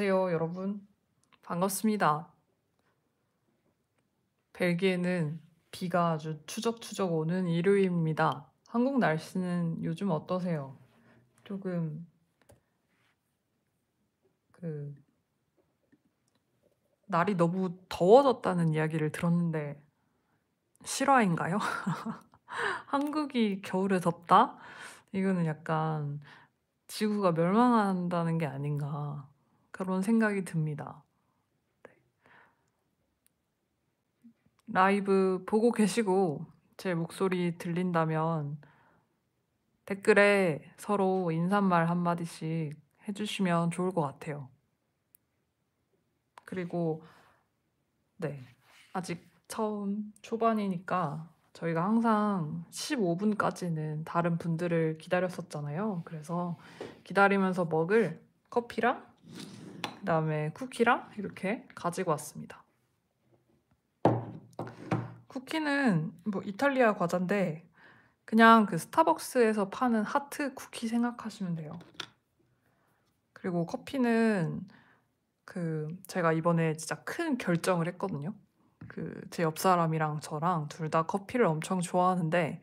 안녕하세요, 여러분. 반갑습니다. 벨기에는 비가 아주 추적추적 오는 일요일입니다. 한국 날씨는 요즘 어떠세요? 조금 그 날이 너무 더워졌다는 이야기를 들었는데 실화인가요? 한국이 겨울에 덥다? 이거는 약간 지구가 멸망한다는 게 아닌가 그런 생각이 듭니다. 네. 라이브 보고 계시고 제 목소리 들린다면 댓글에 서로 인사말 한마디씩 해주시면 좋을 것 같아요. 그리고 네 아직 처음 초반이니까 저희가 항상 15분까지는 다른 분들을 기다렸었잖아요. 그래서 기다리면서 먹을 커피랑 그다음에 쿠키랑 이렇게 가지고 왔습니다. 쿠키는 뭐 이탈리아 과자인데 그냥 그 스타벅스에서 파는 하트 쿠키 생각하시면 돼요. 그리고 커피는 그 제가 이번에 진짜 큰 결정을 했거든요. 그 제 옆 사람이랑 저랑 둘 다 커피를 엄청 좋아하는데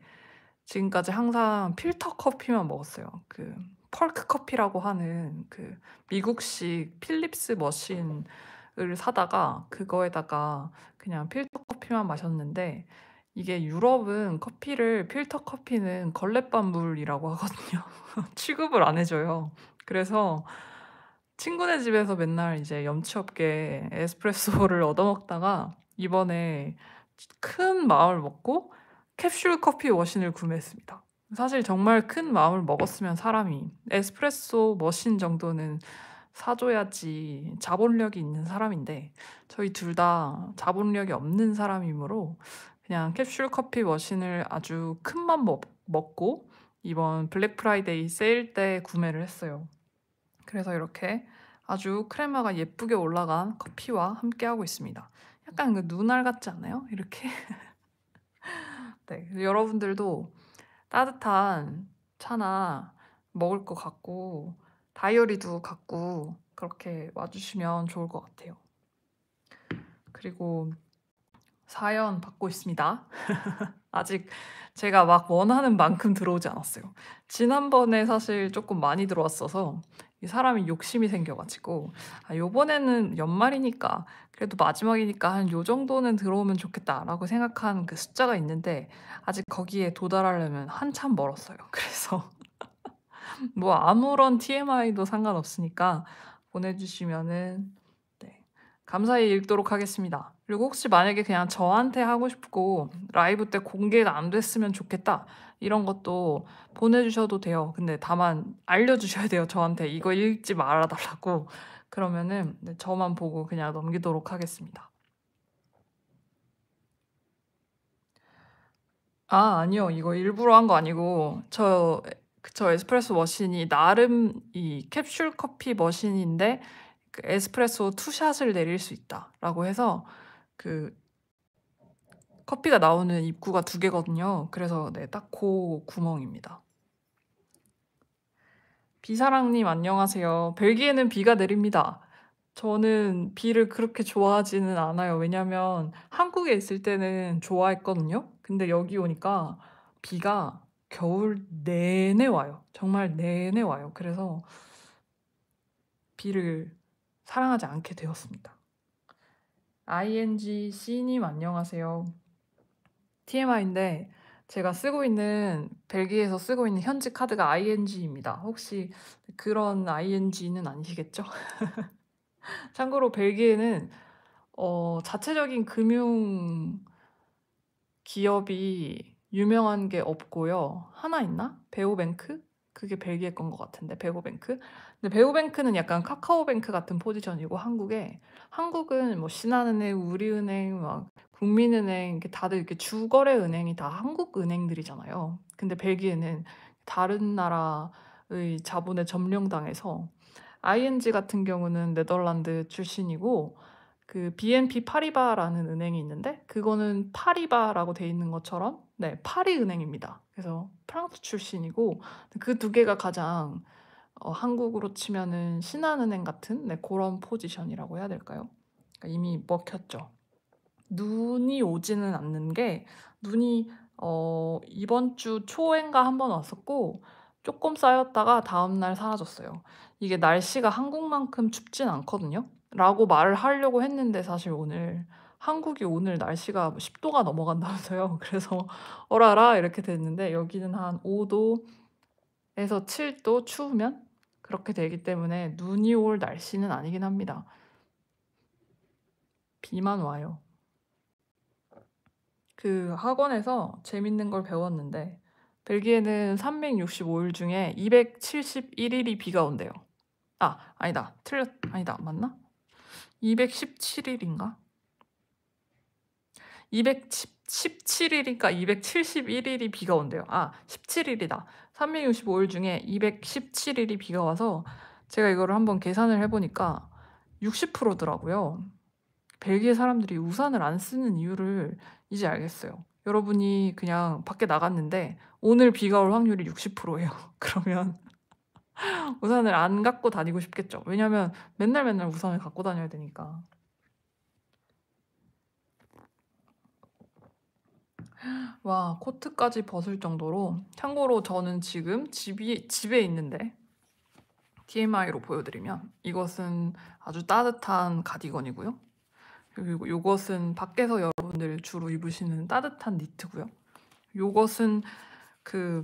지금까지 항상 필터 커피만 먹었어요. 그 펄크 커피라고 하는 그 미국식 필립스 머신을 사다가 그거에다가 그냥 필터 커피만 마셨는데 이게 유럽은 커피를 필터 커피는 걸레밥물이라고 하거든요. 취급을 안 해줘요. 그래서 친구네 집에서 맨날 이제 염치 없게 에스프레소를 얻어먹다가 이번에 큰 마음을 먹고 캡슐 커피 머신을 구매했습니다. 사실 정말 큰 마음을 먹었으면 사람이 에스프레소 머신 정도는 사줘야지 자본력이 있는 사람인데 저희 둘 다 자본력이 없는 사람이므로 그냥 캡슐 커피 머신을 아주 큰맘 먹고 이번 블랙 프라이데이 세일 때 구매를 했어요. 그래서 이렇게 아주 크레마가 예쁘게 올라간 커피와 함께 하고 있습니다. 약간 그 눈알 같지 않아요? 이렇게. 네, 여러분들도 따뜻한 차나 먹을 것같고 다이어리도 갖고 그렇게 와주시면 좋을 것 같아요. 그리고 사연 받고 있습니다. 아직 제가 막 원하는 만큼 들어오지 않았어요. 지난번에 사실 조금 많이 들어왔어서 사람이 욕심이 생겨가지고 아, 요번에는 연말이니까 그래도 마지막이니까 한 요 정도는 들어오면 좋겠다라고 생각한 그 숫자가 있는데 아직 거기에 도달하려면 한참 멀었어요. 그래서 뭐 아무런 TMI도 상관없으니까 보내주시면은 네, 감사히 읽도록 하겠습니다. 그리고 혹시 만약에 그냥 저한테 하고 싶고 라이브 때 공개가 안 됐으면 좋겠다 이런 것도 보내주셔도 돼요. 근데 다만 알려주셔야 돼요. 저한테 이거 읽지 말아달라고. 그러면은 네, 저만 보고 그냥 넘기도록 하겠습니다. 아, 아니요. 이거 일부러 한 거 아니고 저저 그, 에스프레소 머신이 나름 이 캡슐 커피 머신인데 그 에스프레소 투샷을 내릴 수 있다라고 해서 그 커피가 나오는 입구가 두 개거든요. 그래서 네, 딱그 구멍입니다. 비사랑님 안녕하세요. 벨기에는 비가 내립니다. 저는 비를 그렇게 좋아하지는 않아요. 왜냐면 한국에 있을 때는 좋아했거든요. 근데 여기 오니까 비가 겨울 내내 와요. 정말 내내 와요. 그래서 비를 사랑하지 않게 되었습니다. INGC님 아 안녕하세요. TMI인데 제가 쓰고 있는 벨기에에서 쓰고 있는 현지 카드가 ING입니다. 혹시 그런 ING는 아니시겠죠? 참고로 벨기에는 어, 자체적인 금융 기업이 유명한 게 없고요. 하나 있나? 베오뱅크? 그게 벨기에 건 것 같은데 베오뱅크. 근데 베오뱅크는 약간 카카오뱅크 같은 포지션이고 한국에 한국은 뭐 신한은행, 우리은행, 막 국민은행 다들 이렇게 주거래 은행이 다 한국 은행들이잖아요. 근데 벨기에는 다른 나라의 자본에 점령당해서 ING 같은 경우는 네덜란드 출신이고 그 BNP 파리바라는 은행이 있는데 그거는 파리바라고 돼 있는 것처럼 네 파리 은행입니다. 그래서 프랑스 출신이고 그 두 개가 가장 어, 한국으로 치면은 신한은행 같은 네, 그런 포지션이라고 해야 될까요? 그러니까 이미 먹혔죠. 눈이 오지는 않는 게 눈이 어, 이번 주 초엔가 한번 왔었고 조금 쌓였다가 다음날 사라졌어요. 이게 날씨가 한국만큼 춥진 않거든요. 라고 말을 하려고 했는데 사실 오늘 한국이 오늘 날씨가 10도가 넘어간다면서요. 그래서 어라라 이렇게 됐는데 여기는 한 5도에서 7도 추우면 그렇게 되기 때문에 눈이 올 날씨는 아니긴 합니다. 비만 와요. 그 학원에서 재밌는 걸 배웠는데 벨기에는 365일 중에 271일이 비가 온대요. 아, 아니다. 틀렸, 아니다. 맞나? 217일인가? 217일이니까 271일이 비가 온대요. 아, 17일이다. 365일 중에 217일이 비가 와서 제가 이거를 한번 계산을 해보니까 60%더라고요. 벨기에 사람들이 우산을 안 쓰는 이유를 이제 알겠어요. 여러분이 그냥 밖에 나갔는데 오늘 비가 올 확률이 60%예요. 그러면 우산을 안 갖고 다니고 싶겠죠. 왜냐면 맨날 맨날 우산을 갖고 다녀야 되니까. 와, 코트까지 벗을 정도로. 참고로 저는 지금 집이, 집에 있는데, TMI로 보여드리면, 이것은 아주 따뜻한 가디건이고요. 그리고 이것은 밖에서 여러분들 주로 입으시는 따뜻한 니트고요. 이것은 그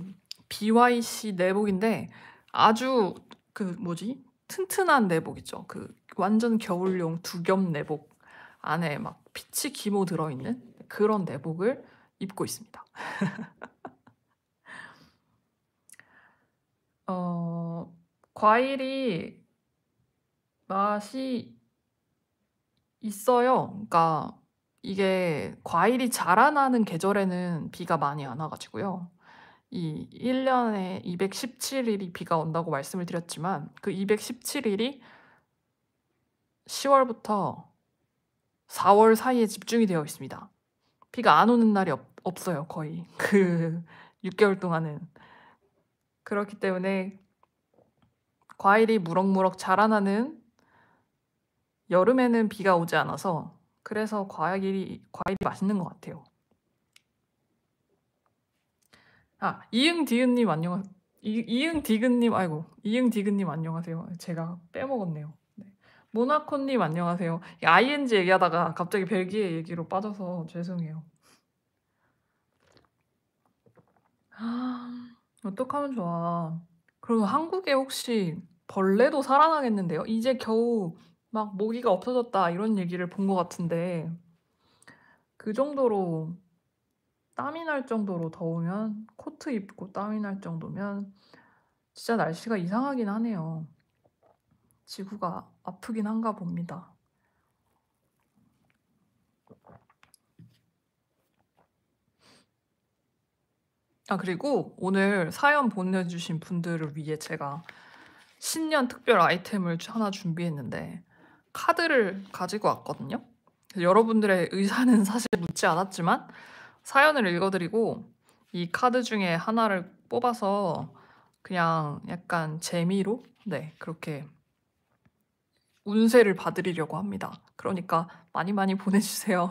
BYC 내복인데 아주 그 뭐지 튼튼한 내복이죠. 그 완전 겨울용 두겹 내복 안에 막 피치 기모 들어있는 그런 내복을 입고 있습니다. 어, 과일이 맛이 있어요. 그러니까 이게 과일이 자라나는 계절에는 비가 많이 안 와가지고요. 이 1년에 217일이 비가 온다고 말씀을 드렸지만 그 217일이 10월부터 4월 사이에 집중이 되어 있습니다. 비가 안 오는 날이 없, 없어요, 거의. 그 6개월 동안은. 그렇기 때문에 과일이 무럭무럭 자라나는 여름에는 비가 오지 않아서 그래서 과일이, 과일이 맛있는 것 같아요. 아, 이응 디은님 안녕 이, 이응 디근님 아이고 이응 디근님 안녕하세요. 제가 빼먹었네요. 네. 모나코님 안녕하세요. ING 얘기하다가 갑자기 벨기에 얘기로 빠져서 죄송해요. 아, 어떡하면 좋아. 그럼 한국에 혹시 벌레도 살아나겠는데요? 이제 겨우 막 모기가 없어졌다 이런 얘기를 본 것 같은데 그 정도로 땀이 날 정도로 더우면 코트 입고 땀이 날 정도면 진짜 날씨가 이상하긴 하네요. 지구가 아프긴 한가 봅니다. 아, 그리고 오늘 사연 보내주신 분들을 위해 제가 신년 특별 아이템을 하나 준비했는데 카드를 가지고 왔거든요. 여러분들의 의사는 사실 묻지 않았지만 사연을 읽어드리고 이 카드 중에 하나를 뽑아서 그냥 약간 재미로 네 그렇게 운세를 봐드리려고 합니다. 그러니까 많이 많이 보내주세요.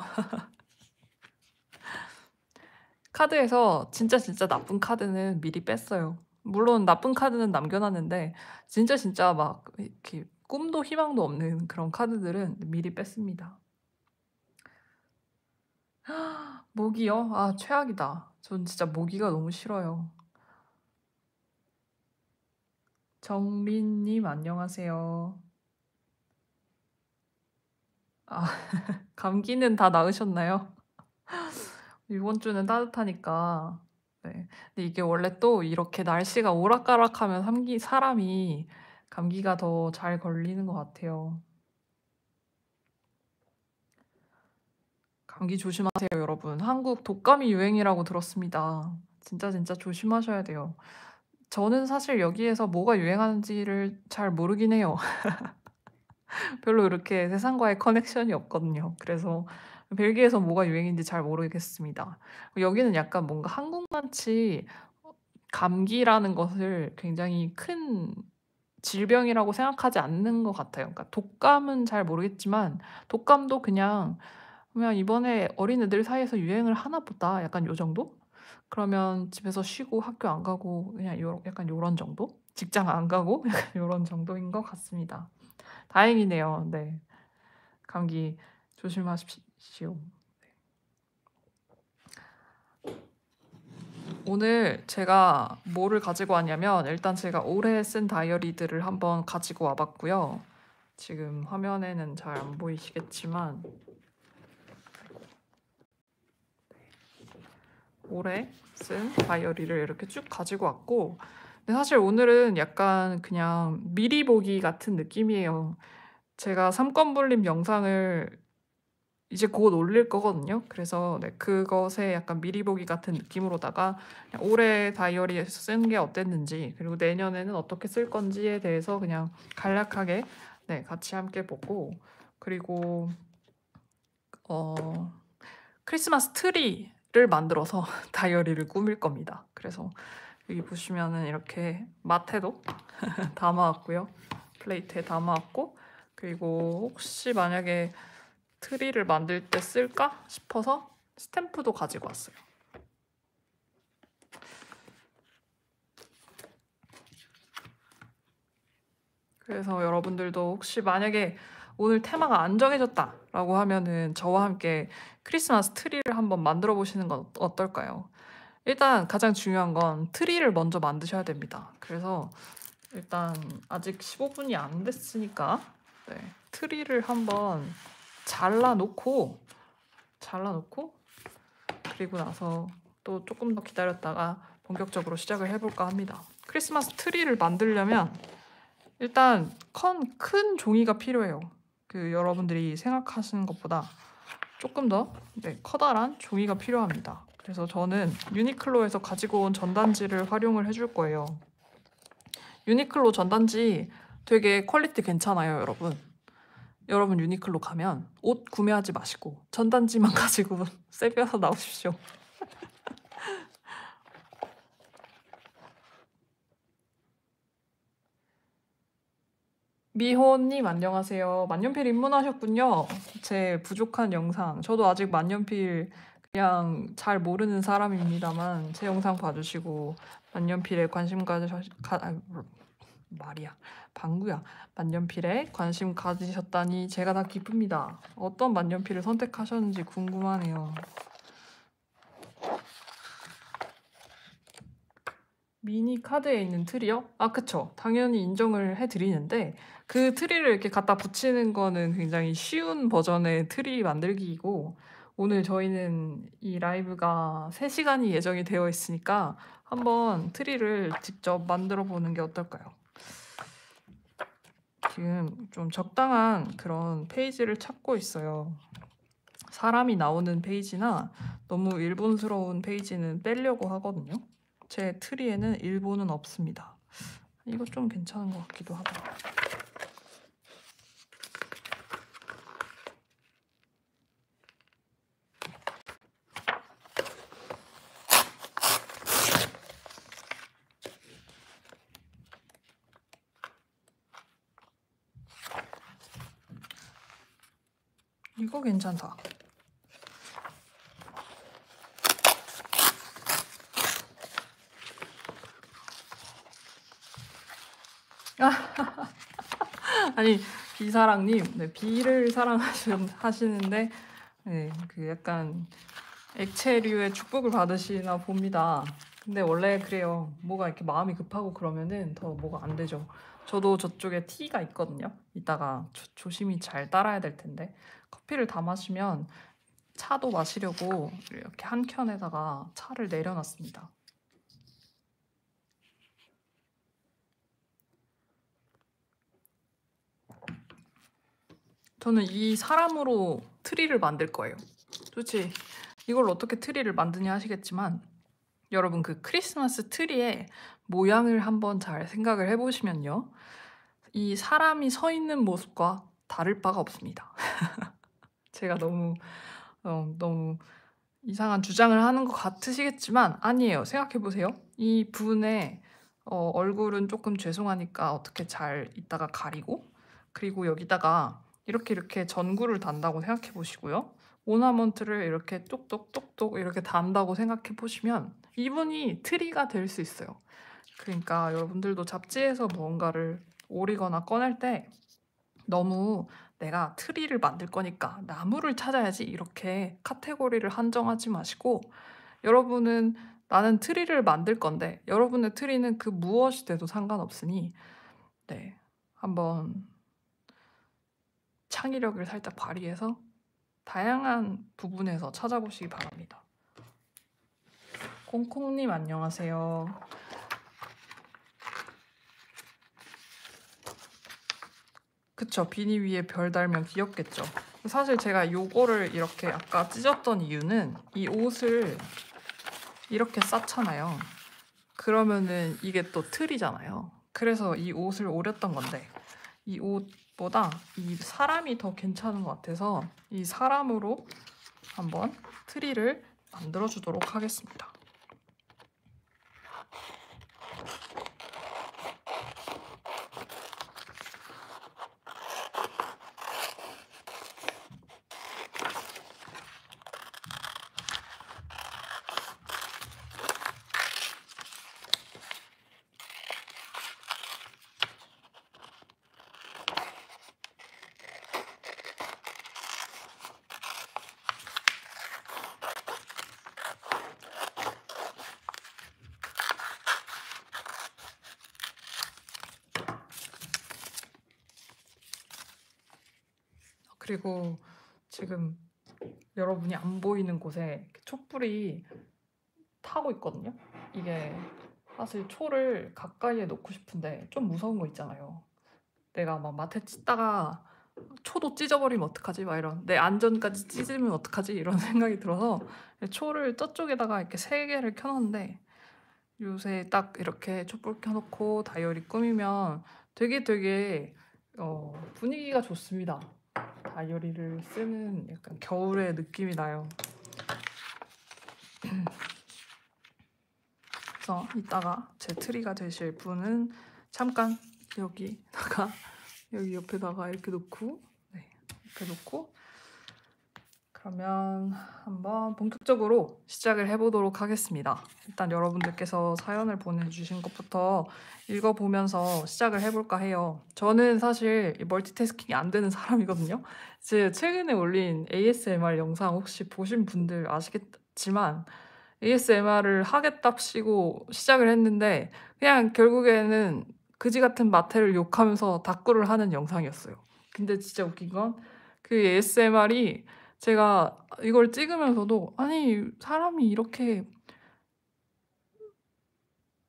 카드에서 진짜 진짜 나쁜 카드는 미리 뺐어요. 물론 나쁜 카드는 남겨놨는데 진짜 진짜 막 이렇게 꿈도 희망도 없는 그런 카드들은 미리 뺐습니다. 모기요? 아, 최악이다. 전 진짜 모기가 너무 싫어요. 정민님, 안녕하세요. 아, 감기는 다 나으셨나요? 이번 주는 따뜻하니까. 네. 근데 이게 원래 또 이렇게 날씨가 오락가락하면 삼기, 사람이 감기가 더 잘 걸리는 것 같아요. 감기 조심하세요, 여러분. 한국 독감이 유행이라고 들었습니다. 진짜 진짜 조심하셔야 돼요. 저는 사실 여기에서 뭐가 유행하는지를 잘 모르긴 해요. 별로 이렇게 세상과의 커넥션이 없거든요. 그래서 벨기에에서 뭐가 유행인지 잘 모르겠습니다. 여기는 약간 뭔가 한국같이 감기라는 것을 굉장히 큰 질병이라고 생각하지 않는 것 같아요. 그러니까 독감은 잘 모르겠지만 독감도 그냥 그냥 이번에 어린애들 사이에서 유행을 하나 보다 약간 요 정도? 그러면 집에서 쉬고 학교 안 가고 그냥 요, 약간 요런 정도? 직장 안 가고 약간 요런 정도인 것 같습니다. 다행이네요. 네. 감기 조심하십시오. 오늘 제가 뭐를 가지고 왔냐면 일단 제가 올해 쓴 다이어리들을 한번 가지고 와봤고요. 지금 화면에는 잘 안 보이시겠지만 올해 쓴 다이어리를 이렇게 쭉 가지고 왔고 근데 사실 오늘은 약간 그냥 미리 보기 같은 느낌이에요. 제가 삼권불림 영상을 이제 곧 올릴 거거든요. 그래서 네, 그것에 약간 미리 보기 같은 느낌으로다가 올해 다이어리에서 쓴 게 어땠는지 그리고 내년에는 어떻게 쓸 건지에 대해서 그냥 간략하게 네, 같이 함께 보고 그리고 어 크리스마스 트리를 만들어서 다이어리를 꾸밀 겁니다. 그래서 여기 보시면은 이렇게 마테도 담아왔고요. 플레이트에 담아왔고 그리고 혹시 만약에 트리를 만들 때 쓸까 싶어서 스탬프도 가지고 왔어요. 그래서 여러분들도 혹시 만약에 오늘 테마가 안 정해졌다라고 하면은 저와 함께 크리스마스 트리를 한번 만들어 보시는 건 어떨까요? 일단 가장 중요한 건 트리를 먼저 만드셔야 됩니다. 그래서 일단 아직 15분이 안 됐으니까 네, 트리를 한번 잘라놓고 잘라놓고 그리고 나서 또 조금 더 기다렸다가 본격적으로 시작을 해볼까 합니다. 크리스마스 트리를 만들려면 일단 큰, 큰 종이가 필요해요. 그 여러분들이 생각하시는 것보다 조금 더 네, 커다란 종이가 필요합니다. 그래서 저는 유니클로에서 가지고 온 전단지를 활용을 해줄 거예요. 유니클로 전단지 되게 퀄리티 괜찮아요, 여러분. 여러분 유니클로 가면 옷 구매하지 마시고 전단지만 가지고 세비어서 나오십시오. 미호님 안녕하세요. 만년필 입문하셨군요. 제 부족한 영상. 저도 아직 만년필 그냥 잘 모르는 사람입니다만 제 영상 봐주시고 만년필에 관심 가져 가, 아, 말이야. 방구야. 만년필에 관심 가지셨다니 제가 다 기쁩니다. 어떤 만년필을 선택하셨는지 궁금하네요. 미니 카드에 있는 트리요? 아 그쵸 당연히 인정을 해드리는데 그 트리를 이렇게 갖다 붙이는 거는 굉장히 쉬운 버전의 트리 만들기이고 오늘 저희는 이 라이브가 3시간이 예정이 되어 있으니까 한번 트리를 직접 만들어 보는 게 어떨까요? 지금 좀 적당한 그런 페이지를 찾고 있어요. 사람이 나오는 페이지나 너무 일본스러운 페이지는 빼려고 하거든요. 제 트리에는 일본은 없습니다. 이거 좀 괜찮은 것 같기도 하다. 괜찮다. 아니 비사랑님, 네, 비를 사랑하시는데 네, 그 약간 액체류의 축복을 받으시나 봅니다. 근데 원래 그래요. 뭐가 이렇게 마음이 급하고 그러면은 더 뭐가 안 되죠. 저도 저쪽에 티가 있거든요. 이따가 조, 조심히 잘 따라야 될 텐데 커피를 다 마시면 차도 마시려고 이렇게 한 켠에다가 차를 내려놨습니다. 저는 이 사람으로 트리를 만들 거예요. 도대체 이걸 어떻게 트리를 만드냐 하시겠지만 여러분 그 크리스마스 트리의 모양을 한번 잘 생각을 해보시면요. 이 사람이 서 있는 모습과 다를 바가 없습니다. 제가 너무, 어, 너무 이상한 주장을 하는 것 같으시겠지만 아니에요. 생각해보세요. 이 분의 어, 얼굴은 조금 죄송하니까 어떻게 잘있다가 가리고 그리고 여기다가 이렇게 이렇게 전구를 단다고 생각해 보시고요. 오나먼트를 이렇게 똑똑똑똑 이렇게 단다고 생각해 보시면 이분이 트리가 될 수 있어요. 그러니까 여러분들도 잡지에서 무언가를 오리거나 꺼낼 때 너무 내가 트리를 만들 거니까 나무를 찾아야지 이렇게 카테고리를 한정하지 마시고 여러분은 나는 트리를 만들 건데 여러분의 트리는 그 무엇이 돼도 상관없으니 네 한번 창의력을 살짝 발휘해서 다양한 부분에서 찾아보시기 바랍니다. 콩콩님 안녕하세요. 그쵸 비니 위에 별 달면 귀엽겠죠 사실 제가 요거를 이렇게 아까 찢었던 이유는 이 옷을 이렇게 쌌잖아요 그러면은 이게 또 틀이잖아요 그래서 이 옷을 오렸던 건데 이 옷보다 이 사람이 더 괜찮은 것 같아서 이 사람으로 한번 트리를 만들어 주도록 하겠습니다 그리고 지금 여러분이 안 보이는 곳에 촛불이 타고 있거든요. 이게 사실 초를 가까이에 놓고 싶은데 좀 무서운 거 있잖아요. 내가 막 마트 찢다가 초도 찢어버리면 어떡하지? 막 이런 내 안전까지 찢으면 어떡하지? 이런 생각이 들어서 초를 저쪽에다가 이렇게 세 개를 켜놨는데 요새 딱 이렇게 촛불 켜놓고 다이어리 꾸미면 되게 되게 어, 분위기가 좋습니다. 다이어리를 쓰는 약간 겨울의 느낌이 나요. 그래서 이따가 제 트리가 되실 분은 잠깐 여기다가 여기 옆에다가 이렇게 놓고 네, 이렇게 놓고 그러면 한번 본격적으로 시작을 해보도록 하겠습니다. 일단 여러분들께서 사연을 보내주신 것부터 읽어보면서 시작을 해볼까 해요. 저는 사실 멀티태스킹이 안 되는 사람이거든요. 제 최근에 올린 ASMR 영상 혹시 보신 분들 아시겠지만 ASMR을 하겠답시고 시작을 했는데 그냥 결국에는 그지 같은 마태를 욕하면서 다꾸를 하는 영상이었어요. 근데 진짜 웃긴 건 그 ASMR이 제가 이걸 찍으면서도 아니 사람이 이렇게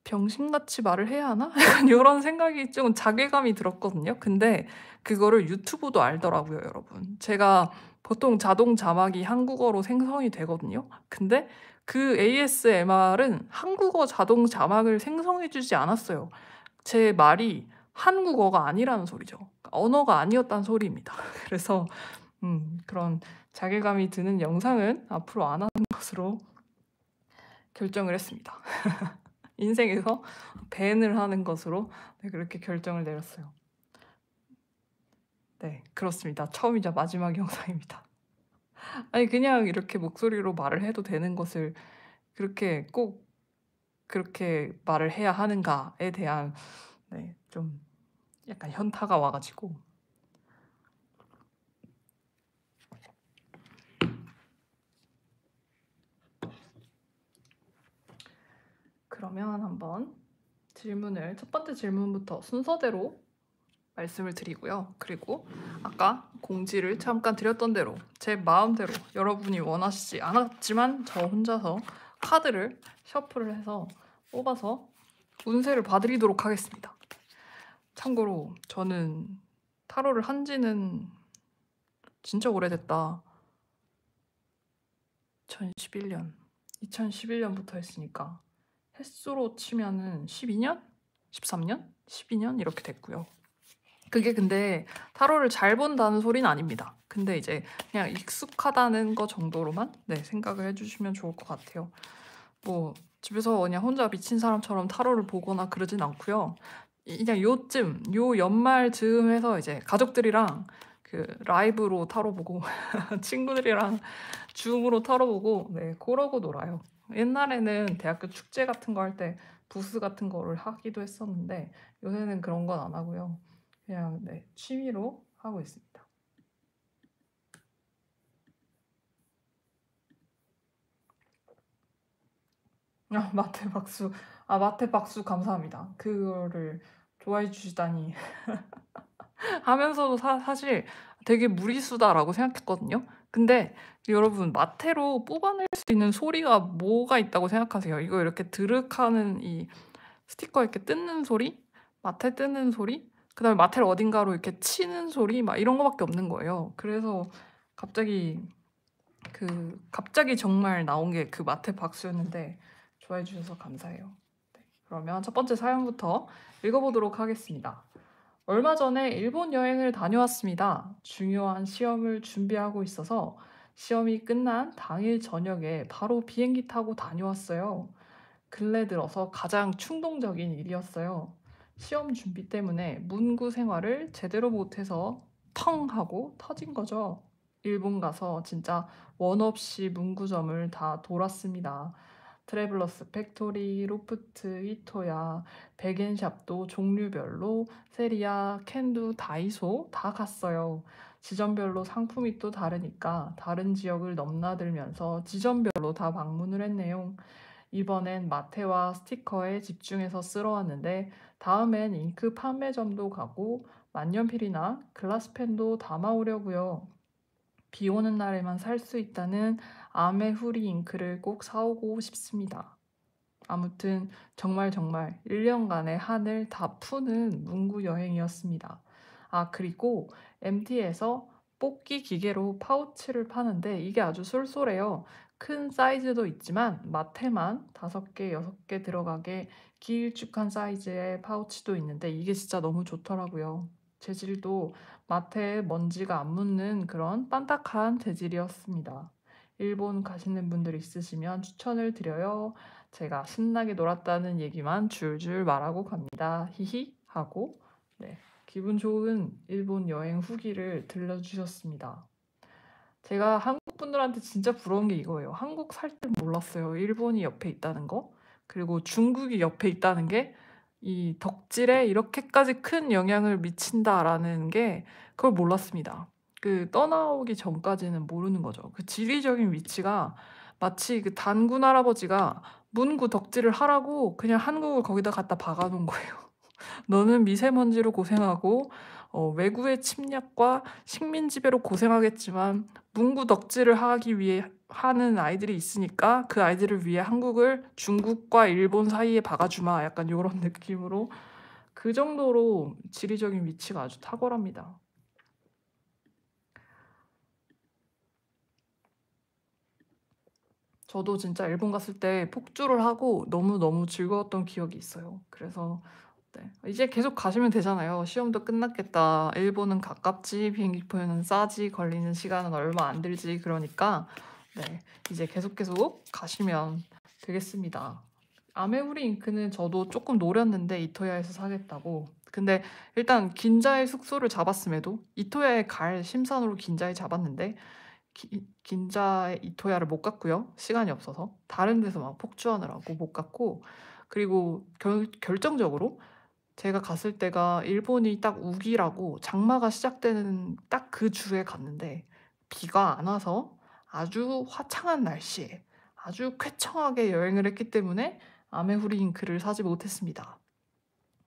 병신같이 말을 해야 하나? 약간 이런 생각이 좀 자괴감이 들었거든요. 근데 그거를 유튜브도 알더라고요, 여러분. 제가 보통 자동 자막이 한국어로 생성이 되거든요. 근데 그 ASMR은 한국어 자동 자막을 생성해주지 않았어요. 제 말이 한국어가 아니라는 소리죠. 그러니까 언어가 아니었다는 소리입니다. 그래서 음, 그런 자괴감이 드는 영상은 앞으로 안 하는 것으로 결정을 했습니다. 인생에서 벤을 하는 것으로 네, 그렇게 결정을 내렸어요. 네, 그렇습니다. 처음이자 마지막 영상입니다. 아니, 그냥 이렇게 목소리로 말을 해도 되는 것을 그렇게 꼭 그렇게 말을 해야 하는가에 대한 네, 좀 약간 현타가 와가지고 그러면 한번 질문을 첫 번째 질문부터 순서대로 말씀을 드리고요. 그리고 아까 공지를 잠깐 드렸던 대로 제 마음대로 여러분이 원하시지 않았지만 저 혼자서 카드를 셔플을 해서 뽑아서 운세를 봐드리도록 하겠습니다. 참고로 저는 타로를 한 지는 진짜 오래됐다. 2011년. 2011년부터 했으니까 횟수로 치면은 12년? 13년? 12년? 이렇게 됐고요. 그게 근데 타로를 잘 본다는 소리는 아닙니다. 근데 이제 그냥 익숙하다는 거 정도로만 네, 생각을 해주시면 좋을 것 같아요. 뭐 집에서 그냥 혼자 미친 사람처럼 타로를 보거나 그러진 않고요. 그냥 요쯤, 요 연말 즈음에서 이제 가족들이랑 그 라이브로 타로 보고 친구들이랑 줌으로 타로 보고 네 그러고 놀아요. 옛날에는 대학교 축제 같은 거 할 때 부스 같은 거를 하기도 했었는데 요새는 그런 건 안 하고요. 그냥 네, 취미로 하고 있습니다. 아, 마태 박수. 아, 마태 박수 감사합니다. 그거를 좋아해 주시다니. 하면서도 사, 사실 되게 무리수다라고 생각했거든요. 근데 여러분 마태로 뽑아낼 수 있는 소리가 뭐가 있다고 생각하세요? 이거 이렇게 드륵하는 이 스티커 이렇게 뜯는 소리, 마태 뜯는 소리, 그다음에 마태를 어딘가로 이렇게 치는 소리 막 이런 거밖에 없는 거예요. 그래서 갑자기 그 갑자기 정말 나온 게 그 마태 박수였는데 좋아해 주셔서 감사해요. 네, 그러면 첫 번째 사연부터 읽어보도록 하겠습니다. 얼마 전에 일본 여행을 다녀왔습니다. 중요한 시험을 준비하고 있어서 시험이 끝난 당일 저녁에 바로 비행기 타고 다녀왔어요. 근래 들어서 가장 충동적인 일이었어요. 시험 준비 때문에 문구 생활을 제대로 못해서 텅 하고 터진 거죠. 일본 가서 진짜 원 없이 문구점을 다 돌았습니다. 트래블러스 팩토리, 로프트, 히토야, 백앤샵도 종류별로 세리아, 캔두, 다이소 다 갔어요. 지점별로 상품이 또 다르니까 다른 지역을 넘나들면서 지점별로 다 방문을 했네요. 이번엔 마테와 스티커에 집중해서 쓸어왔는데 다음엔 잉크 판매점도 가고 만년필이나 글라스펜도 담아오려고요. 비 오는 날에만 살 수 있다는 암메 후리 잉크를 꼭 사오고 싶습니다. 아무튼 정말 정말 1년간의 한을 다 푸는 문구 여행이었습니다. 아 그리고 MT에서 뽑기 기계로 파우치를 파는데 이게 아주 쏠쏠해요. 큰 사이즈도 있지만 마테만 5개, 6개 들어가게 길쭉한 사이즈의 파우치도 있는데 이게 진짜 너무 좋더라고요. 재질도 마테에 먼지가 안 묻는 그런 빤딱한 재질이었습니다. 일본 가시는 분들 있으시면 추천을 드려요. 제가 신나게 놀았다는 얘기만 줄줄 말하고 갑니다. 히히 하고 네. 기분 좋은 일본 여행 후기를 들려주셨습니다. 제가 한국 분들한테 진짜 부러운 게 이거예요. 한국 살땐 몰랐어요. 일본이 옆에 있다는 거. 그리고 중국이 옆에 있다는 게 이 덕질에 이렇게까지 큰 영향을 미친다라는 게 그걸 몰랐습니다. 그 떠나오기 전까지는 모르는 거죠. 그 지리적인 위치가 마치 그 단군 할아버지가 문구 덕질을 하라고 그냥 한국을 거기다 갖다 박아놓은 거예요. 너는 미세먼지로 고생하고 어, 외국의 침략과 식민 지배로 고생하겠지만 문구 덕질을 하기 위해 하는 아이들이 있으니까 그 아이들을 위해 한국을 중국과 일본 사이에 박아주마 약간 이런 느낌으로 그 정도로 지리적인 위치가 아주 탁월합니다. 저도 진짜 일본 갔을 때 폭주를 하고 너무너무 즐거웠던 기억이 있어요. 그래서 네. 이제 계속 가시면 되잖아요. 시험도 끝났겠다. 일본은 가깝지, 비행기표는 싸지, 걸리는 시간은 얼마 안 들지. 그러니까 네. 이제 계속 계속 가시면 되겠습니다. 아메우리 잉크는 저도 조금 노렸는데 이토야에서 사겠다고. 근데 일단 긴자의 숙소를 잡았음에도 이토야에 갈 심산으로 긴자에 잡았는데 긴자의 이토야를 못 갔고요. 시간이 없어서 다른 데서 막 폭주하느라고 못 갔고 그리고 결, 결정적으로 제가 갔을 때가 일본이 딱 우기라고 장마가 시작되는 딱 그 주에 갔는데 비가 안 와서 아주 화창한 날씨에 아주 쾌청하게 여행을 했기 때문에 아메후리 잉크를 사지 못했습니다.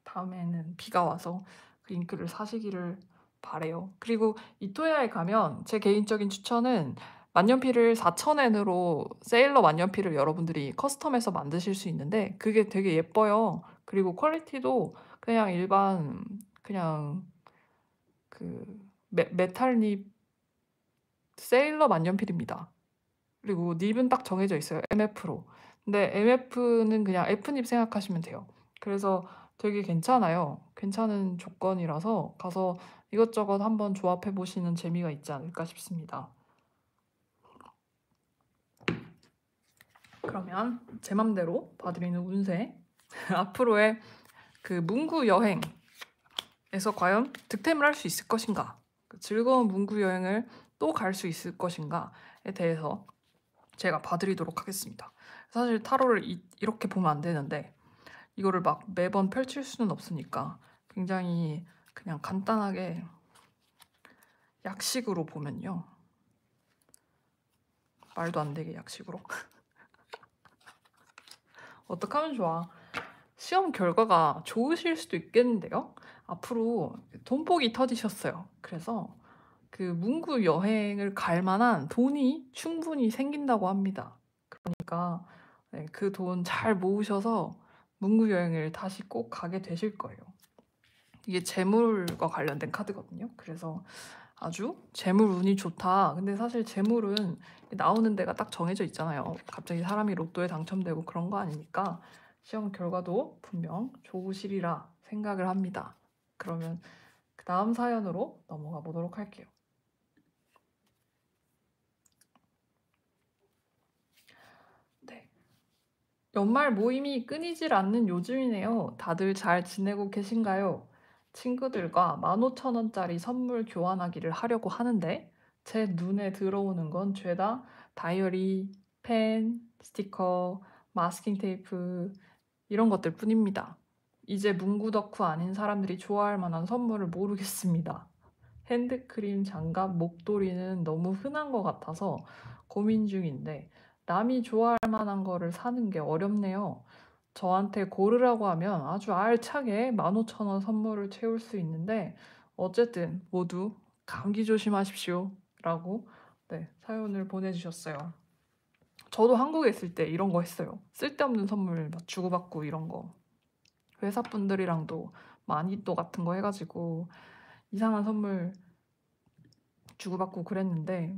다음에는 비가 와서 그 잉크를 사시기를 바래요. 그리고 이토야에 가면 제 개인적인 추천은 만년필을 4,000엔으로 세일러 만년필을 여러분들이 커스텀해서 만드실 수 있는데 그게 되게 예뻐요. 그리고 퀄리티도 그냥 일반 그냥 그 메, 메탈립 세일러 만년필입니다. 그리고 닙은 딱 정해져 있어요. MF로. 근데 MF는 그냥 F닙 생각하시면 돼요. 그래서 되게 괜찮아요. 괜찮은 조건이라서 가서 이것저것 한번 조합해 보시는 재미가 있지 않을까 싶습니다. 그러면 제 맘대로 봐드리는 운세 앞으로의 그 문구 여행에서 과연 득템을 할 수 있을 것인가 그 즐거운 문구 여행을 또 갈 수 있을 것인가에 대해서 제가 봐드리도록 하겠습니다. 사실 타로를 이, 렇게 보면 안 되는데 이거를 막 매번 펼칠 수는 없으니까 굉장히 그냥 간단하게 약식으로 보면요. 말도 안 되게 약식으로. 어떡하면 좋아. 시험 결과가 좋으실 수도 있겠는데요. 앞으로 돈복이 터지셨어요. 그래서 그 문구 여행을 갈 만한 돈이 충분히 생긴다고 합니다. 그러니까 네, 그돈 잘 모으셔서 문구 여행을 다시 꼭 가게 되실 거예요. 이게 재물과 관련된 카드거든요. 그래서 아주 재물 운이 좋다. 근데 사실 재물은 나오는 데가 딱 정해져 있잖아요. 갑자기 사람이 로또에 당첨되고 그런 거 아니니까 시험 결과도 분명 좋으시리라 생각을 합니다. 그러면 그 다음 사연으로 넘어가 보도록 할게요. 네. 연말 모임이 끊이질 않는 요즘이네요. 다들 잘 지내고 계신가요? 친구들과 15,000원짜리 선물 교환하기를 하려고 하는데 제 눈에 들어오는 건 죄다 다이어리, 펜, 스티커, 마스킹 테이프 이런 것들 뿐입니다. 이제 문구덕후 아닌 사람들이 좋아할 만한 선물을 모르겠습니다. 핸드크림, 장갑, 목도리는 너무 흔한 것 같아서 고민 중인데 남이 좋아할 만한 거를 사는 게 어렵네요. 저한테 고르라고 하면 아주 알차게 15,000원 선물을 채울 수 있는데 어쨌든 모두 감기 조심하십시오 라고 네, 사연을 보내주셨어요. 저도 한국에 있을 때 이런 거 했어요. 쓸데없는 선물 막 주고받고 이런 거. 회사분들이랑도 많이 또 같은 거 해가지고 이상한 선물 주고받고 그랬는데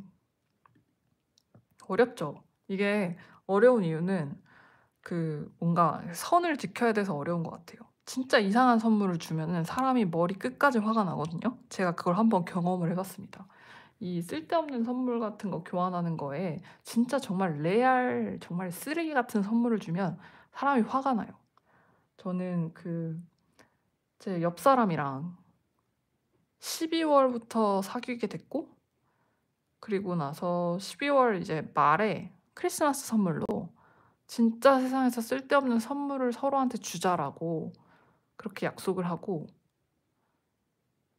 어렵죠. 이게 어려운 이유는 그 뭔가 선을 지켜야 돼서 어려운 것 같아요. 진짜 이상한 선물을 주면은 사람이 머리 끝까지 화가 나거든요. 제가 그걸 한번 경험을 해봤습니다. 이 쓸데없는 선물 같은 거 교환하는 거에 진짜 정말 레알 정말 쓰레기 같은 선물을 주면 사람이 화가 나요. 저는 그 제 옆 사람이랑 12월부터 사귀게 됐고 그리고 나서 12월 이제 말에 크리스마스 선물로 진짜 세상에서 쓸데없는 선물을 서로한테 주자라고 그렇게 약속을 하고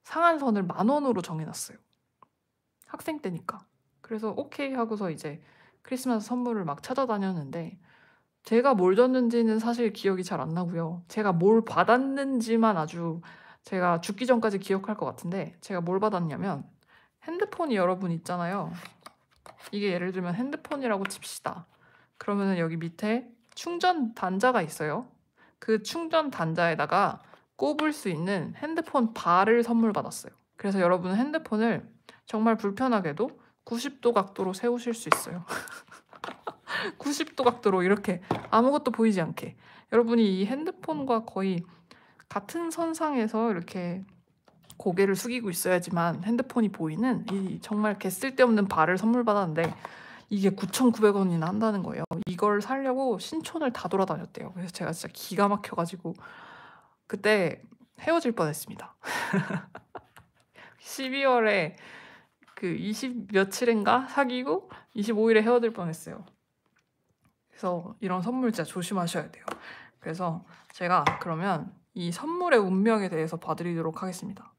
상한선을 만 원으로 정해놨어요. 학생 때니까. 그래서 오케이 하고서 이제 크리스마스 선물을 막 찾아다녔는데 제가 뭘 줬는지는 사실 기억이 잘 안 나고요. 제가 뭘 받았는지만 아주 제가 죽기 전까지 기억할 것 같은데 제가 뭘 받았냐면 핸드폰이 여러분 있잖아요. 이게 예를 들면 핸드폰이라고 칩시다. 그러면 여기 밑에 충전 단자가 있어요. 그 충전 단자에다가 꼽을 수 있는 핸드폰 바를 선물 받았어요. 그래서 여러분은 핸드폰을 정말 불편하게도 90도 각도로 세우실 수 있어요. 90도 각도로 이렇게 아무것도 보이지 않게 여러분이 이 핸드폰과 거의 같은 선상에서 이렇게 고개를 숙이고 있어야지만 핸드폰이 보이는 이 정말 개 쓸데없는 발을 선물 받았는데 이게 9,900원이나 한다는 거예요. 이걸 사려고 신촌을 다 돌아다녔대요. 그래서 제가 진짜 기가 막혀가지고 그때 헤어질 뻔했습니다. 12월에 그 20 며칠인가 사귀고 25일에 헤어질 뻔했어요. 그래서 이런 선물 진짜 조심하셔야 돼요. 그래서 제가 그러면 이 선물의 운명에 대해서 봐드리도록 하겠습니다.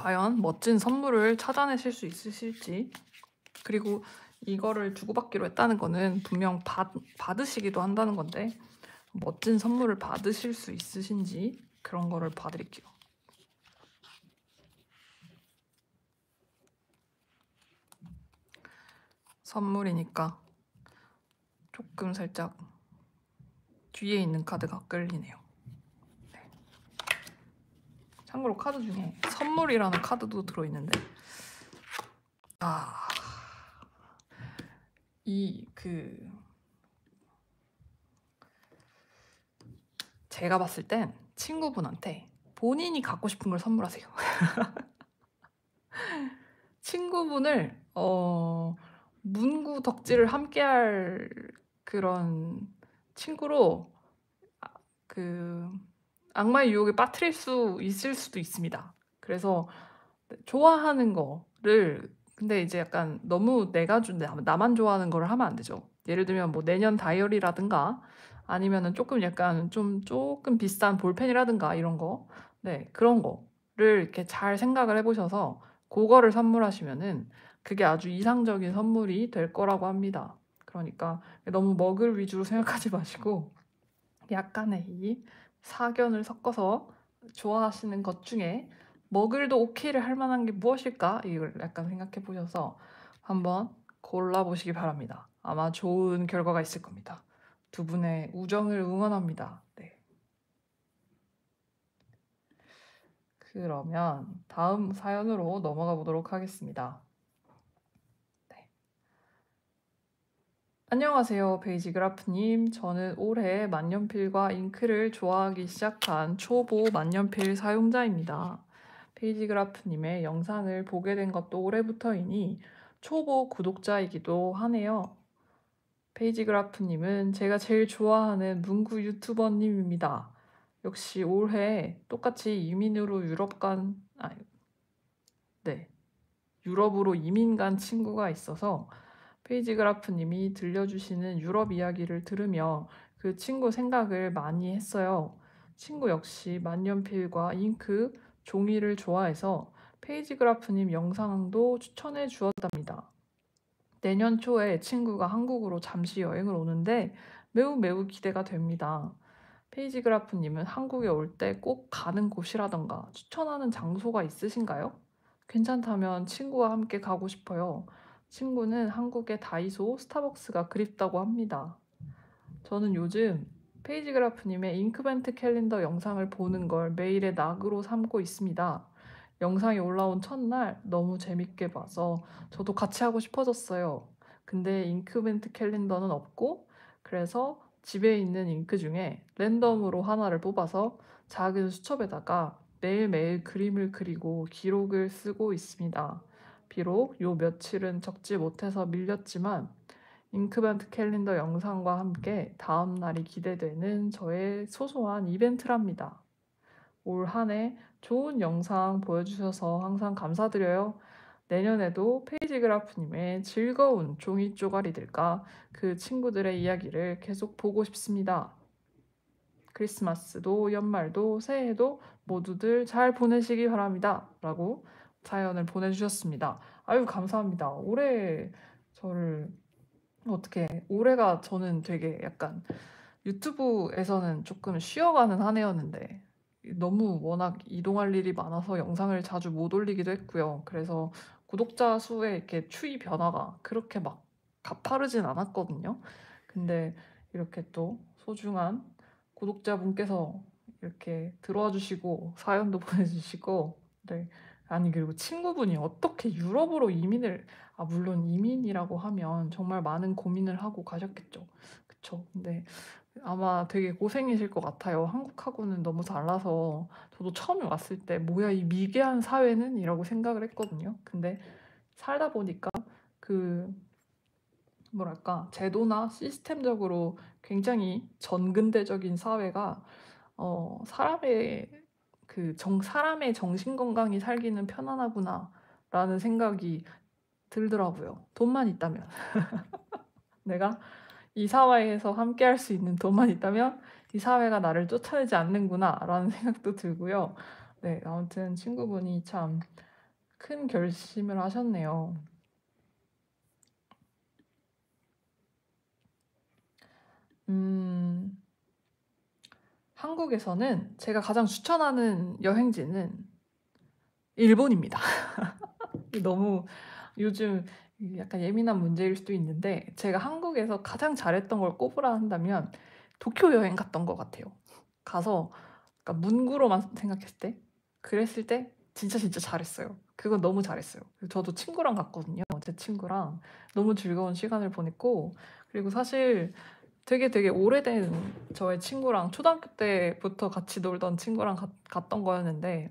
과연 멋진 선물을 찾아내실 수 있으실지 그리고 이거를 주고받기로 했다는 거는 분명 받, 받으시기도 한다는 건데 멋진 선물을 받으실 수 있으신지 그런 거를 봐드릴게요. 선물이니까 조금 살짝 뒤에 있는 카드가 끌리네요. 참고로 카드 중에 선물이라는 카드도 들어있는데 아이 그 제가 봤을 땐 친구분한테 본인이 갖고 싶은 걸 선물하세요. 친구분을 어 문구 덕질을 함께할 그런 친구로 아, 그 악마의 유혹에 빠뜨릴 수 있을 수도 있습니다. 그래서 좋아하는 거를 근데 이제 약간 너무 내가 준 나만 좋아하는 거를 하면 안 되죠. 예를 들면 뭐 내년 다이어리라든가 아니면은 조금 약간 좀 조금 비싼 볼펜이라든가 이런 거. 네, 그런 거를 이렇게 잘 생각을 해 보셔서 그거를 선물하시면은 그게 아주 이상적인 선물이 될 거라고 합니다. 그러니까 너무 먹을 위주로 생각하지 마시고 약간의 이 사견을 섞어서 좋아하시는 것 중에 먹을도 오케이를 할 만한 게 무엇일까? 이걸 약간 생각해 보셔서 한번 골라보시기 바랍니다. 아마 좋은 결과가 있을 겁니다. 두 분의 우정을 응원합니다. 네. 그러면 다음 사연으로 넘어가 보도록 하겠습니다. 안녕하세요, 베이지그라프님. 저는 올해 만년필과 잉크를 좋아하기 시작한 초보 만년필 사용자입니다. 베이지그라프님의 영상을 보게 된 것도 올해부터이니 초보 구독자이기도 하네요. 페이지그라프님은 제가 제일 좋아하는 문구 유튜버님입니다. 역시 올해 똑같이 이민으로 유럽 간, 아, 네. 유럽으로 이민 간 친구가 있어서 페이지그라프님이 들려주시는 유럽 이야기를 들으며 그 친구 생각을 많이 했어요. 친구 역시 만년필과 잉크, 종이를 좋아해서 페이지그라프님 영상도 추천해 주었답니다. 내년 초에 친구가 한국으로 잠시 여행을 오는데 매우 매우 기대가 됩니다. 페이지그라프님은 한국에 올 때 꼭 가는 곳이라던가 추천하는 장소가 있으신가요? 괜찮다면 친구와 함께 가고 싶어요. 친구는 한국의 다이소, 스타벅스가 그립다고 합니다. 저는 요즘 페이지그라프님의 잉크벤트 캘린더 영상을 보는 걸 매일의 낙으로 삼고 있습니다. 영상이 올라온 첫날 너무 재밌게 봐서 저도 같이 하고 싶어졌어요. 근데 잉크벤트 캘린더는 없고 그래서 집에 있는 잉크 중에 랜덤으로 하나를 뽑아서 작은 수첩에다가 매일매일 그림을 그리고 기록을 쓰고 있습니다. 비록 요 며칠은 적지 못해서 밀렸지만 잉크밴드 캘린더 영상과 함께 다음 날이 기대되는 저의 소소한 이벤트랍니다. 올 한 해 좋은 영상 보여주셔서 항상 감사드려요. 내년에도 페이지 그라프님의 즐거운 종이 쪼가리들과 그 친구들의 이야기를 계속 보고 싶습니다. 크리스마스도 연말도 새해도 모두들 잘 보내시기 바랍니다. 라고 사연을 보내주셨습니다. 아유, 감사합니다. 올해 저를 어떻게, 올해가 저는 되게 약간 유튜브에서는 조금 쉬어가는 한 해였는데, 너무 워낙 이동할 일이 많아서 영상을 자주 못 올리기도 했고요. 그래서 구독자 수의 이렇게 추이 변화가 그렇게 막 가파르진 않았거든요. 근데 이렇게 또 소중한 구독자분께서 이렇게 들어와 주시고 사연도 보내주시고 네 아니 그리고 친구분이 어떻게 유럽으로 이민을 아 물론 이민이라고 하면 정말 많은 고민을 하고 가셨겠죠. 그쵸 근데 아마 되게 고생이실 것 같아요. 한국하고는 너무 달라서 저도 처음에 왔을 때 뭐야 이 미개한 사회는 이라고 생각을 했거든요. 근데 살다 보니까 그 뭐랄까 제도나 시스템적으로 굉장히 전근대적인 사회가 어 사람의 그 정, 사람의 정신 건강이 살기는 편안하구나라는 생각이 들더라고요. 돈만 있다면. 내가 이 사회에서 함께 할 수 있는 돈만 있다면 이 사회가 나를 쫓아내지 않는구나라는 생각도 들고요. 네, 아무튼 친구분이 참 큰 결심을 하셨네요. 음, 한국에서는 제가 가장 추천하는 여행지는 일본입니다. 너무 요즘 약간 예민한 문제일 수도 있는데 제가 한국에서 가장 잘했던 걸 꼽으라 한다면 도쿄 여행 갔던 것 같아요. 가서 그러니까 문구로만 생각했을 때 그랬을 때 진짜 진짜 잘했어요. 그건 너무 잘했어요. 저도 친구랑 갔거든요. 제 친구랑 너무 즐거운 시간을 보냈고 그리고 사실 되게 되게 오래된 저의 친구랑 초등학교 때부터 같이 놀던 친구랑 가, 갔던 거였는데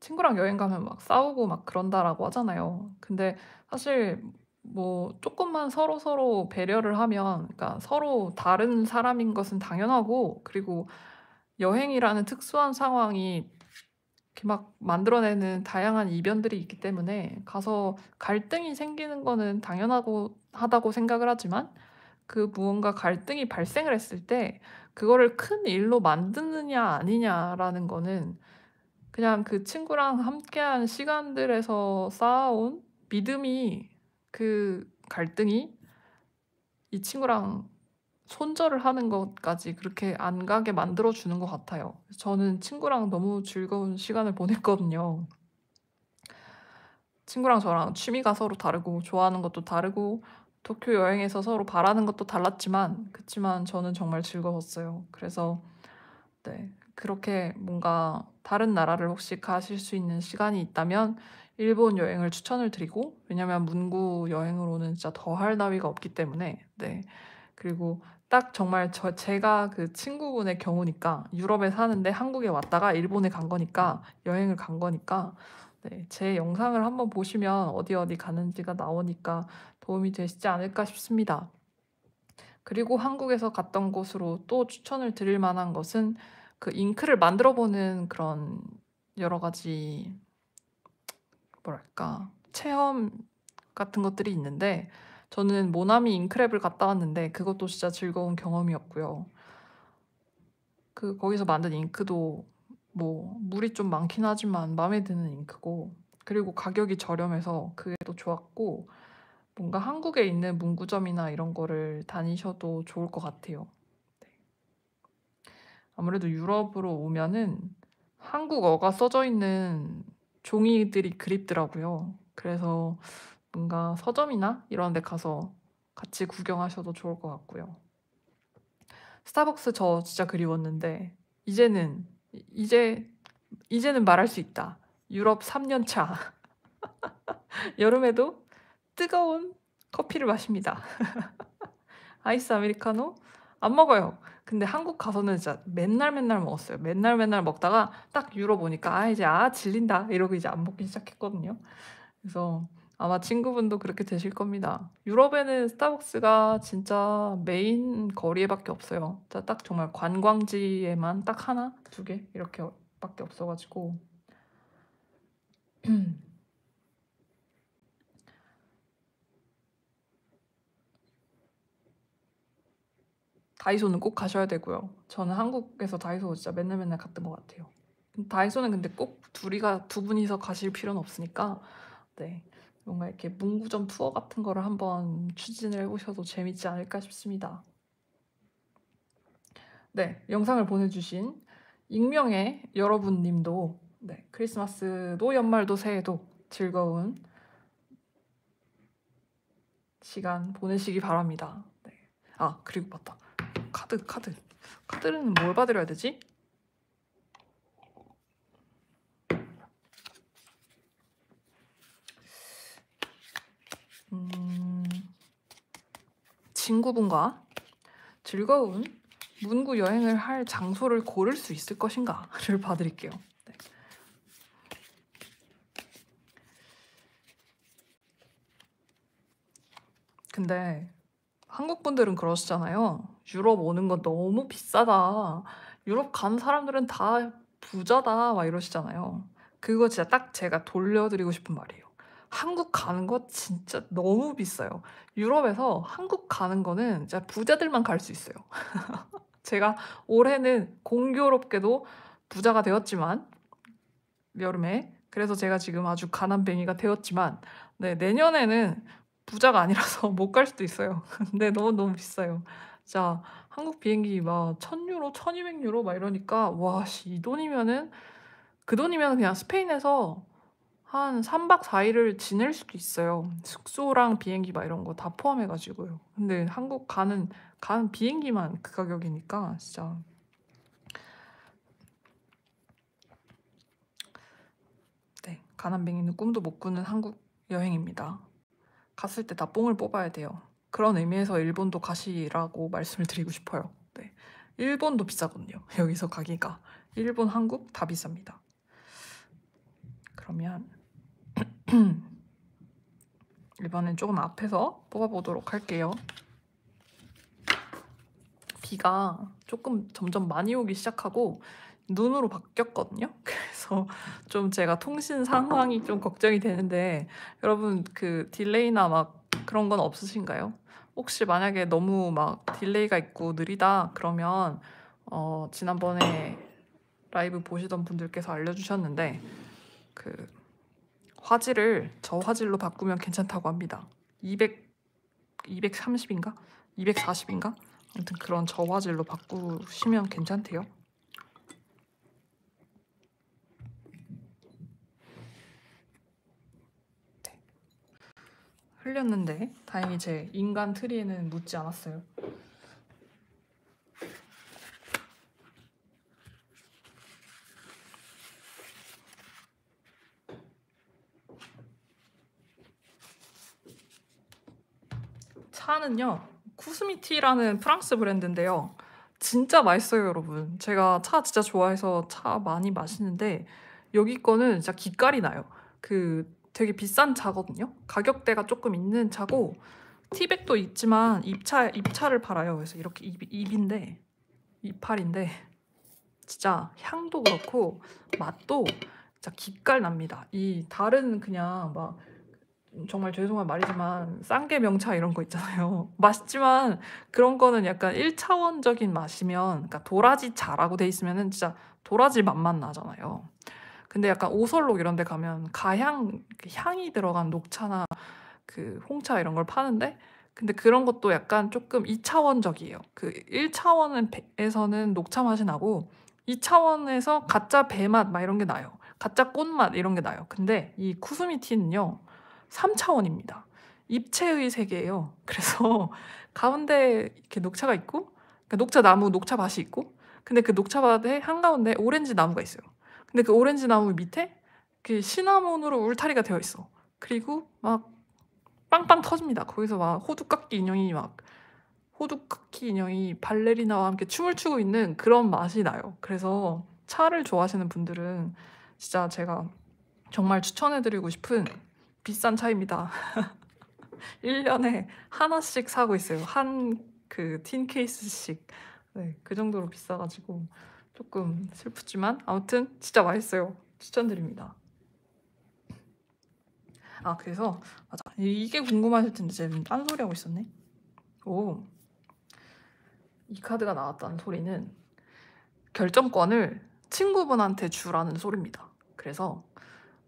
친구랑 여행 가면 막 싸우고 막 그런다라고 하잖아요. 근데 사실 뭐 조금만 서로 서로 배려를 하면 그러니까 서로 다른 사람인 것은 당연하고 그리고 여행이라는 특수한 상황이 이렇게 막 만들어내는 다양한 이변들이 있기 때문에 가서 갈등이 생기는 거는 당연하고 하다고 생각을 하지만 그 무언가 갈등이 발생을 했을 때 그거를 큰 일로 만드느냐 아니냐라는 거는 그냥 그 친구랑 함께한 시간들에서 쌓아온 믿음이 그 갈등이 이 친구랑 손절을 하는 것까지 그렇게 안 가게 만들어 주는 것 같아요. 저는 친구랑 너무 즐거운 시간을 보냈거든요. 친구랑 저랑 취미가 서로 다르고 좋아하는 것도 다르고 도쿄 여행에서 서로 바라는 것도 달랐지만 그렇지만 저는 정말 즐거웠어요. 그래서 네 그렇게 뭔가 다른 나라를 혹시 가실 수 있는 시간이 있다면 일본 여행을 추천을 드리고 왜냐면 문구 여행으로는 진짜 더할 나위가 없기 때문에 네 그리고 딱 정말 저 제가 그 친구분의 경우니까 유럽에 사는데 한국에 왔다가 일본에 간 거니까 여행을 간 거니까 네, 제 영상을 한번 보시면 어디 어디 가는지가 나오니까 도움이 되시지 않을까 싶습니다. 그리고 한국에서 갔던 곳으로 또 추천을 드릴 만한 것은 그 잉크를 만들어 보는 그런 여러 가지 뭐랄까 체험 같은 것들이 있는데 저는 모나미 잉크랩을 갔다 왔는데 그것도 진짜 즐거운 경험이었고요. 그 거기서 만든 잉크도 뭐 물이 좀 많긴 하지만 마음에 드는 잉크고 그리고 가격이 저렴해서 그게 또 좋았고 뭔가 한국에 있는 문구점이나 이런 거를 다니셔도 좋을 것 같아요. 네. 아무래도 유럽으로 오면은 한국어가 써져 있는 종이들이 그립더라고요. 그래서 뭔가 서점이나 이런 데 가서 같이 구경하셔도 좋을 것 같고요. 스타벅스 저 진짜 그리웠는데 이제는 이제 이제는 말할 수 있다. 유럽 3년 차. 여름에도 뜨거운 커피를 마십니다. 아이스 아메리카노 안 먹어요. 근데 한국 가서는 진짜 맨날 맨날 먹었어요. 맨날 맨날 먹다가 딱 유럽 오니까 아 이제 아 질린다 이러고 이제 안 먹기 시작했거든요. 그래서 아마 친구분도 그렇게 되실 겁니다. 유럽에는 스타벅스가 진짜 메인 거리에밖에 없어요. 딱 정말 관광지에만 딱 하나 두 개 이렇게밖에 없어가지고 음. 다이소는 꼭 가셔야 되고요. 저는 한국에서 다이소 진짜 맨날 맨날 갔던 것 같아요. 다이소는 근데 꼭 둘이가 두 분이서 가실 필요는 없으니까 네 뭔가 이렇게 문구점 투어 같은 거를 한번 추진을 해보셔도 재밌지 않을까 싶습니다. 네 영상을 보내주신 익명의 여러분님도 네 크리스마스도 연말도 새해도 즐거운 시간 보내시기 바랍니다. 네. 아 그리고 맞다. 카드 카드 카드는 뭘 받으려야 되지? 친구분과 음, 즐거운 문구 여행을 할 장소를 고를 수 있을 것인가를 봐드릴게요. 네. 근데 한국 분들은 그러시잖아요. 유럽 오는 건 너무 비싸다. 유럽 간 사람들은 다 부자다. 막 이러시잖아요. 그거 진짜 딱 제가 돌려드리고 싶은 말이에요. 한국 가는 거 진짜 너무 비싸요. 유럽에서 한국 가는 거는 진짜 부자들만 갈 수 있어요. 제가 올해는 공교롭게도 부자가 되었지만 여름에 그래서 제가 지금 아주 가난뱅이가 되었지만 네, 내년에는 부자가 아니라서 못 갈 수도 있어요. 근데 너무 너무 비싸요. 진짜 한국 비행기 막 1000유로, 1200유로 막 이러니까 와, 씨, 이 돈이면은 그 돈이면 그냥 스페인에서 한 3박 4일을 지낼 수도 있어요. 숙소랑 비행기 막 이런 거 다 포함해 가지고요. 근데 한국 가는 가는 비행기만 그 가격이니까 진짜 네, 가난뱅이는 꿈도 못 꾸는 한국 여행입니다. 갔을 때 다 뽕을 뽑아야 돼요. 그런 의미에서 일본도 가시라고 말씀을 드리고 싶어요. 네. 일본도 비싸거든요. 여기서 가기가. 일본, 한국 다 비쌉니다. 그러면 이번엔 조금 앞에서 뽑아보도록 할게요. 비가 조금 점점 많이 오기 시작하고 눈으로 바뀌었거든요. 그래서 좀 제가 통신 상황이 좀 걱정이 되는데 여러분 그 딜레이나 막 그런 건 없으신가요? 혹시 만약에 너무 막 딜레이가 있고 느리다 그러면 어, 지난번에 라이브 보시던 분들께서 알려주셨는데 그 화질을 저 화질로 바꾸면 괜찮다고 합니다. 200 230인가? 240인가? 아무튼 그런 저화질로 바꾸시면 괜찮대요. 흘렸는데 다행히 제 인간 트리에는 묻지 않았어요. 차는요 쿠스미티라는 프랑스 브랜드인데요 진짜 맛있어요 여러분 제가 차 진짜 좋아해서 차 많이 마시는데 여기 거는 진짜 기깔이 나요 그 되게 비싼 차거든요. 가격대가 조금 있는 차고 티백도 있지만 입차 입차를 팔아요. 그래서 이렇게 입, 입인데 이팔인데 진짜 향도 그렇고 맛도 진짜 기깔 납니다. 이 다른 그냥 막 정말 죄송한 말이지만 쌍계 명차 이런 거 있잖아요. 맛있지만 그런 거는 약간 1차원적인 맛이면 그러니까 도라지 차라고 돼 있으면은 진짜 도라지 맛만 나잖아요. 근데 약간 오설록 이런 데 가면 가향 그 향이 들어간 녹차나 그 홍차 이런 걸 파는데 근데 그런 것도 약간 조금 2차원적이에요. 그 1차원에서는 녹차 맛이 나고 2차원에서 가짜 배맛 막 이런 게 나요. 가짜 꽃맛 이런 게 나요. 근데 이 쿠스미티는요. 3차원입니다. 입체의 세계예요. 그래서 가운데 이렇게 녹차가 있고 그러니까 녹차 나무, 녹차 밭이 있고 근데 그 녹차 밭의 한가운데 오렌지 나무가 있어요. 근데 그 오렌지 나무 밑에 그 시나몬으로 울타리가 되어 있어. 그리고 막 빵빵 터집니다. 거기서 막 호두깎기 인형이 막 호두깎기 인형이 발레리나와 함께 춤을 추고 있는 그런 맛이 나요. 그래서 차를 좋아하시는 분들은 진짜 제가 정말 추천해드리고 싶은 비싼 차입니다. 1년에 하나씩 사고 있어요. 한 그틴 케이스씩. 네, 그 정도로 비싸가지고. 조금 슬프지만 아무튼 진짜 맛있어요. 추천드립니다. 아 그래서 맞아 이게 궁금하실 텐데 제가 딴 소리 하고 있었네. 오이 카드가 나왔다는 소리는 결정권을 친구분한테 주라는 소리입니다. 그래서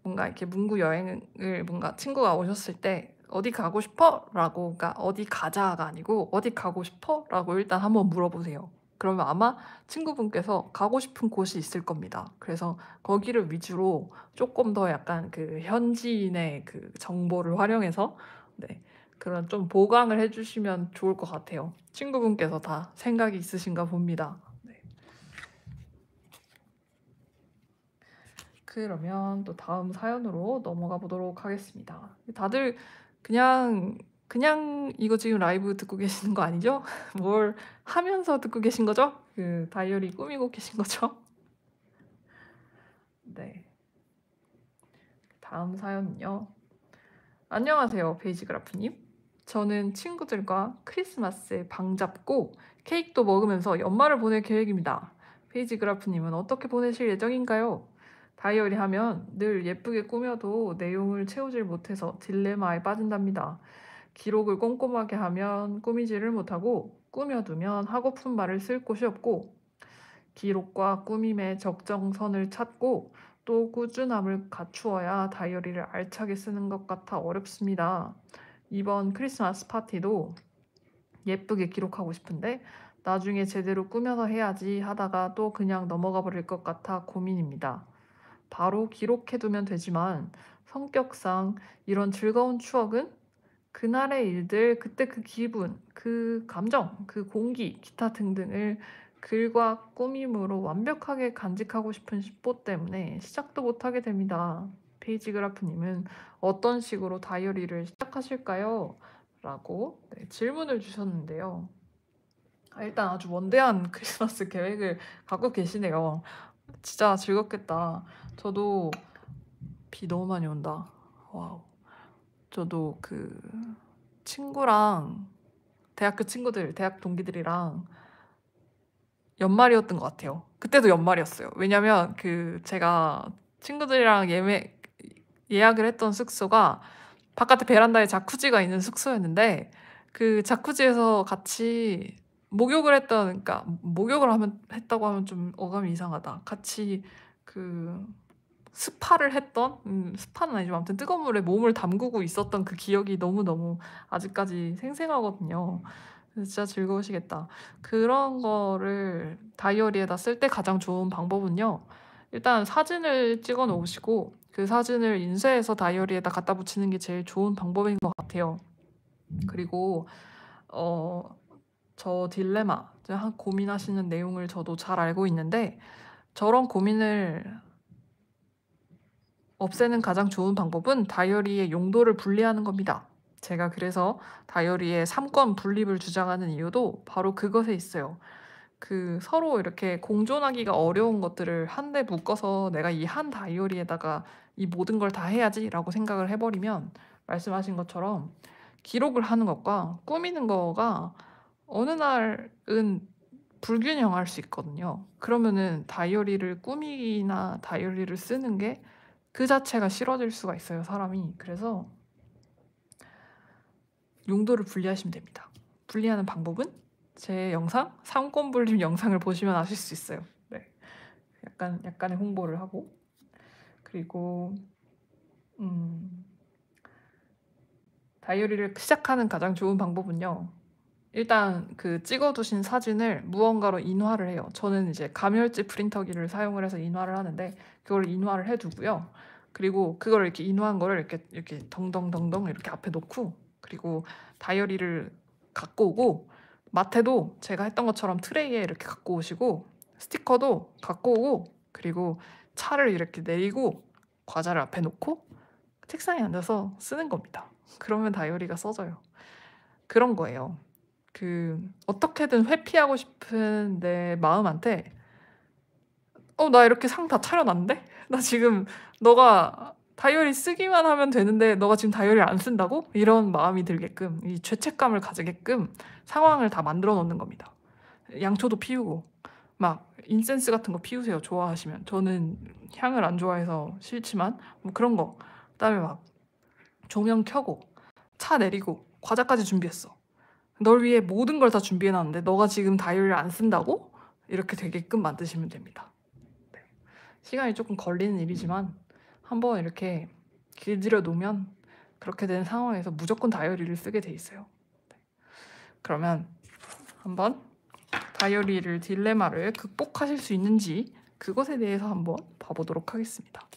뭔가 이렇게 문구 여행을 뭔가 친구가 오셨을 때 어디 가고 싶어? 라고, 그러니까 어디 가자가 아니고 어디 가고 싶어? 라고 일단 한번 물어보세요. 그러면 아마 친구분께서 가고 싶은 곳이 있을 겁니다. 그래서 거기를 위주로 조금 더 약간 그 현지인의 그 정보를 활용해서 네, 그런 좀 보강을 해주시면 좋을 것 같아요. 친구분께서 다 생각이 있으신가 봅니다. 네. 그러면 또 다음 사연으로 넘어가 보도록 하겠습니다. 다들 그냥 그냥 이거 지금 라이브 듣고 계시는 거 아니죠? 뭘 하면서 듣고 계신 거죠? 그 다이어리 꾸미고 계신 거죠? 네. 다음 사연은요. 안녕하세요, 베이지그라프님. 저는 친구들과 크리스마스에 방 잡고 케이크도 먹으면서 연말을 보낼 계획입니다. 페이지그라프님은 어떻게 보내실 예정인가요? 다이어리 하면 늘 예쁘게 꾸며도 내용을 채우질 못해서 딜레마에 빠진답니다. 기록을 꼼꼼하게 하면 꾸미지를 못하고 꾸며두면 하고픈 말을 쓸 곳이 없고 기록과 꾸밈의 적정선을 찾고 또 꾸준함을 갖추어야 다이어리를 알차게 쓰는 것 같아 어렵습니다. 이번 크리스마스 파티도 예쁘게 기록하고 싶은데 나중에 제대로 꾸며서 해야지 하다가 또 그냥 넘어가 버릴 것 같아 고민입니다. 바로 기록해두면 되지만 성격상 이런 즐거운 추억은 그날의 일들, 그때 그 기분, 그 감정, 그 공기, 기타 등등을 글과 꾸밈으로 완벽하게 간직하고 싶은 십보 때문에 시작도 못하게 됩니다. 페이지 그라프님은 어떤 식으로 다이어리를 시작하실까요? 라고 네, 질문을 주셨는데요. 아, 일단 아주 원대한 크리스마스 계획을 갖고 계시네요. 진짜 즐겁겠다. 저도 비 너무 많이 온다. 와우. 저도 그 친구랑 대학교 친구들, 대학 동기들이랑 연말이었던 것 같아요. 그때도 연말이었어요. 왜냐면 그 제가 친구들이랑 예매 예약을 했던 숙소가 바깥에 베란다에 자쿠지가 있는 숙소였는데 그 자쿠지에서 같이 목욕을 했던 그러니까 목욕을 하면 했다고 하면 좀 어감이 이상하다. 같이 그 스파를 했던 음, 스파는 아니지만 아무튼 뜨거운 물에 몸을 담그고 있었던 그 기억이 너무너무 아직까지 생생하거든요. 진짜 즐거우시겠다. 그런 거를 다이어리에다 쓸 때 가장 좋은 방법은요. 일단 사진을 찍어 놓으시고 그 사진을 인쇄해서 다이어리에다 갖다 붙이는 게 제일 좋은 방법인 것 같아요. 그리고 어, 저 딜레마, 한 고민하시는 내용을 저도 잘 알고 있는데 저런 고민을 없애는 가장 좋은 방법은 다이어리의 용도를 분리하는 겁니다. 제가 그래서 다이어리에 3권 분립을 주장하는 이유도 바로 그것에 있어요. 그 서로 이렇게 공존하기가 어려운 것들을 한데 묶어서 내가 이 한 다이어리에다가 이 모든 걸 다 해야지라고 생각을 해버리면 말씀하신 것처럼 기록을 하는 것과 꾸미는 거가 어느 날은 불균형할 수 있거든요. 그러면은 다이어리를 꾸미기나 다이어리를 쓰는 게그 자체가 싫어질 수가 있어요, 사람이. 그래서 용도를 분리하시면 됩니다. 분리하는 방법은 제 영상, 상권분림 영상을 보시면 아실 수 있어요. 네. 약간, 약간의 홍보를 하고. 그리고, 음, 다이어리를 시작하는 가장 좋은 방법은요. 일단 그 찍어두신 사진을 무언가로 인화를 해요. 저는 이제 가멸지 프린터기를 사용을 해서 인화를 하는데 그걸 인화를 해두고요. 그리고 그걸 이렇게 인화한 거를 이렇게 이렇게 덩덩덩덩 이렇게 앞에 놓고 그리고 다이어리를 갖고 오고 마테도 제가 했던 것처럼 트레이에 이렇게 갖고 오시고 스티커도 갖고 오고 그리고 차를 이렇게 내리고 과자를 앞에 놓고 책상에 앉아서 쓰는 겁니다. 그러면 다이어리가 써져요. 그런 거예요. 그 어떻게든 회피하고 싶은 내 마음한테 어 나 이렇게 상 다 차려놨는데 나 지금 너가 다이어리 쓰기만 하면 되는데 너가 지금 다이어리 안 쓴다고 이런 마음이 들게끔 이 죄책감을 가지게끔 상황을 다 만들어 놓는 겁니다. 양초도 피우고 막 인센스 같은 거 피우세요. 좋아하시면 저는 향을 안 좋아해서 싫지만 뭐 그런 거 그다음에 막 조명 켜고 차 내리고 과자까지 준비했어. 널 위해 모든 걸 다 준비해놨는데 너가 지금 다이어리를 안 쓴다고? 이렇게 되게끔 만드시면 됩니다. 네. 시간이 조금 걸리는 일이지만 한번 이렇게 길들여 놓으면 그렇게 된 상황에서 무조건 다이어리를 쓰게 돼 있어요. 네. 그러면 한번 다이어리를 딜레마를 극복하실 수 있는지 그것에 대해서 한번 봐보도록 하겠습니다.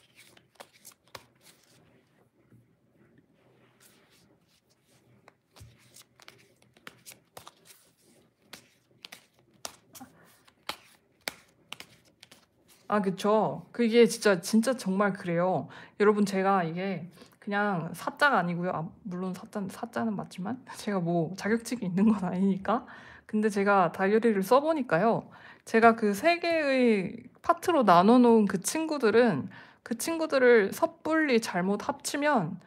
아, 그쵸. 그게 진짜, 진짜 정말 그래요. 여러분, 제가 이게 그냥 사자가 아니고요. 아, 물론 사자, 사자는 맞지만, 제가 뭐 자격증이 있는 건 아니니까. 근데 제가 다이어리를 써보니까요. 제가 그3 개의 파트로 나눠놓은 그 친구들은 그 친구들을 섣불리 잘못 합치면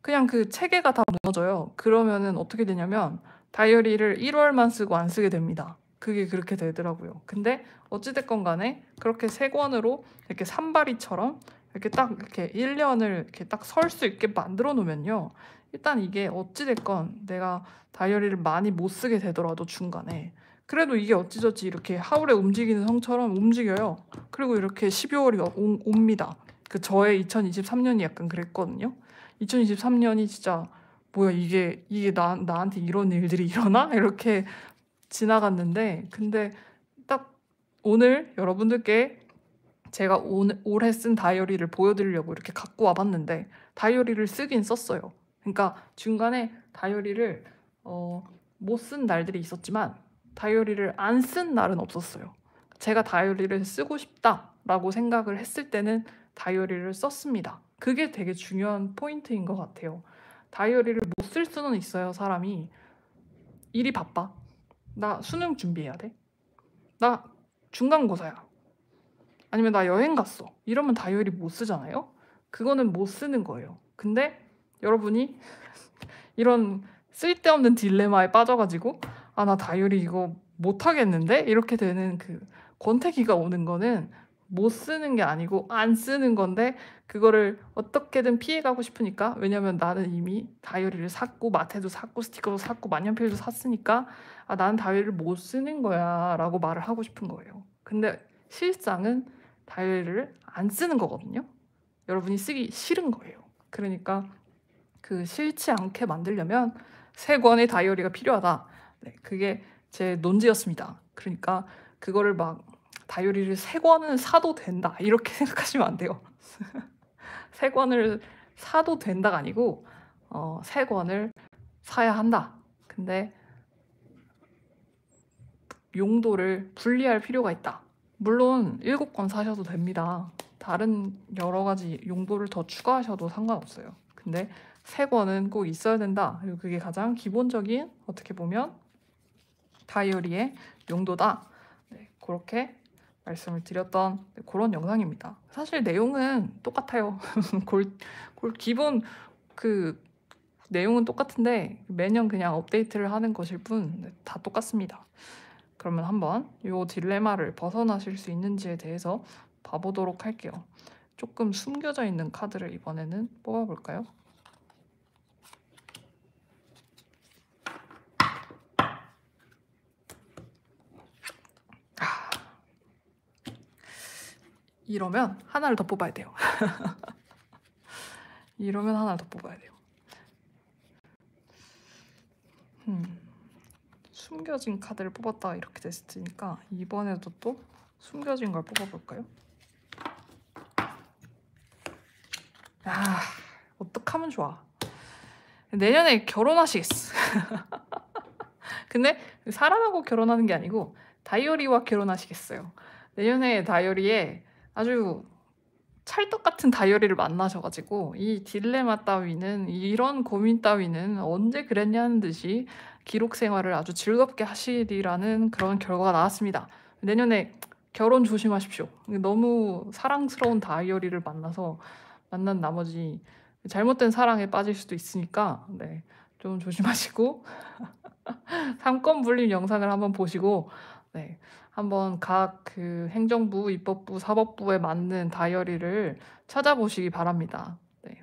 그냥 그 체계가 다 무너져요. 그러면은 어떻게 되냐면 다이어리를 1월만 쓰고 안 쓰게 됩니다. 그게 그렇게 되더라고요. 근데 어찌됐건 간에 그렇게 세 권으로 이렇게 산발이처럼 이렇게 딱 이렇게 1년을 이렇게 딱 설 수 있게 만들어 놓으면요. 일단 이게 어찌됐건 내가 다이어리를 많이 못 쓰게 되더라도 중간에 그래도 이게 어찌저찌 이렇게 하울에 움직이는 성처럼 움직여요. 그리고 이렇게 12월이 오, 옵니다. 그 저의 2023년이 약간 그랬거든요. 2023년이 진짜 뭐야 이게 이게 나 나한테 이런 일들이 일어나 이렇게 지나갔는데 근데 딱 오늘 여러분들께 제가 오늘, 올해 쓴 다이어리를 보여드리려고 이렇게 갖고 와봤는데 다이어리를 쓰긴 썼어요. 그러니까 중간에 다이어리를 어, 못쓴 날들이 있었지만 다이어리를 안 쓴 날은 없었어요. 제가 다이어리를 쓰고 싶다라고 생각을 했을 때는 다이어리를 썼습니다. 그게 되게 중요한 포인트인 것 같아요. 다이어리를 못 쓸 수는 있어요, 사람이. 일이 바빠. 나 수능 준비해야 돼. 나 중간고사야. 아니면 나 여행 갔어. 이러면 다이어리 못 쓰잖아요. 그거는 못 쓰는 거예요. 근데 여러분이 이런 쓸데없는 딜레마에 빠져가지고 아 나 다이어리 이거 못 하겠는데 이렇게 되는 그 권태기가 오는 거는 못 쓰는 게 아니고 안 쓰는 건데 그거를 어떻게든 피해가고 싶으니까 왜냐면 나는 이미 다이어리를 샀고 마테도 샀고 스티커도 샀고 만년필도 샀으니까 아 나는 다이어리를 못 쓰는 거야 라고 말을 하고 싶은 거예요 근데 실상은 다이어리를 안 쓰는 거거든요 여러분이 쓰기 싫은 거예요 그러니까 그 싫지 않게 만들려면 세 권의 다이어리가 필요하다 네, 그게 제 논지였습니다 그러니까 그거를 막 다이어리를 세 권은 사도 된다 이렇게 생각하시면 안 돼요 세 권을 사도 된다가 아니고 어, 세 권을 사야 한다. 근데 용도를 분리할 필요가 있다. 물론 일곱 권 사셔도 됩니다. 다른 여러 가지 용도를 더 추가하셔도 상관없어요. 근데 세 권은 꼭 있어야 된다. 그리고 그게 가장 기본적인 어떻게 보면 다이어리의 용도다. 네, 그렇게 말씀을 드렸던 그런 영상입니다. 사실 내용은 똑같아요. 골, 골 기본 그 내용은 똑같은데 매년 그냥 업데이트를 하는 것일 뿐다 네, 똑같습니다. 그러면 한번 이 딜레마를 벗어나실 수 있는지에 대해서 봐보도록 할게요. 조금 숨겨져 있는 카드를 이번에는 뽑아볼까요? 이러면 하나를 더 뽑아야 돼요. 이러면 하나를 더 뽑아야 돼요. 음, 숨겨진 카드를 뽑았다 이렇게 됐으니까 이번에도 또 숨겨진 걸 뽑아볼까요? 아, 어떡하면 좋아. 내년에 결혼하시겠어. 근데 사람하고 결혼하는 게 아니고 다이어리와 결혼하시겠어요. 내년에 다이어리에 아주 찰떡 같은 다이어리를 만나셔가지고 이 딜레마 따위는 이런 고민 따위는 언제 그랬냐는 듯이 기록 생활을 아주 즐겁게 하시리라는 그런 결과가 나왔습니다. 내년에 결혼 조심하십시오. 너무 사랑스러운 다이어리를 만나서 만난 나머지 잘못된 사랑에 빠질 수도 있으니까 네, 좀 조심하시고 삼권 불림 영상을 한번 보시고 네, 한번 각 그 행정부, 입법부, 사법부에 맞는 다이어리를 찾아보시기 바랍니다. 네.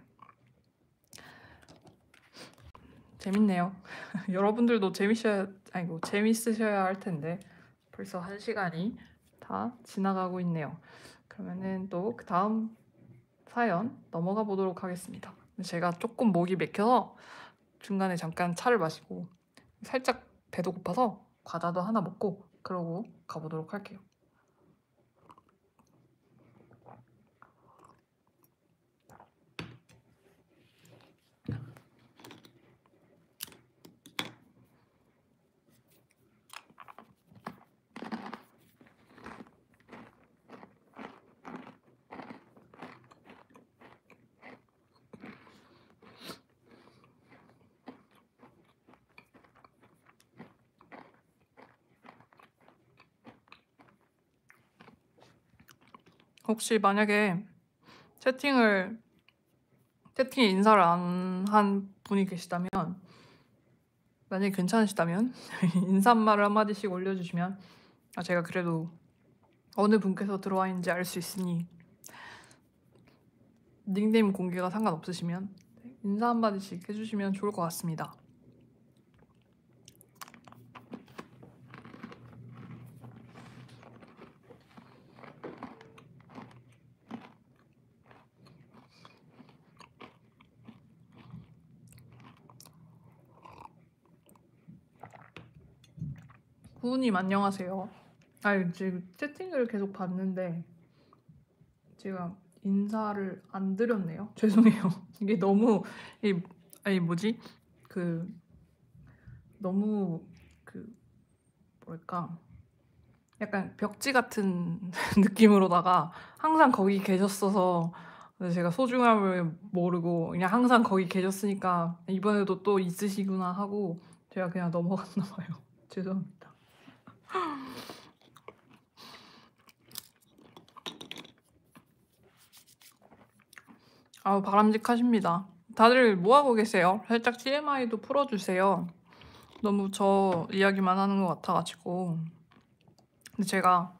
재밌네요. 여러분들도 재밌셔야 아이고 뭐 재밌으셔야 할 텐데 벌써 한 시간이 다 지나가고 있네요. 그러면은 또 그 다음 사연 넘어가 보도록 하겠습니다. 제가 조금 목이 맥혀서 중간에 잠깐 차를 마시고 살짝 배도 고파서 과자도 하나 먹고 그러고 가보도록 할게요. 혹시 만약에 채팅을 채팅에 인사를 안 한 분이 계시다면 만약에 괜찮으시다면 인사말을 한마디씩 올려주시면 아, 제가 그래도 어느 분께서 들어와 있는지 알 수 있으니 닉네임 공개가 상관없으시면 인사 한마디씩 해주시면 좋을 것 같습니다. 구우님 안녕하세요. 아 지금 채팅을 계속 봤는데 제가 인사를 안 드렸네요. 죄송해요. 이게 너무 이 아니 뭐지 그 너무 그뭐까 약간 벽지 같은 느낌으로다가 항상 거기 계셨어서 제가 소중함을 모르고 그냥 항상 거기 계셨으니까 이번에도 또 있으시구나 하고 제가 그냥 넘어갔나 봐요. 죄송합니다. 아우 바람직하십니다. 다들 뭐하고 계세요? 살짝 TMI도 풀어주세요. 너무 저 이야기만 하는 것 같아가지고. 근데 제가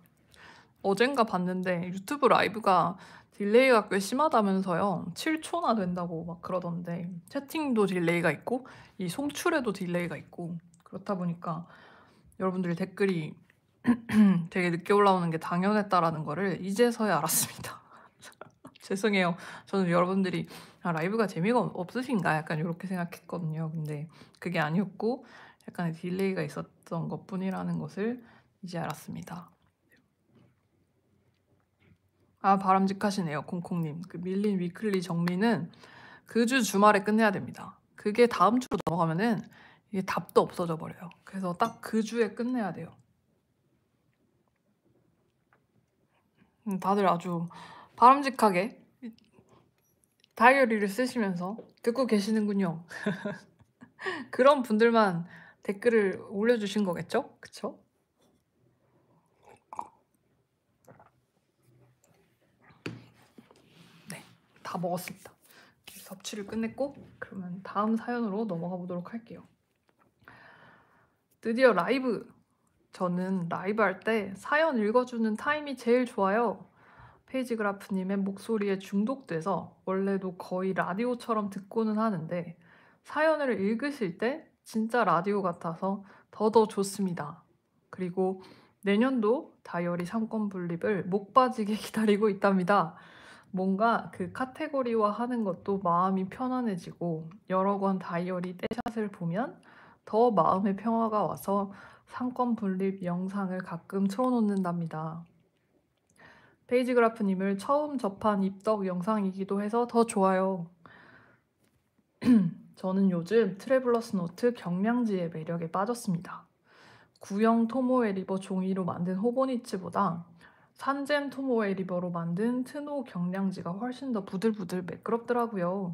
어젠가 봤는데 유튜브 라이브가 딜레이가 꽤 심하다면서요. 7초나 된다고 막 그러던데 채팅도 딜레이가 있고 이 송출에도 딜레이가 있고 그렇다 보니까 여러분들이 댓글이 되게 늦게 올라오는 게 당연했다라는 거를 이제서야 알았습니다. 죄송해요. 저는 여러분들이 아, 라이브가 재미가 없으신가 약간 이렇게 생각했거든요. 근데 그게 아니었고 약간의 딜레이가 있었던 것뿐이라는 것을 이제 알았습니다. 아 바람직하시네요, 콩콩님. 그 밀린 위클리 정리는 그 주 주말에 끝내야 됩니다. 그게 다음 주로 넘어가면은 이게 답도 없어져 버려요. 그래서 딱 그 주에 끝내야 돼요. 음, 다들 아주 바람직하게 다이어리를 쓰시면서 듣고 계시는군요. 그런 분들만 댓글을 올려주신 거겠죠? 그쵸? 네, 다 먹었습니다. 섭취를 끝냈고 그러면 다음 사연으로 넘어가 보도록 할게요. 드디어 라이브! 저는 라이브 할 때 사연 읽어주는 타임이 제일 좋아요. 페이지그라프님의 목소리에 중독돼서 원래도 거의 라디오처럼 듣고는 하는데 사연을 읽으실 때 진짜 라디오 같아서 더더 좋습니다. 그리고 내년도 다이어리 3권 분립을 목 빠지게 기다리고 있답니다. 뭔가 그 카테고리화 하는 것도 마음이 편안해지고 여러 권 다이어리 때샷을 보면 더 마음의 평화가 와서 상권 분립 영상을 가끔 틀어놓는답니다. 페이지그라프님을 처음 접한 입덕 영상이기도 해서 더 좋아요. 저는 요즘 트래블러스 노트 경량지의 매력에 빠졌습니다. 구형 토모에 리버 종이로 만든 호보니츠보다 산젠 토모에 리버로 만든 트노 경량지가 훨씬 더 부들부들 매끄럽더라고요.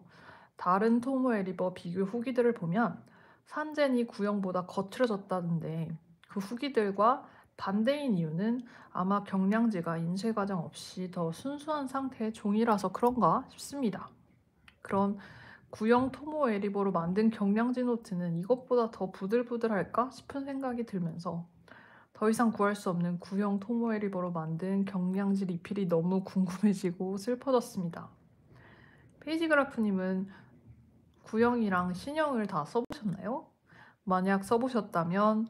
다른 토모에 리버 비교 후기들을 보면 산젠이 구형보다 거칠어졌다는데 그 후기들과 반대인 이유는 아마 경량지가 인쇄 과정 없이 더 순수한 상태의 종이라서 그런가 싶습니다. 그런 구형 토모 에리보로 만든 경량지 노트는 이것보다 더 부들부들할까 싶은 생각이 들면서 더 이상 구할 수 없는 구형 토모 에리보로 만든 경량지 리필이 너무 궁금해지고 슬퍼졌습니다. 페이지그라프님은 구형이랑 신형을 다 써보셨나요? 만약 써보셨다면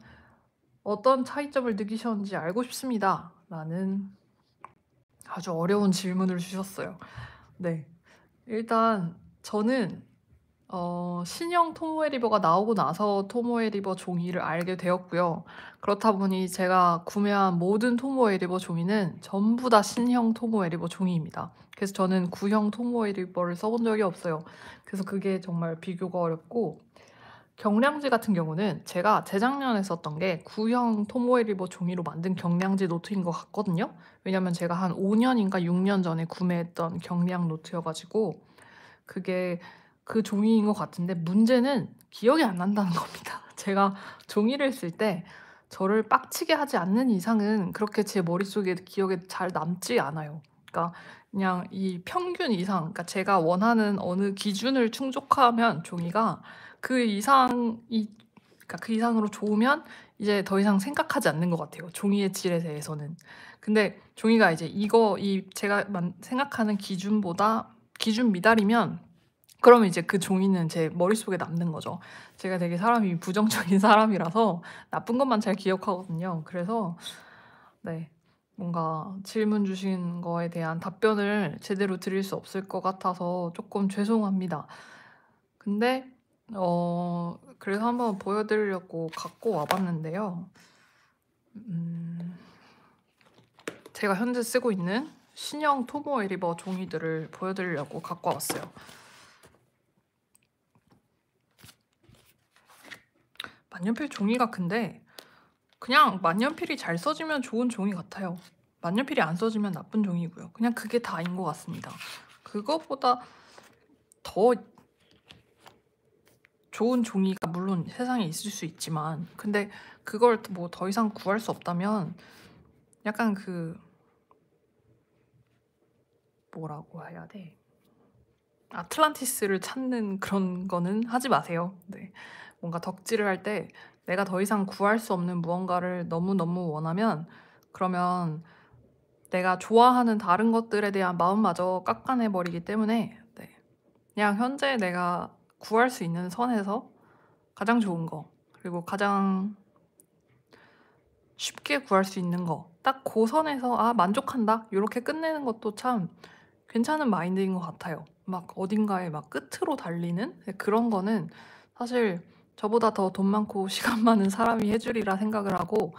어떤 차이점을 느끼셨는지 알고 싶습니다. 라는 아주 어려운 질문을 주셨어요. 네. 일단 저는 어, 신형 토모에리버가 나오고 나서 토모에리버 종이를 알게 되었고요. 그렇다 보니 제가 구매한 모든 토모에리버 종이는 전부 다 신형 토모에리버 종이입니다. 그래서 저는 구형 토모에리버를 써본 적이 없어요. 그래서 그게 정말 비교가 어렵고 경량지 같은 경우는 제가 재작년에 썼던 게 구형 토모에리버 종이로 만든 경량지 노트인 것 같거든요. 왜냐면 제가 한 5년인가 6년 전에 구매했던 경량 노트여가지고 그게 그 종이인 것 같은데 문제는 기억이 안 난다는 겁니다. 제가 종이를 쓸 때 저를 빡치게 하지 않는 이상은 그렇게 제 머릿속에 기억에 잘 남지 않아요. 그러니까 그냥 이 평균 이상, 그러니까 제가 원하는 어느 기준을 충족하면 종이가 그 이상이 그러니까 그 이상으로 좋으면 이제 더 이상 생각하지 않는 것 같아요. 종이의 질에 대해서는. 근데 종이가 이제 이거 이 제가 생각하는 기준보다 기준 미달이면 그러면 이제 그 종이는 제 머릿속에 남는 거죠. 제가 되게 사람이 부정적인 사람이라서 나쁜 것만 잘 기억하거든요. 그래서 네. 뭔가 질문 주신 거에 대한 답변을 제대로 드릴 수 없을 것 같아서 조금 죄송합니다. 근데 어 그래서 한번 보여드리려고 갖고 와봤는데요. 음 제가 현재 쓰고 있는 신형 토모 에리버 종이들을 보여드리려고 갖고 왔어요. 만년필 종이가 근데 그냥 만년필이 잘 써지면 좋은 종이 같아요. 만년필이 안 써지면 나쁜 종이고요. 그냥 그게 다인 것 같습니다. 그것보다 더 좋은 종이가 물론 세상에 있을 수 있지만 근데 그걸 뭐 더 이상 구할 수 없다면 약간 그 뭐라고 해야 돼? 아틀란티스를 찾는 그런 거는 하지 마세요. 네. 뭔가 덕질을 할 때 내가 더 이상 구할 수 없는 무언가를 너무너무 원하면 그러면 내가 좋아하는 다른 것들에 대한 마음마저 깎아내 버리기 때문에 네. 그냥 현재 내가 구할 수 있는 선에서 가장 좋은 거 그리고 가장 쉽게 구할 수 있는 거 딱 고선에서 그 아 만족한다 이렇게 끝내는 것도 참 괜찮은 마인드인 것 같아요. 막 어딘가에 막 끝으로 달리는 네, 그런 거는 사실 저보다 더 돈 많고 시간 많은 사람이 해주리라 생각을 하고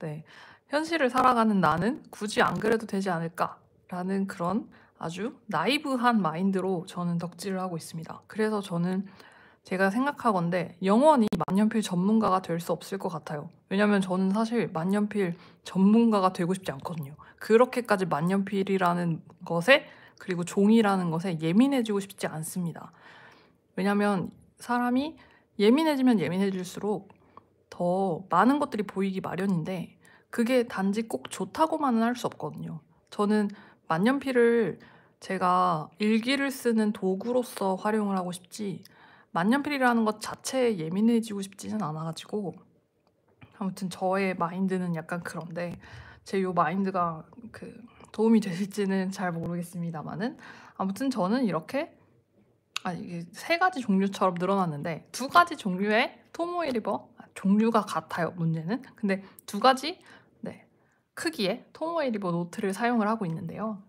네, 현실을 살아가는 나는 굳이 안 그래도 되지 않을까라는 그런 아주 나이브한 마인드로 저는 덕질을 하고 있습니다. 그래서 저는 제가 생각하건데 영원히 만년필 전문가가 될 수 없을 것 같아요. 왜냐면 저는 사실 만년필 전문가가 되고 싶지 않거든요. 그렇게까지 만년필이라는 것에 그리고 종이라는 것에 예민해지고 싶지 않습니다. 왜냐면 사람이 예민해지면 예민해질수록 더 많은 것들이 보이기 마련인데 그게 단지 꼭 좋다고만은 할 수 없거든요. 저는 만년필을 제가 일기를 쓰는 도구로서 활용을 하고 싶지 만년필이라는 것 자체에 예민해지고 싶지는 않아가지고 아무튼 저의 마인드는 약간 그런데 제 요 마인드가 그 도움이 되실지는 잘 모르겠습니다만은 아무튼 저는 이렇게 아 이게 세 가지 종류처럼 늘어났는데 두 가지 종류의 토모이리버 아, 종류가 같아요. 문제는 근데 두 가지 네, 크기의 토모이리버 노트를 사용을 하고 있는데요.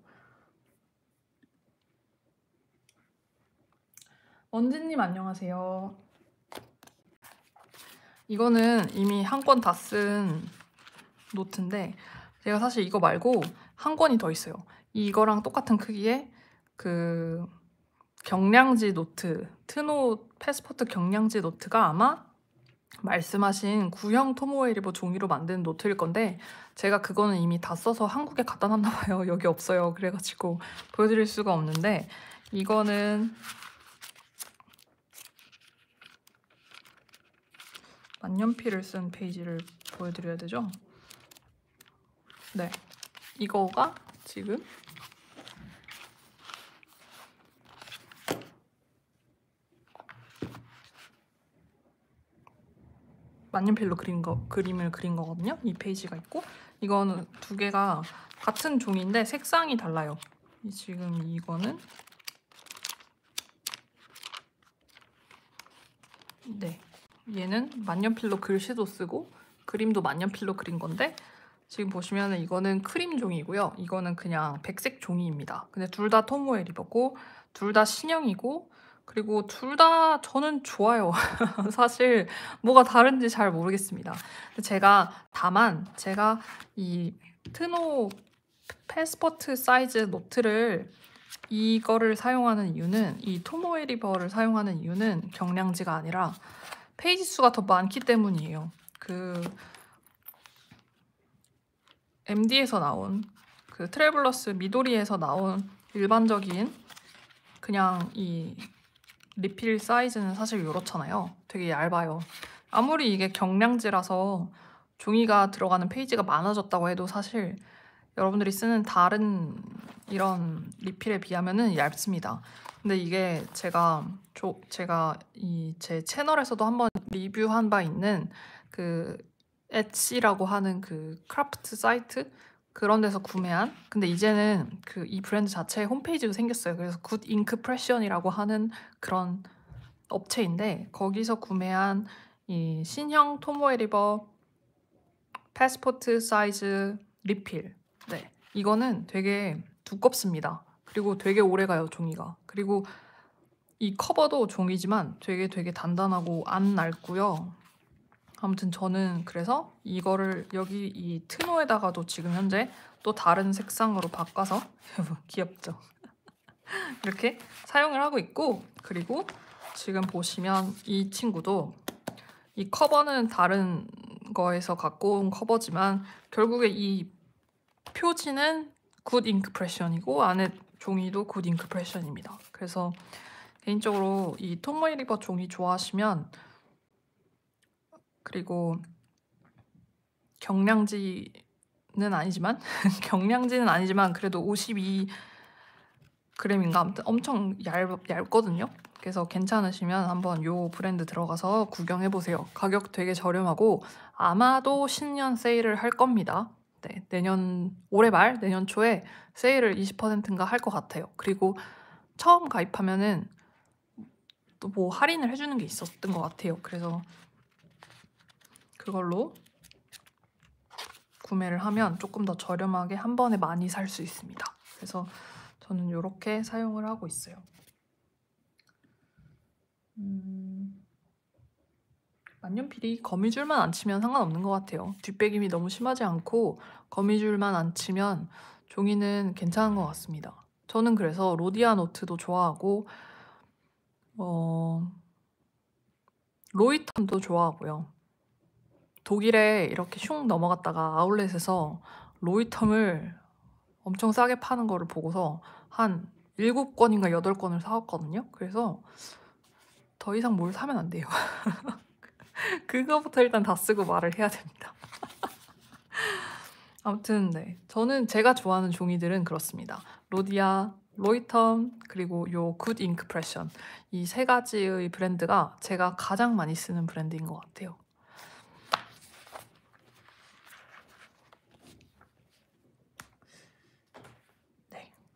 원진님 안녕하세요. 이거는 이미 한 권 다 쓴 노트인데 제가 사실 이거 말고 한 권이 더 있어요. 이거랑 똑같은 크기의 그 경량지 노트, 트노 패스포트 경량지 노트가 아마 말씀하신 구형 토모에리보 종이로 만든 노트일 건데 제가 그거는 이미 다 써서 한국에 갖다 놨나 봐요. 여기 없어요. 그래가지고 보여드릴 수가 없는데 이거는 만년필을 쓴 페이지를 보여드려야 되죠? 네, 이거가 지금 만년필로 그린 거 그림을 그린 거거든요. 이 페이지가 있고 이거는 두 개가 같은 종인데 색상이 달라요. 지금 이거는 네 얘는 만년필로 글씨도 쓰고 그림도 만년필로 그린 건데 지금 보시면 이거는 크림 종이고요. 이거는 그냥 백색 종이입니다. 근데 둘 다 토모에 리버고 둘 다 신형이고 그리고 둘 다 저는 좋아요. 사실 뭐가 다른지 잘 모르겠습니다. 제가 다만 제가 이 트노 패스포트 사이즈 노트를 이거를 사용하는 이유는 이 토모에리버를 사용하는 이유는 경량지가 아니라 페이지 수가 더 많기 때문이에요. 그 MD에서 나온 그 트래블러스 미도리에서 나온 일반적인 그냥 이 리필 사이즈는 사실 이렇잖아요. 되게 얇아요. 아무리 이게 경량지라서 종이가 들어가는 페이지가 많아졌다고 해도 사실 여러분들이 쓰는 다른 이런 리필에 비하면 얇습니다. 근데 이게 제가 조, 제가 이 제 채널에서도 한번 리뷰한 바 있는 그 엣시라고 하는 그 크라프트 사이트 그런 데서 구매한 근데 이제는 그 이 브랜드 자체에 홈페이지도 생겼어요. 그래서 굿 잉크 프레션이라고 하는 그런 업체인데 거기서 구매한 이 신형 토모에리버 패스포트 사이즈 리필 네 이거는 되게 두껍습니다. 그리고 되게 오래가요 종이가 그리고 이 커버도 종이지만 되게 되게 단단하고 안 낡고요. 아무튼 저는 그래서 이거를 여기 이 트노에다가도 지금 현재 또 다른 색상으로 바꿔서 여러분 귀엽죠? 이렇게 사용을 하고 있고 그리고 지금 보시면 이 친구도 이 커버는 다른 거에서 갖고 온 커버지만 결국에 이 표지는 굿인크프레션이고 안에 종이도 굿인크프레션입니다 그래서 개인적으로 이톰머이리버 종이 좋아하시면 그리고 경량지는 아니지만 경량지는 아니지만 그래도 52 그램인가 아무튼 엄청 얇, 얇거든요. 그래서 괜찮으시면 한번 요 브랜드 들어가서 구경해 보세요. 가격 되게 저렴하고 아마도 신년 세일을 할 겁니다. 네, 내년 올해 말 내년 초에 세일을 20%인가 할 것 같아요. 그리고 처음 가입하면은 또 뭐 할인을 해주는 게 있었던 것 같아요. 그래서 그걸로 구매를 하면 조금 더 저렴하게 한 번에 많이 살 수 있습니다. 그래서 저는 이렇게 사용을 하고 있어요. 음... 만년필이 거미줄만 안 치면 상관없는 것 같아요. 뒷배김이 너무 심하지 않고 거미줄만 안 치면 종이는 괜찮은 것 같습니다. 저는 그래서 로디아 노트도 좋아하고 어... 로이텀도 좋아하고요. 독일에 이렇게 슝 넘어갔다가 아울렛에서 로이텀을 엄청 싸게 파는 거를 보고서 한 7권인가 8권을 사왔거든요. 그래서 더 이상 뭘 사면 안 돼요. 그거부터 일단 다 쓰고 말을 해야 됩니다. 아무튼 네. 저는 제가 좋아하는 종이들은 그렇습니다. 로디아, 로이텀, 그리고 요굿 잉크 프레션 이 세 가지의 브랜드가 제가 가장 많이 쓰는 브랜드인 것 같아요.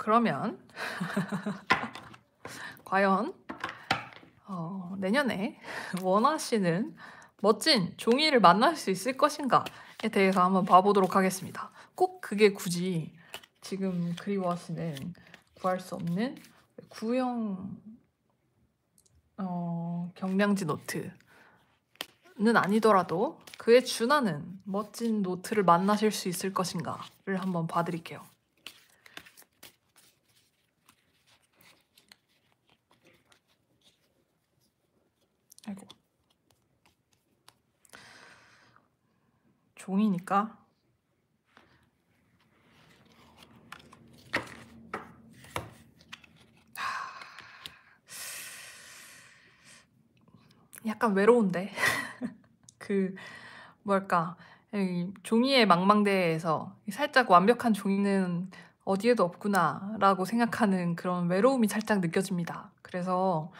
그러면 과연 어, 내년에 원하시는 멋진 종이를 만날 수 있을 것인가에 대해서 한번 봐보도록 하겠습니다. 꼭 그게 굳이 지금 그리워하시는 구할 수 없는 구형 어, 경량지 노트는 아니더라도 그에 준하는 멋진 노트를 만나실 수 있을 것인가를 한번 봐드릴게요. 종이니까 약간 외로운데 그뭐랄까 종이의 망망대해에서 살짝 완벽한 종이는 어디에도 없구나라고 생각하는 그런 외로움이 살짝 느껴집니다. 그래서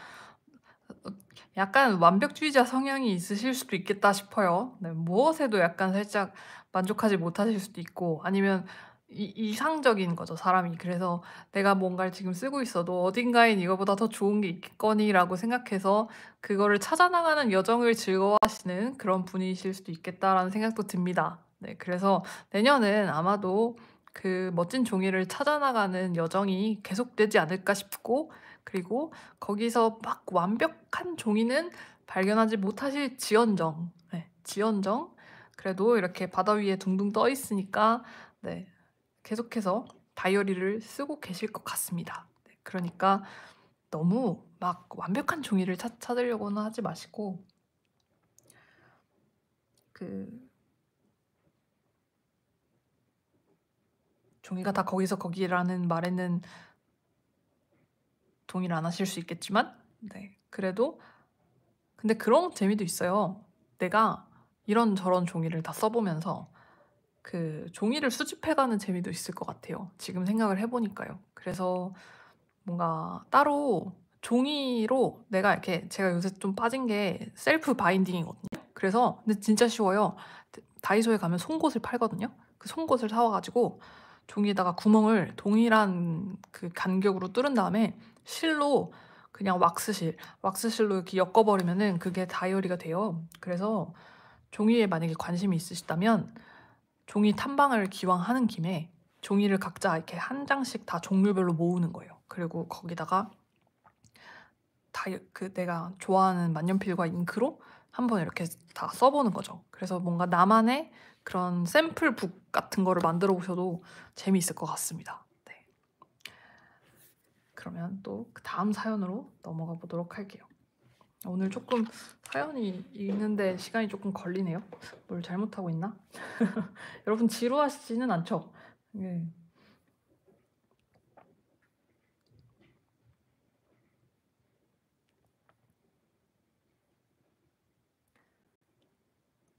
약간 완벽주의자 성향이 있으실 수도 있겠다 싶어요. 네, 무엇에도 약간 살짝 만족하지 못하실 수도 있고 아니면 이, 이상적인 거죠, 사람이. 그래서 내가 뭔가를 지금 쓰고 있어도 어딘가엔 이거보다 더 좋은 게 있겠거니라고 생각해서 그거를 찾아나가는 여정을 즐거워하시는 그런 분이실 수도 있겠다라는 생각도 듭니다. 네, 그래서 내년은 아마도 그 멋진 종이를 찾아나가는 여정이 계속되지 않을까 싶고 그리고 거기서 막 완벽한 종이는 발견하지 못하실 지연정. 네, 지연정. 그래도 이렇게 바다 위에 둥둥 떠 있으니까 네, 계속해서 다이어리를 쓰고 계실 것 같습니다. 네, 그러니까 너무 막 완벽한 종이를 찾, 찾으려고는 하지 마시고 그 종이가 다 거기서 거기라는 말에는 동의를 안 하실 수 있겠지만 네 그래도 근데 그런 재미도 있어요. 내가 이런 저런 종이를 다 써보면서 그 종이를 수집해가는 재미도 있을 것 같아요. 지금 생각을 해보니까요. 그래서 뭔가 따로 종이로 내가 이렇게 제가 요새 좀 빠진 게 셀프 바인딩이거든요. 그래서 근데 진짜 쉬워요. 다이소에 가면 송곳을 팔거든요. 그 송곳을 사와가지고 종이에다가 구멍을 동일한 그 간격으로 뚫은 다음에 실로 그냥 왁스실, 왁스실로 이렇게 엮어버리면은 그게 다이어리가 돼요. 그래서 종이에 만약에 관심이 있으시다면 종이 탐방을 기왕하는 김에 종이를 각자 이렇게 한 장씩 다 종류별로 모으는 거예요. 그리고 거기다가 다이 그 내가 좋아하는 만년필과 잉크로 한번 이렇게 다 써보는 거죠. 그래서 뭔가 나만의 그런 샘플북 같은 거를 만들어 보셔도 재미있을 것 같습니다. 그러면 또 그 다음 사연으로 넘어가 보도록 할게요. 오늘 조금 사연이 있는데 시간이 조금 걸리네요. 뭘 잘못하고 있나? 여러분 지루하시지는 않죠? 네.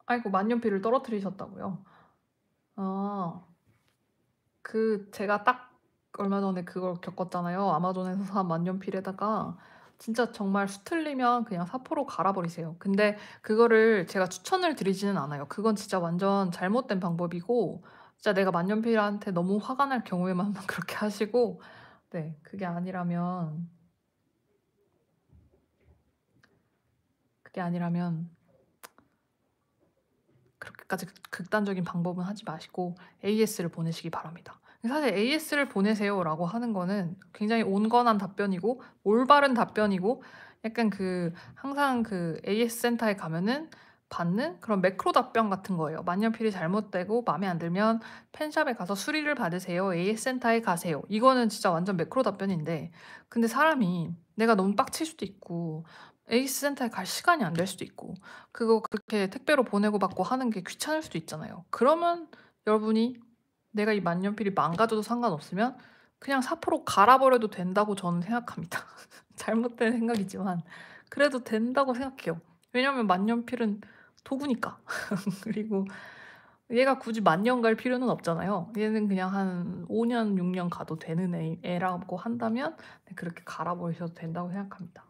아이고 만년필을 떨어뜨리셨다고요? 아, 그 제가 딱 얼마 전에 그걸 겪었잖아요. 아마존에서 산 만년필에다가 진짜 정말 수 틀리면 그냥 사포로 갈아버리세요. 근데 그거를 제가 추천을 드리지는 않아요. 그건 진짜 완전 잘못된 방법이고 진짜 내가 만년필한테 너무 화가 날 경우에만 그렇게 하시고 네 그게 아니라면 그게 아니라면 그렇게까지 극단적인 방법은 하지 마시고 AS를 보내시기 바랍니다. 사실 AS를 보내세요라고 하는 거는 굉장히 온건한 답변이고 올바른 답변이고 약간 그 항상 그 AS 센터에 가면은 받는 그런 매크로 답변 같은 거예요. 만년필이 잘못되고 마음에 안 들면 펜샵에 가서 수리를 받으세요. AS 센터에 가세요. 이거는 진짜 완전 매크로 답변인데 근데 사람이 내가 너무 빡칠 수도 있고 AS 센터에 갈 시간이 안 될 수도 있고 그거 그렇게 택배로 보내고 받고 하는 게 귀찮을 수도 있잖아요. 그러면 여러분이 내가 이 만년필이 망가져도 상관없으면 그냥 사포로 갈아버려도 된다고 저는 생각합니다. 잘못된 생각이지만 그래도 된다고 생각해요. 왜냐하면 만년필은 도구니까. 그리고 얘가 굳이 만년 갈 필요는 없잖아요. 얘는 그냥 한 5년, 6년 가도 되는 애, 라고 한다면 네, 그렇게 갈아버리셔도 된다고 생각합니다.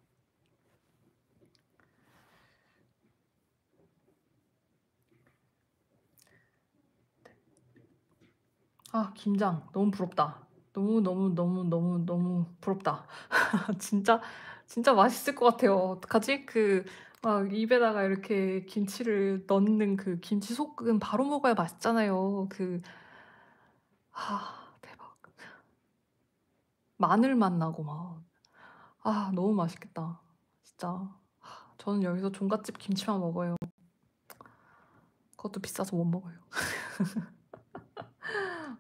아, 김장. 너무 부럽다. 너무, 너무, 너무, 너무, 너무 부럽다. 진짜, 진짜 맛있을 것 같아요. 어떡하지? 그, 막 아, 입에다가 이렇게 김치를 넣는 그 김치 속은 바로 먹어야 맛있잖아요. 그, 아, 대박. 마늘 맛 나고 막. 아, 너무 맛있겠다. 진짜. 저는 여기서 종갓집 김치만 먹어요. 그것도 비싸서 못 먹어요.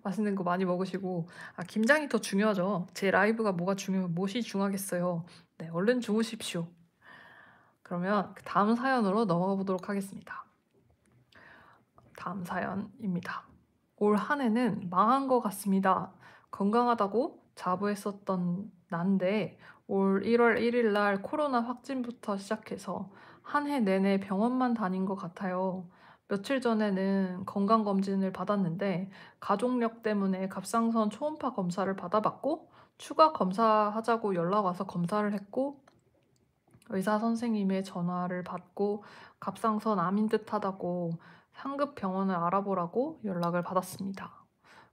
맛있는 거 많이 먹으시고 아, 김장이 더 중요하죠. 제 라이브가 뭐가 중요 무엇이 중요하겠어요. 네, 얼른 주무십시오. 그러면 그 다음 사연으로 넘어가 보도록 하겠습니다. 다음 사연입니다. 올 한 해는 망한 것 같습니다. 건강하다고 자부했었던 난데 올 1월 1일 날 코로나 확진부터 시작해서 한 해 내내 병원만 다닌 것 같아요. 며칠 전에는 건강검진을 받았는데 가족력 때문에 갑상선 초음파 검사를 받아봤고 추가 검사하자고 연락 와서 검사를 했고 의사 선생님의 전화를 받고 갑상선 암인 듯하다고 상급 병원을 알아보라고 연락을 받았습니다.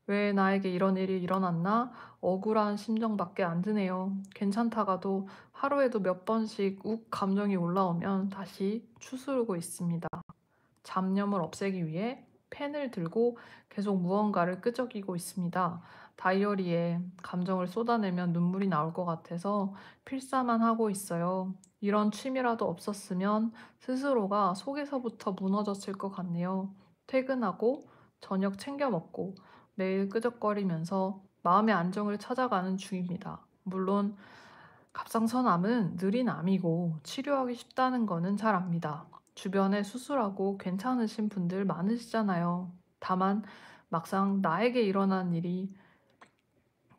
왜 나에게 이런 일이 일어났나 억울한 심정밖에 안 드네요. 괜찮다가도 하루에도 몇 번씩 욱 감정이 올라오면 다시 추스르고 있습니다. 잡념을 없애기 위해 펜을 들고 계속 무언가를 끄적이고 있습니다. 다이어리에 감정을 쏟아내면 눈물이 나올 것 같아서 필사만 하고 있어요. 이런 취미라도 없었으면 스스로가 속에서부터 무너졌을 것 같네요. 퇴근하고 저녁 챙겨 먹고 매일 끄적거리면서 마음의 안정을 찾아가는 중입니다. 물론 갑상선암은 느린 암이고 치료하기 쉽다는 거는 잘 압니다. 주변에 수술하고 괜찮으신 분들 많으시잖아요. 다만 막상 나에게 일어난 일이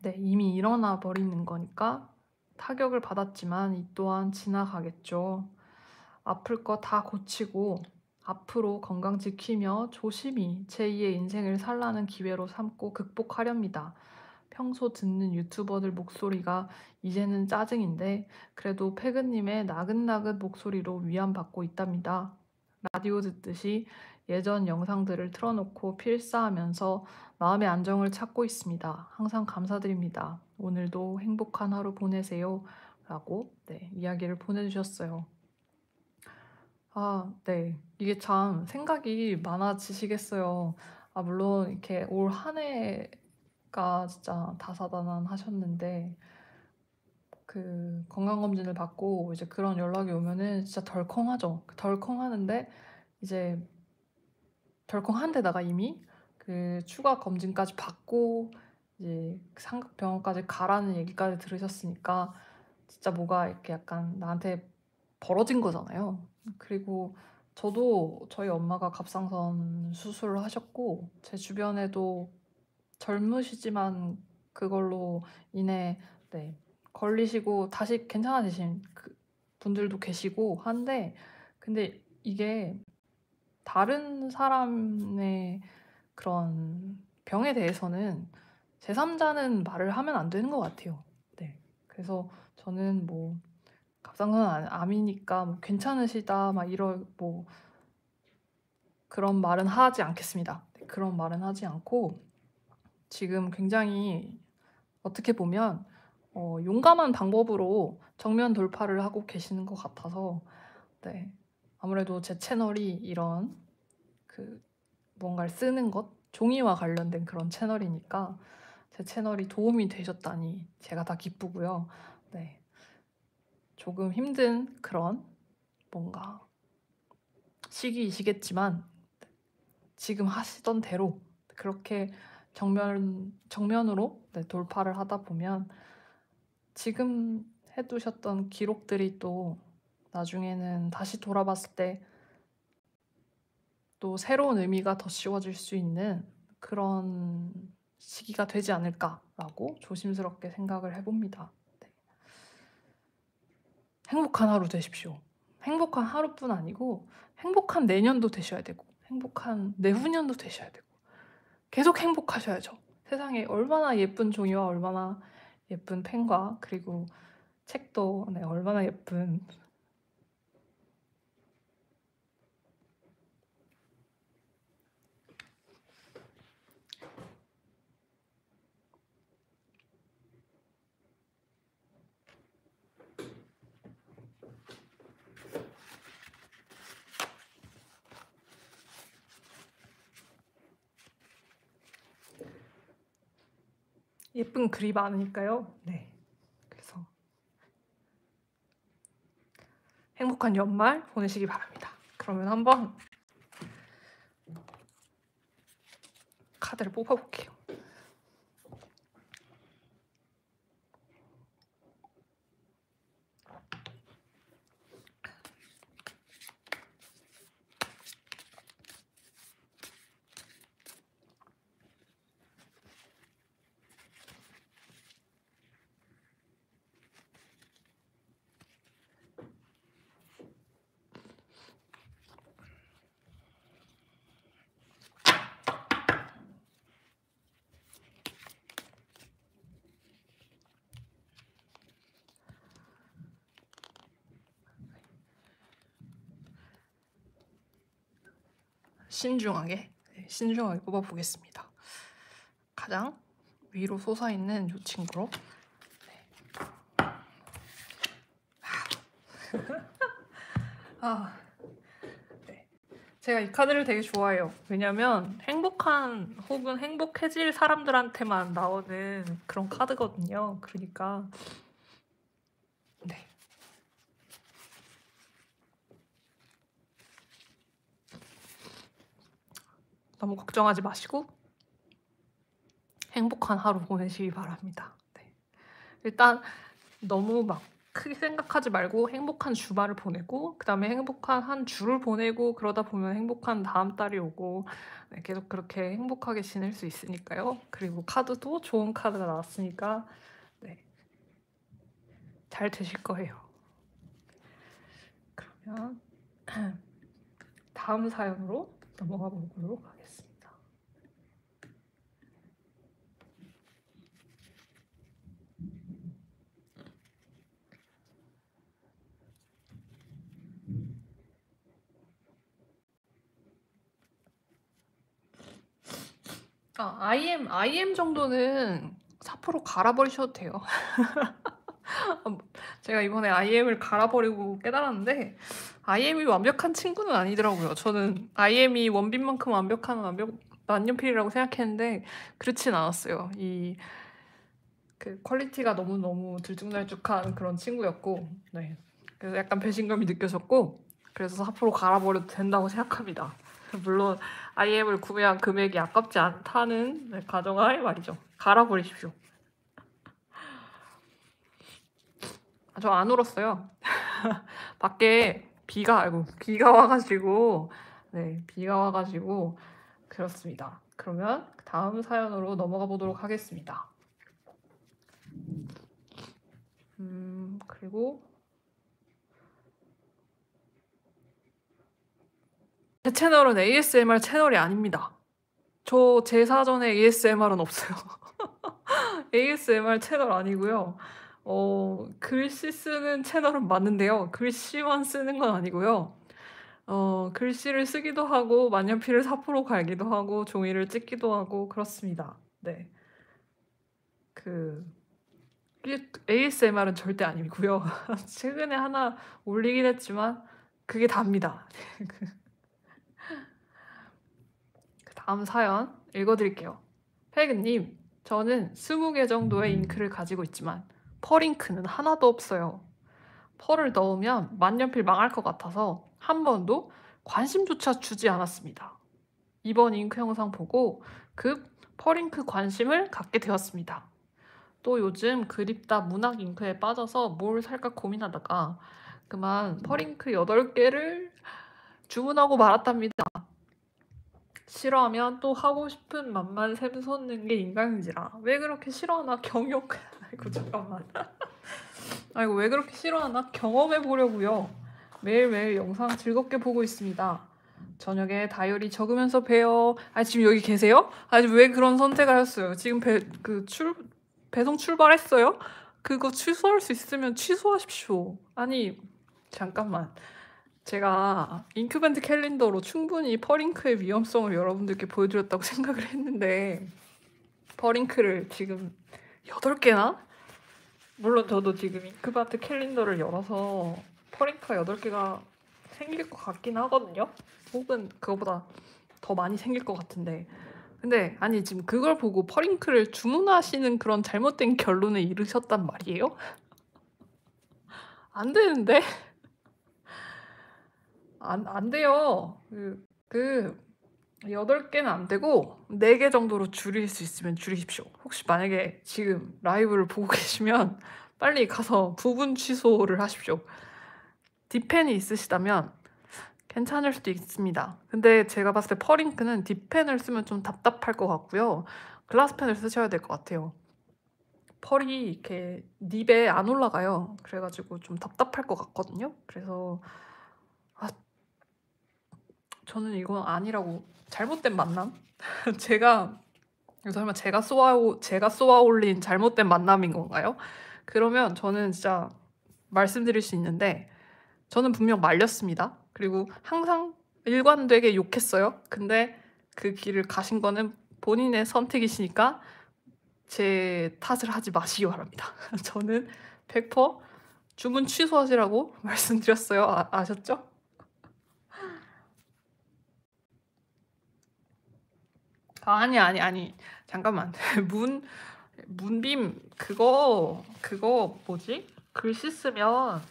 네, 이미 일어나 버리는 거니까 타격을 받았지만 이 또한 지나가겠죠. 아플 거 다 고치고 앞으로 건강 지키며 조심히 제2의 인생을 살라는 기회로 삼고 극복하렵니다. 평소 듣는 유튜버들 목소리가 이제는 짜증인데 그래도 패근님의 나긋나긋 목소리로 위안받고 있답니다. 라디오 듣듯이 예전 영상들을 틀어놓고 필사하면서 마음의 안정을 찾고 있습니다. 항상 감사드립니다. 오늘도 행복한 하루 보내세요. 라고 네, 이야기를 보내주셨어요. 아, 네. 이게 참 생각이 많아지시겠어요. 아, 물론 이렇게 올한해에 아까 진짜 다사다난 하셨는데 그 건강검진을 받고 이제 그런 연락이 오면은 진짜 덜컹하죠. 그 덜컹하는데 이제 덜컹한데다가 이미 그 추가 검진까지 받고 이제 상급 병원까지 가라는 얘기까지 들으셨으니까 진짜 뭐가 이렇게 약간 나한테 벌어진 거잖아요. 그리고 저도 저희 엄마가 갑상선 수술을 하셨고 제 주변에도 젊으시지만 그걸로 인해 네, 걸리시고 다시 괜찮아지신 그 분들도 계시고 한데 근데 이게 다른 사람의 그런 병에 대해서는 제3자는 말을 하면 안 되는 것 같아요. 네. 그래서 저는 뭐 갑상선 아, 암이니까 뭐 괜찮으시다 막 이런 뭐 그런 말은 하지 않겠습니다. 네, 그런 말은 하지 않고 지금 굉장히 어떻게 보면 어, 용감한 방법으로 정면 돌파를 하고 계시는 것 같아서 네. 아무래도 제 채널이 이런 그 뭔가를 쓰는 것 종이와 관련된 그런 채널이니까 제 채널이 도움이 되셨다니 제가 다 기쁘고요. 네. 조금 힘든 그런 뭔가 시기이시겠지만 지금 하시던 대로 그렇게 정면 정면으로 네, 돌파를 하다 보면 지금 해두셨던 기록들이 또 나중에는 다시 돌아봤을 때 또 새로운 의미가 더 씌워질 수 있는 그런 시기가 되지 않을까라고 조심스럽게 생각을 해봅니다. 네. 행복한 하루 되십시오. 행복한 하루뿐 아니고 행복한 내년도 되셔야 되고 행복한 내후년도 되셔야 되고 계속 행복하셔야죠. 세상에 얼마나 예쁜 종이와 얼마나 예쁜 펜과 그리고 책도 네, 얼마나 예쁜 예쁜 글이 많으니까요. 네. 그래서 행복한 연말 보내시기 바랍니다. 그러면 한번 카드를 뽑아볼게요. 신중하게 네, 신중하게 뽑아보겠습니다. 가장 위로 솟아있는 이 친구로 네. 아. 아, 네. 제가 이 카드를 되게 좋아해요. 왜냐면 행복한 혹은 행복해질 사람들한테만 나오는 그런 카드거든요. 그러니까 너무 걱정하지 마시고 행복한 하루 보내시기 바랍니다. 네. 일단 너무 막 크게 생각하지 말고 행복한 주말을 보내고 그 다음에 행복한 한 주를 보내고 그러다 보면 행복한 다음 달이 오고 네, 계속 그렇게 행복하게 지낼 수 있으니까요. 그리고 카드도 좋은 카드가 나왔으니까 네, 잘 되실 거예요. 그러면 다음 사연으로 넘어가 보도록 하겠습니다. 아, IM, IM 정도는 4% 갈아버리셔도 돼요. 제가 이번에 IM을 갈아버리고 깨달았는데 IM이 완벽한 친구는 아니더라고요. 저는 IM이 원빈만큼 완벽한 완벽 만년필이라고 생각했는데 그렇진 않았어요. 이 그 퀄리티가 너무 너무 들쭉날쭉한 그런 친구였고, 네. 그래서 약간 배신감이 느껴졌고, 그래서 앞으로 갈아버려도 된다고 생각합니다. 물론 IM을 구매한 금액이 아깝지 않다는 네, 가정하에 말이죠. 갈아버리십시오. 아, 저안 울었어요. 밖에 비가 아이고 비가 와가지고 네 비가 와가지고 그렇습니다. 그러면 다음 사연으로 넘어가 보도록 하겠습니다. 음 그리고 제 채널은 ASMR 채널이 아닙니다. 저 제 사전에 ASMR은 없어요. ASMR 채널 아니고요. 어, 글씨 쓰는 채널은 맞는데요. 글씨만 쓰는 건 아니고요. 어, 글씨를 쓰기도 하고 만년필을 사포로 갈기도 하고 종이를 찍기도 하고 그렇습니다. 네. 그 ASMR은 절대 아니고요. 최근에 하나 올리긴 했지만 그게 답니다. 그, 그 다음 사연 읽어드릴게요. 페그님, 저는 20개 정도의 잉크를 가지고 있지만 퍼링크는 하나도 없어요. 퍼를 넣으면 만년필 망할 것 같아서 한 번도 관심조차 주지 않았습니다. 이번 잉크 영상 보고 급 그 퍼링크 관심을 갖게 되었습니다. 또 요즘 그립다 문학 잉크에 빠져서 뭘 살까 고민하다가 그만 퍼링크 8개를 주문하고 말았답니다. 싫어하면 또 하고 싶은 맘만 샘솟는 게 인간인지라 왜 그렇게 싫어하나 경욕 아이고 잠깐만. 아이고 왜 그렇게 싫어하나 경험해 보려고요. 매일매일 영상 즐겁게 보고 있습니다. 저녁에 다이어리 적으면서 봬요. 아 지금 여기 계세요? 아니 왜 그런 선택을 했어요? 지금 배 그 출 배송 출발했어요? 그거 취소할 수 있으면 취소하십시오. 아니 잠깐만. 제가 인큐벤트 캘린더로 충분히 퍼링크의 위험성을 여러분들께 보여드렸다고 생각을 했는데 퍼링크를 지금 여덟 개나? 물론 저도 지금 잉크바트 캘린더를 열어서 퍼링카 여덟 개가 생길 것 같긴 하거든요. 혹은 그거보다 더 많이 생길 것 같은데. 근데 아니 지금 그걸 보고 퍼링크를 주문하시는 그런 잘못된 결론에 이르셨단 말이에요? 안 되는데? 안, 안 돼요. 그, 그 여덟 개는안 되고 네 개 정도로 줄일 수 있으면 줄이십시오. 혹시 만약에 지금 라이브를 보고 계시면 빨리 가서 부분 취소를 하십시오. 디펜이 있으시다면 괜찮을 수도 있습니다. 근데 제가 봤을 때 퍼링크는 디펜을 쓰면 좀 답답할 것 같고요. 글라스펜을 쓰셔야 될 것 같아요. 펄이 이렇게 닙에 안 올라가요. 그래가지고 좀 답답할 것 같거든요. 그래서 아, 저는 이건 아니라고 잘못된 만남? 제가 설마 제가 쏘아 제가 쏘아 올린 잘못된 만남인 건가요? 그러면 저는 진짜 말씀드릴 수 있는데 저는 분명 말렸습니다. 그리고 항상 일관되게 욕했어요. 근데 그 길을 가신 거는 본인의 선택이시니까 제 탓을 하지 마시기 바랍니다. 저는 100% 주문 취소하시라고 말씀드렸어요. 아, 아셨죠? 아, 아니 아니 아니 잠깐만 문 문빔 그거 그거 뭐지 글씨 쓰면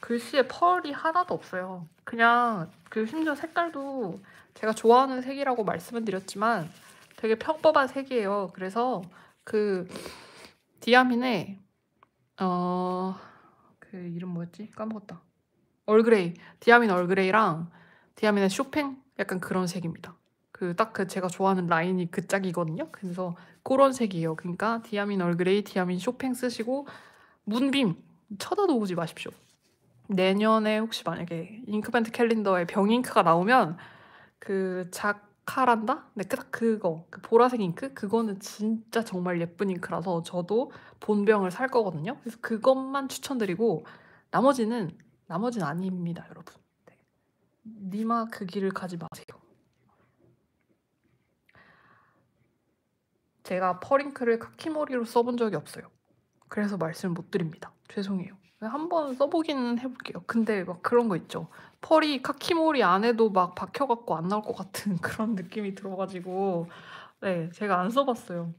글씨에 펄이 하나도 없어요 그냥 그 심지어 색깔도 제가 좋아하는 색이라고 말씀은 드렸지만 되게 평범한 색이에요 그래서 그 디아민의 어그 이름 뭐였지 까먹었다 얼그레이 디아민 얼그레이랑 디아민의 쇼팽 약간 그런 색입니다 그딱그 그 제가 좋아하는 라인이 그 짝이거든요. 그래서 그런 색이에요. 그러니까 디아민 얼그레이, 디아민 쇼팽 쓰시고 문빔 쳐다도 보지 마십시오. 내년에 혹시 만약에 잉크밴드 캘린더에 병잉크가 나오면 그 자카란다? 네, 그 딱 그거 그 보라색 잉크 그거는 진짜 정말 예쁜 잉크라서 저도 본병을 살 거거든요. 그래서 그것만 추천드리고 나머지는 나머지는 아닙니다, 여러분. 네. 니마 그 길을 가지 마세요. 제가 퍼링크를 카키머리로 써본 적이 없어요. 그래서 말씀을 못 드립니다. 죄송해요. 한번 써보기는 해볼게요. 근데 막 그런 거 있죠. 펄이 카키머리 안에도 막 박혀갖고 안 나올 것 같은 그런 느낌이 들어가지고 네 제가 안 써봤어요.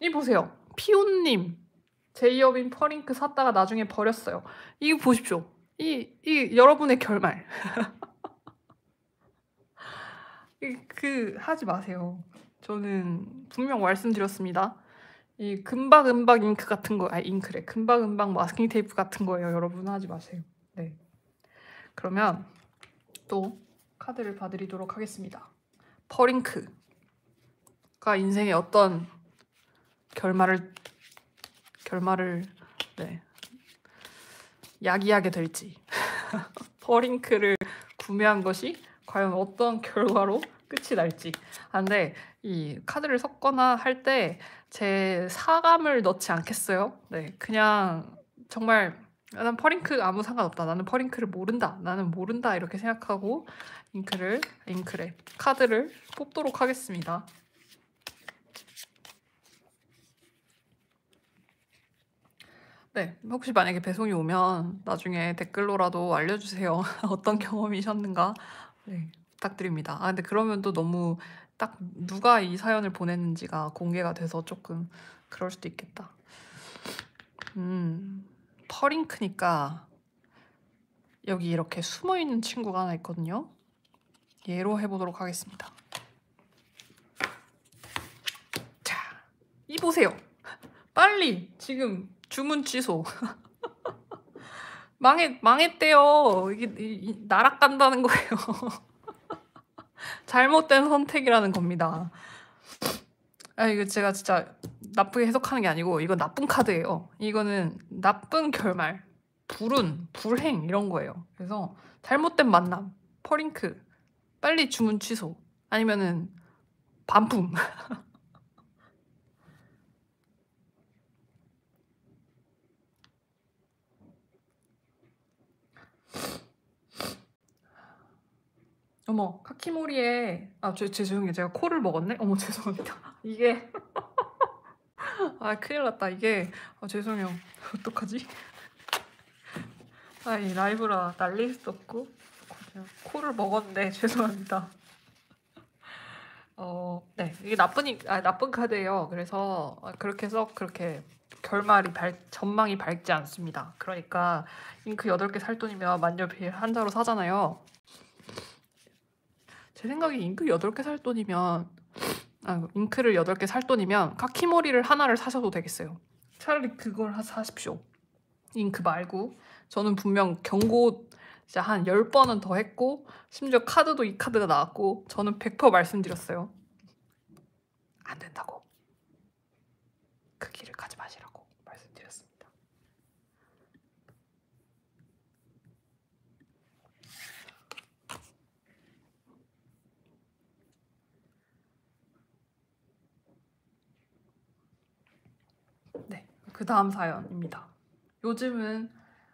이 보세요. 피온님 제이어빈 퍼링크 샀다가 나중에 버렸어요. 이거 보십시오. 이, 이 여러분의 결말. 그 하지 마세요. 저는 분명 말씀드렸습니다. 이 금박금박 잉크 같은 거, 아 잉크래. 금박금박 마스킹 테이프 같은 거예요. 여러분 하지 마세요. 네. 그러면 또 카드를 봐드리도록 하겠습니다. 퍼링크가 인생의 어떤 결말을 결말을 네 야기하게 될지 퍼링크를 구매한 것이 과연 어떤 결과로 끝이 날지. 아, 근데 이 카드를 섞거나 할 때 제 사감을 넣지 않겠어요. 네, 그냥 정말 난 퍼링크 아무 상관없다. 나는 퍼링크를 모른다. 나는 모른다. 이렇게 생각하고 잉크를 잉크레 카드를 뽑도록 하겠습니다. 네, 혹시 만약에 배송이 오면 나중에 댓글로라도 알려주세요. 어떤 경험이셨는가. 네. 부탁드립니다. 아 근데 그러면 또 너무 딱 누가 이 사연을 보냈는지가 공개가 돼서 조금 그럴 수도 있겠다. 음 퍼링크니까 여기 이렇게 숨어 있는 친구가 하나 있거든요. 얘로 해보도록 하겠습니다. 자, 이 보세요. 빨리 지금 주문 취소. 망했 망했대요. 이게 이, 이, 나락 간다는 거예요. 잘못된 선택이라는 겁니다. 아, 이거 제가 진짜 나쁘게 해석하는 게 아니고 이건 나쁜 카드예요. 이거는 나쁜 결말, 불운, 불행 이런 거예요. 그래서 잘못된 만남, 퍼링크, 빨리 주문 취소, 아니면은 반품. 어머 카키모리에 아 제, 죄송해요 제가 코를 먹었네 어머 죄송합니다 이게 아 큰일 났다 이게 어, 아 죄송해요 어떡하지 아이 라이브라 날릴 수도 없고 코를 먹었는 죄송합니다 어네 이게 나쁜 아 나쁜 카드예요 그래서 어, 그렇게 해서 그렇게 결말이 밝, 전망이 밝지 않습니다 그러니까 잉크 8개 살 돈이면 만년필 한 자로 사잖아요 제 생각에 잉크 8개 살 돈이면 아, 잉크를 8개 살 돈이면 카키머리를 하나를 사셔도 되겠어요. 차라리 그걸 사십시오. 잉크 말고 저는 분명 경고 진짜 한 10번은 더 했고 심지어 카드도 이 카드가 나왔고 저는 100% 말씀드렸어요. 안 된다고. 그 길을 가지 마시라. 그 다음 사연입니다. 요즘은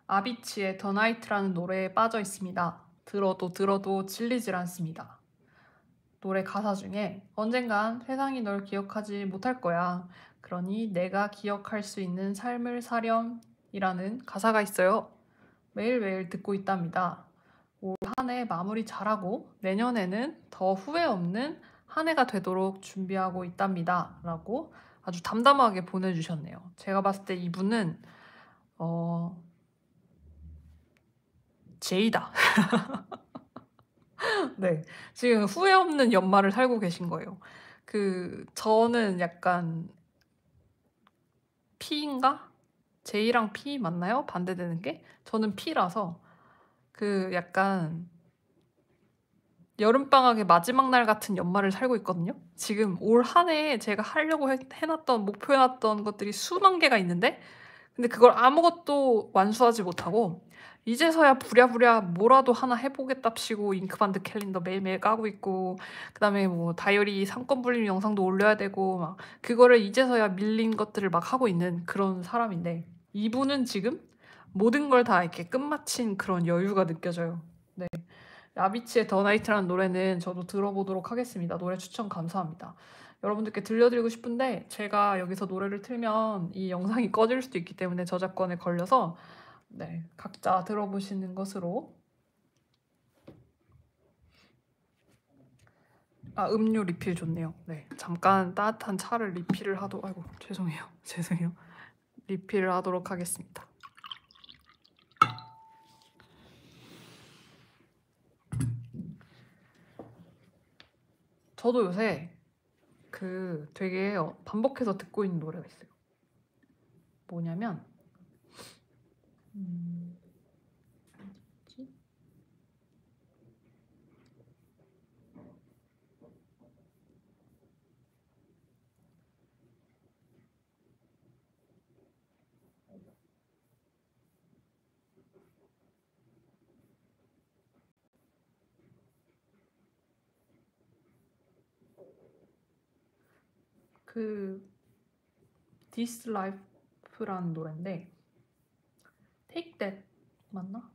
아비치의 더 나이트라는 노래에 빠져 있습니다. 들어도 들어도 질리질 않습니다. 노래 가사 중에 언젠간 세상이 널 기억하지 못할 거야. 그러니 내가 기억할 수 있는 삶을 사렴이라는 가사가 있어요. 매일매일 듣고 있답니다. 올 한 해 마무리 잘하고 내년에는 더 후회 없는 한 해가 되도록 준비하고 있답니다. 라고 아주 담담하게 보내주셨네요. 제가 봤을 때 이분은 어 제이다. 네, 지금 후회 없는 연말을 살고 계신 거예요. 그 저는 약간 P인가? J랑 P 맞나요? 반대되는 게? 저는 P라서 그 약간 여름방학의 마지막 날 같은 연말을 살고 있거든요. 지금 올 한 해 제가 하려고 해, 놨던 목표해놨던 것들이 수만 개가 있는데, 근데 그걸 아무것도 완수하지 못하고, 이제서야 부랴부랴 뭐라도 하나 해보겠답시고 잉크반드 캘린더 매일매일 까고 있고 그다음에 뭐 다이어리 상권 불림 영상도 올려야 되고 막 그거를 이제서야 밀린 것들을 막 하고 있는 그런 사람인데 이분은 지금 모든 걸 다 이렇게 끝마친 그런 여유가 느껴져요. 네. 아비치의 더 나이트라는 노래는 저도 들어보도록 하겠습니다. 노래 추천 감사합니다. 여러분들께 들려드리고 싶은데 제가 여기서 노래를 틀면 이 영상이 꺼질 수도 있기 때문에 저작권에 걸려서 네, 각자 들어보시는 것으로 아 음료 리필 좋네요. 네 잠깐 따뜻한 차를 리필을 하도 아이고 죄송해요 죄송해요 리필을 하도록 하겠습니다. 저도 요새 그 되게 어, 반복해서 듣고 있는 노래가 있어요. 뭐냐면 음... 그 This Life라는 노래인데 Take That 맞나?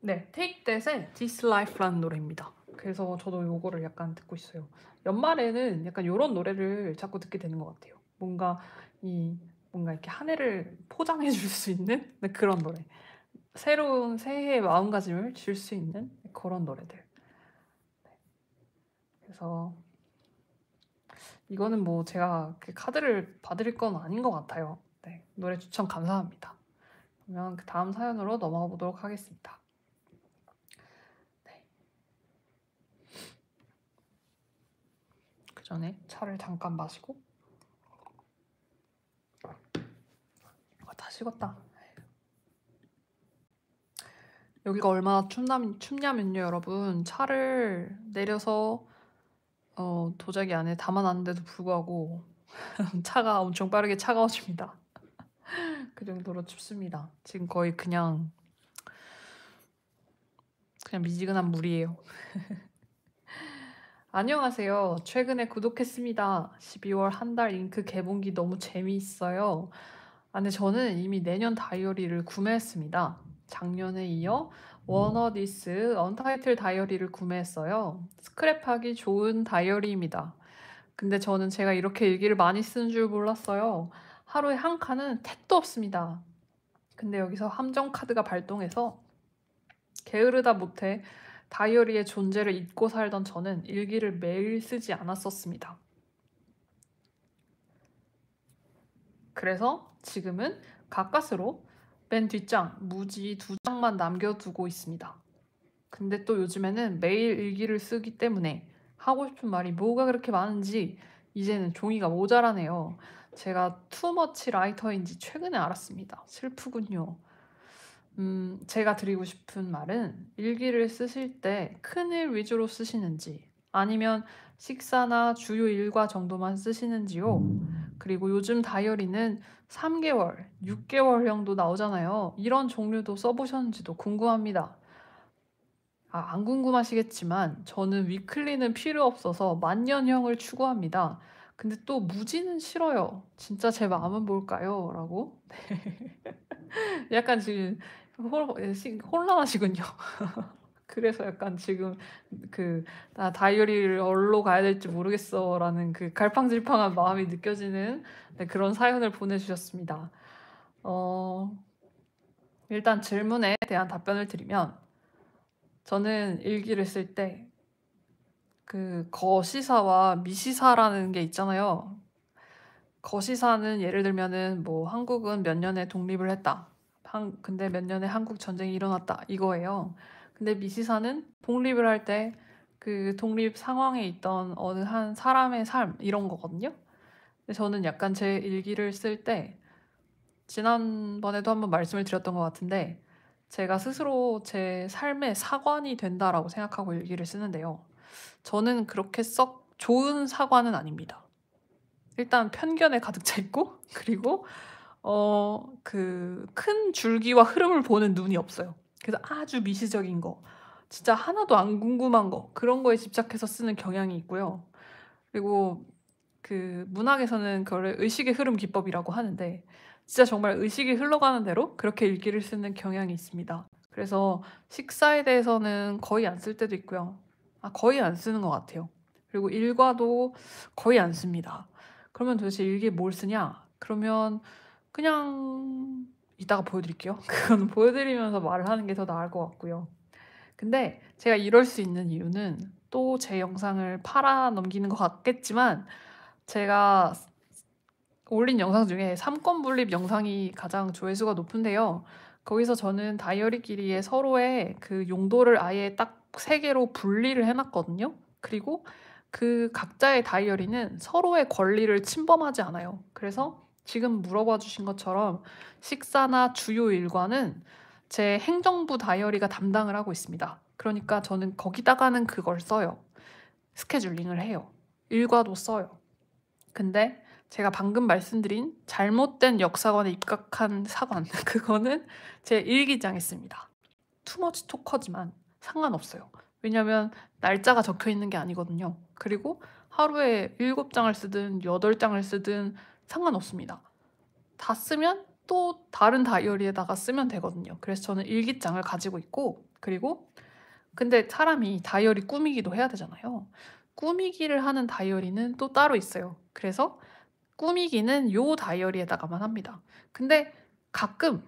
네, Take That의 This Life라는 노래입니다. 그래서 저도 요거를 약간 듣고 있어요. 연말에는 약간 요런 노래를 자꾸 듣게 되는 것 같아요. 뭔가 이 뭔가 이렇게 한 해를 포장해 줄 수 있는 네, 그런 노래. 새로운 새해의 마음가짐을 줄 수 있는 그런 노래들. 그래서 이거는 뭐 제가 그 카드를 받을 건 아닌 것 같아요. 네, 노래 추천 감사합니다. 그러면 그 다음 사연으로 넘어가 보도록 하겠습니다. 네. 그 전에 차를 잠깐 마시고 아, 다 식었다. 여기가 얼마나 춥남, 춥냐면요, 여러분. 차를 내려서 어 도자기 안에 담아놨는데도 불구하고 차가 엄청 빠르게 차가워집니다. 그 정도로 춥습니다. 지금 거의 그냥 그냥 미지근한 물이에요. 안녕하세요. 최근에 구독했습니다. 12월 한 달 잉크 개봉기 너무 재미있어요. 아, 근 저는 이미 내년 다이어리를 구매했습니다. 작년에 이어 워너디스 언타이틀 다이어리를 구매했어요. 스크랩하기 좋은 다이어리입니다. 근데 저는 제가 이렇게 일기를 많이 쓰는 줄 몰랐어요. 하루에 한 칸은 택도 없습니다. 근데 여기서 함정 카드가 발동해서 게으르다 못해 다이어리의 존재를 잊고 살던 저는 일기를 매일 쓰지 않았었습니다. 그래서 지금은 가까스로 맨 뒷장 무지 두 장만 남겨두고 있습니다. 근데 또 요즘에는 매일 일기를 쓰기 때문에 하고 싶은 말이 뭐가 그렇게 많은지 이제는 종이가 모자라네요. 제가 투머치 라이터인지 최근에 알았습니다. 슬프군요. 음, 제가 드리고 싶은 말은 일기를 쓰실 때 큰일 위주로 쓰시는지 아니면 식사나 주요 일과 정도만 쓰시는지요? 그리고 요즘 다이어리는 3개월, 6개월형도 나오잖아요. 이런 종류도 써보셨는지도 궁금합니다. 아, 안 궁금하시겠지만 저는 위클리는 필요 없어서 만년형을 추구합니다. 근데 또 무지는 싫어요. 진짜 제 마음은 뭘까요? 라고. 약간 지금 호, 예, 혼란하시군요. 그래서 약간 지금 그나 다이어리를 어디로 가야 될지 모르겠어라는 그 갈팡질팡한 마음이 느껴지는 네, 그런 사연을 보내주셨습니다. 어, 일단 질문에 대한 답변을 드리면 저는 일기를 쓸 때 그 거시사와 미시사라는 게 있잖아요. 거시사는 예를 들면은 뭐 한국은 몇 년에 독립을 했다. 한, 근데 몇 년에 한국 전쟁이 일어났다. 이거예요. 근데 미시사는 독립을 할 때 그 독립 상황에 있던 어느 한 사람의 삶 이런 거거든요. 근데 저는 약간 제 일기를 쓸 때 지난번에도 한번 말씀을 드렸던 것 같은데 제가 스스로 제 삶의 사관이 된다라고 생각하고 일기를 쓰는데요. 저는 그렇게 썩 좋은 사관은 아닙니다. 일단 편견에 가득 차 있고 그리고 어 그 큰 줄기와 흐름을 보는 눈이 없어요. 그래서 아주 미시적인 거, 진짜 하나도 안 궁금한 거 그런 거에 집착해서 쓰는 경향이 있고요. 그리고 그 문학에서는 그걸 의식의 흐름 기법이라고 하는데 진짜 정말 의식이 흘러가는 대로 그렇게 일기를 쓰는 경향이 있습니다. 그래서 식사에 대해서는 거의 안 쓸 때도 있고요. 아, 거의 안 쓰는 것 같아요. 그리고 일과도 거의 안 씁니다. 그러면 도대체 일기에 뭘 쓰냐? 그러면 그냥 이따가 보여드릴게요. 그건 보여드리면서 말을 하는 게 더 나을 것 같고요. 근데 제가 이럴 수 있는 이유는 또 제 영상을 팔아 넘기는 것 같겠지만 제가 올린 영상 중에 3권 분립 영상이 가장 조회수가 높은데요. 거기서 저는 다이어리끼리의 서로의 그 용도를 아예 딱 세 개로 분리를 해놨거든요. 그리고 그 각자의 다이어리는 서로의 권리를 침범하지 않아요. 그래서 지금 물어봐 주신 것처럼 식사나 주요 일과는 제 행정부 다이어리가 담당을 하고 있습니다. 그러니까 저는 거기다가는 그걸 써요. 스케줄링을 해요. 일과도 써요. 근데 제가 방금 말씀드린 잘못된 역사관에 입각한 사관, 그거는 제 일기장에 습니다 투머치 토커지만 상관없어요. 왜냐면 날짜가 적혀 있는 게 아니거든요. 그리고 하루에 7장을 쓰든 8장을 쓰든 상관없습니다. 다 쓰면 또 다른 다이어리에다가 쓰면 되거든요. 그래서 저는 일기장을 가지고 있고 그리고 근데 사람이 다이어리 꾸미기도 해야 되잖아요. 꾸미기를 하는 다이어리는 또 따로 있어요. 그래서 꾸미기는 요 다이어리에다가만 합니다. 근데 가끔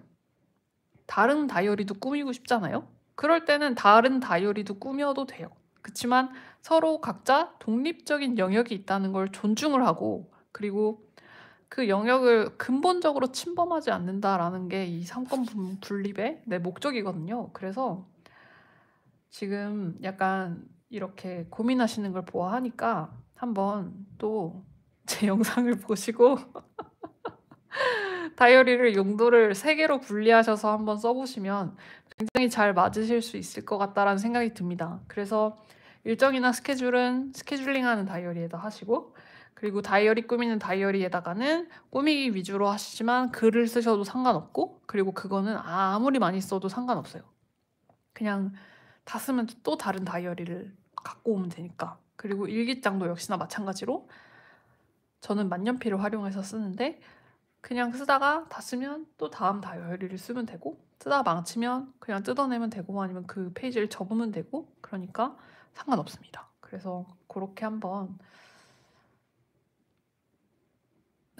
다른 다이어리도 꾸미고 싶잖아요. 그럴 때는 다른 다이어리도 꾸며도 돼요. 그렇지만 서로 각자 독립적인 영역이 있다는 걸 존중을 하고 그리고 그 영역을 근본적으로 침범하지 않는다라는 게 이 상권 분립의 내 목적이거든요. 그래서 지금 약간 이렇게 고민하시는 걸 보아하니까 한번 또 제 영상을 보시고 다이어리를 용도를 세 개로 분리하셔서 한번 써보시면 굉장히 잘 맞으실 수 있을 것 같다라는 생각이 듭니다. 그래서 일정이나 스케줄은 스케줄링하는 다이어리에다 하시고 그리고 다이어리 꾸미는 다이어리에다가는 꾸미기 위주로 하시지만 글을 쓰셔도 상관없고 그리고 그거는 아, 아무리 많이 써도 상관없어요. 그냥 다 쓰면 또 다른 다이어리를 갖고 오면 되니까. 그리고 일기장도 역시나 마찬가지로 저는 만년필을 활용해서 쓰는데 그냥 쓰다가 다 쓰면 또 다음 다이어리를 쓰면 되고 쓰다 망치면 그냥 뜯어내면 되고 아니면 그 페이지를 접으면 되고 그러니까 상관없습니다. 그래서 그렇게 한번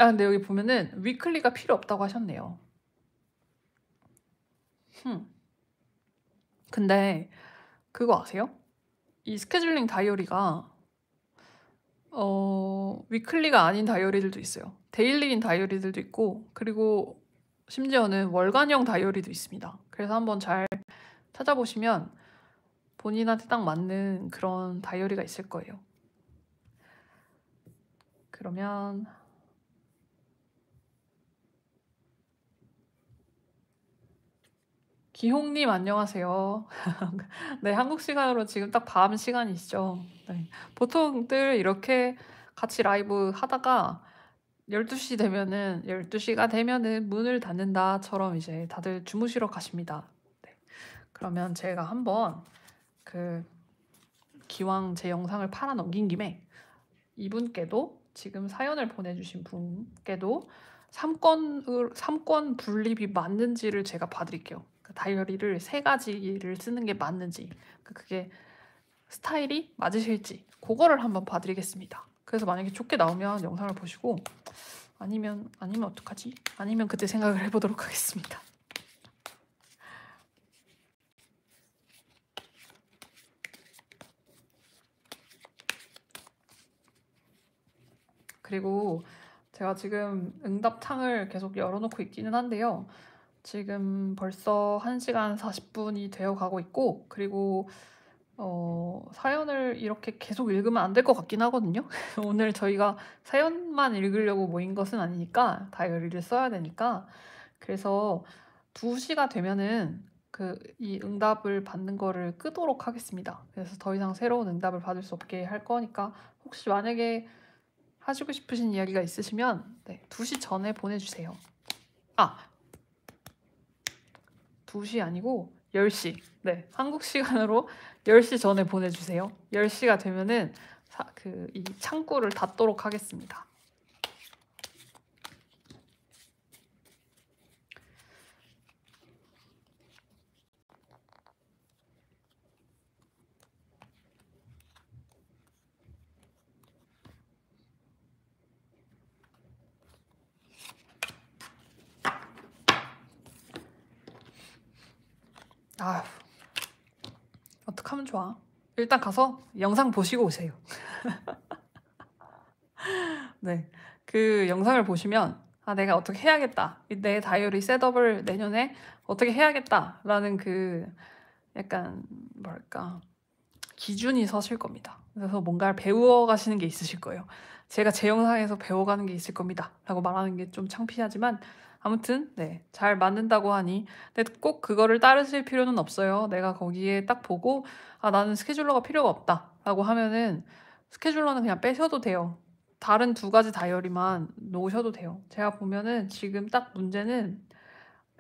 아 근데 여기 보면은 위클리가 필요 없다고 하셨네요. 흠. 근데 그거 아세요? 이 스케줄링 다이어리가 어 위클리가 아닌 다이어리들도 있어요. 데일리인 다이어리들도 있고 그리고 심지어는 월간형 다이어리도 있습니다. 그래서 한번 잘 찾아보시면 본인한테 딱 맞는 그런 다이어리가 있을 거예요. 그러면 기홍님 안녕하세요. 네, 한국 시간으로 지금 딱 밤 시간이시죠. 네. 보통들 이렇게 같이 라이브 하다가 12시 되면은 12시가 되면은 문을 닫는다처럼 이제 다들 주무시러 가십니다. 네. 그러면 제가 한번 그 기왕 제 영상을 팔아 넘긴 김에 이분께도 지금 사연을 보내주신 분께도 3권 삼권 분립이 맞는지를 제가 봐드릴게요. 그 다이어리를 세 가지를 쓰는 게 맞는지 그 그게 스타일이 맞으실지 그거를 한번 봐드리겠습니다. 그래서 만약에 좋게 나오면 영상을 보시고 아니면 아니면 어떡하지? 아니면 그때 생각을 해보도록 하겠습니다. 그리고 제가 지금 응답창을 계속 열어놓고 있기는 한데요. 지금 벌써 1시간 40분이 되어 가고 있고, 그리고 어, 사연을 이렇게 계속 읽으면 안 될 것 같긴 하거든요. 오늘 저희가 사연만 읽으려고 모인 것은 아니니까, 다이어리를 써야 되니까. 그래서 2시가 되면은 그 이 응답을 받는 거를 끄도록 하겠습니다. 그래서 더 이상 새로운 응답을 받을 수 없게 할 거니까 혹시 만약에 하시고 싶으신 이야기가 있으시면 네, 2시 전에 보내주세요. 아 2시 아니고 10시. 네. 한국 시간으로 10시 전에 보내주세요. 10시가 되면은 그 이 창고를 닫도록 하겠습니다. 아, 어떡 하면 좋아? 일단 가서 영상 보시고 오세요. 네, 그 영상을 보시면 아 내가 어떻게 해야겠다. 내 다이어리 셋업을 내년에 어떻게 해야겠다라는 그 약간 뭐랄까 기준이 서실 겁니다. 그래서 뭔가를 배워가시는 게 있으실 거예요. 제가 제 영상에서 배워가는 게 있을 겁니다. 라고 말하는 게 좀 창피하지만 아무튼 네, 잘 맞는다고 하니 근데 꼭 그거를 따르실 필요는 없어요. 내가 거기에 딱 보고 아 나는 스케줄러가 필요가 없다라고 하면은 스케줄러는 그냥 빼셔도 돼요. 다른 두 가지 다이어리만 놓으셔도 돼요. 제가 보면은 지금 딱 문제는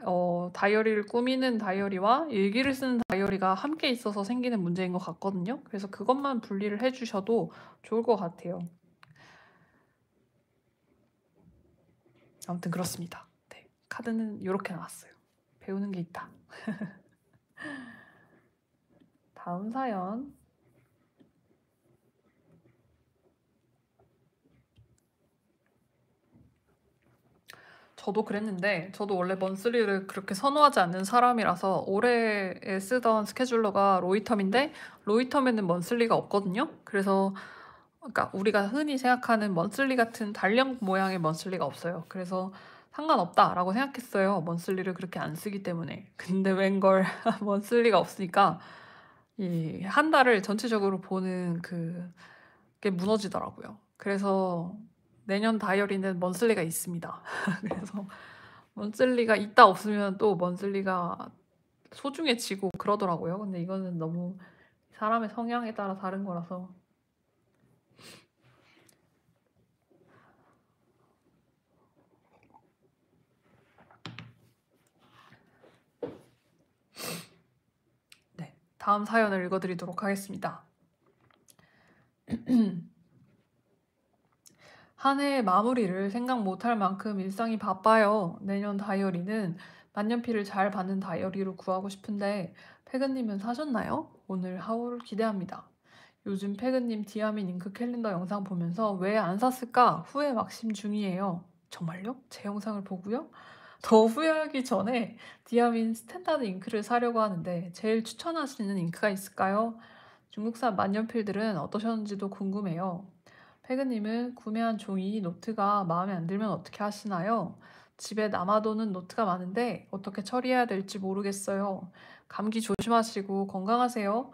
어, 다이어리를 꾸미는 다이어리와 일기를 쓰는 다이어리가 함께 있어서 생기는 문제인 것 같거든요. 그래서 그것만 분리를 해주셔도 좋을 것 같아요. 아무튼 그렇습니다. 카드는 이렇게 나왔어요. 배우는 게 있다. 다음 사연. 저도 그랬는데 저도 원래 먼슬리를 그렇게 선호하지 않는 사람이라서 올해에 쓰던 스케줄러가 로이텀인데 로이텀에는 먼슬리가 없거든요. 그래서 그러니까 우리가 흔히 생각하는 먼슬리 같은 달력 모양의 먼슬리가 없어요. 그래서 상관없다라고 생각했어요. 먼슬리를 그렇게 안 쓰기 때문에. 근데 웬걸 먼슬리가 없으니까 이 한 달을 전체적으로 보는 그게 무너지더라고요. 그래서 내년 다이어리는 먼슬리가 있습니다. 그래서 먼슬리가 있다 없으면 또 먼슬리가 소중해지고 그러더라고요. 근데 이거는 너무 사람의 성향에 따라 다른 거라서 다음 사연을 읽어드리도록 하겠습니다. 한 해의 마무리를 생각 못할 만큼 일상이 바빠요. 내년 다이어리는 만년필을 잘 받는 다이어리로 구하고 싶은데 패근님은 사셨나요? 오늘 하울를 기대합니다. 요즘 패근님 디아민 잉크 캘린더 영상 보면서 왜 안 샀을까 후회 막심 중이에요. 정말요? 제 영상을 보고요? 더 후회하기 전에 디아민 스탠다드 잉크를 사려고 하는데 제일 추천하시는 잉크가 있을까요? 중국산 만년필들은 어떠셨는지도 궁금해요. 페그님은 구매한 종이 노트가 마음에 안 들면 어떻게 하시나요? 집에 남아도는 노트가 많은데 어떻게 처리해야 될지 모르겠어요. 감기 조심하시고 건강하세요.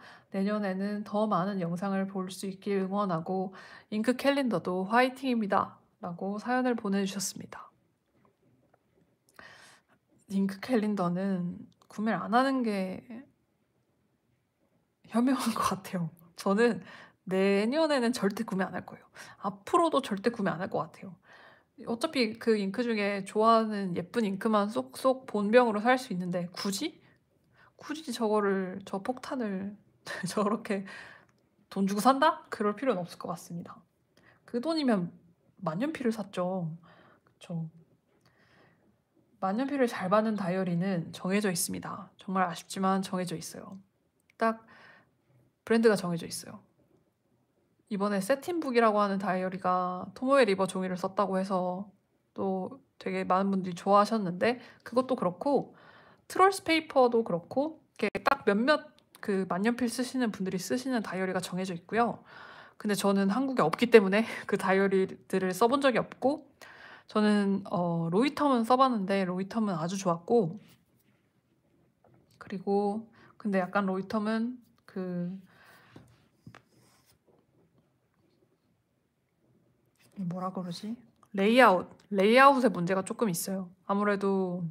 내년에는 더 많은 영상을 볼 수 있길 응원하고 잉크 캘린더도 화이팅입니다. 라고 사연을 보내주셨습니다. 링크 캘린더는 구매를 안 하는 게 현명한 것 같아요. 저는 내년에는 절대 구매 안 할 거예요. 앞으로도 절대 구매 안 할 것 같아요. 어차피 그 잉크 중에 좋아하는 예쁜 잉크만 쏙쏙 본병으로 살 수 있는데 굳이 굳이 저거를 저 폭탄을 저렇게 돈 주고 산다? 그럴 필요는 없을 것 같습니다. 그 돈이면 만년필을 샀죠. 그렇죠. 만년필을 잘 받는 다이어리는 정해져 있습니다. 정말 아쉽지만 정해져 있어요. 딱 브랜드가 정해져 있어요. 이번에 세틴북이라고 하는 다이어리가 토모의 리버 종이를 썼다고 해서 또 되게 많은 분들이 좋아하셨는데 그것도 그렇고 트롤스 페이퍼도 그렇고 이렇게 딱 몇몇 그 만년필 쓰시는 분들이 쓰시는 다이어리가 정해져 있고요. 근데 저는 한국에 없기 때문에 그 다이어리들을 써본 적이 없고 저는 어, 로이텀은 써봤는데 로이텀은 아주 좋았고 그리고 근데 약간 로이텀은 그 뭐라 그러지? 레이아웃 레이아웃의 문제가 조금 있어요. 아무래도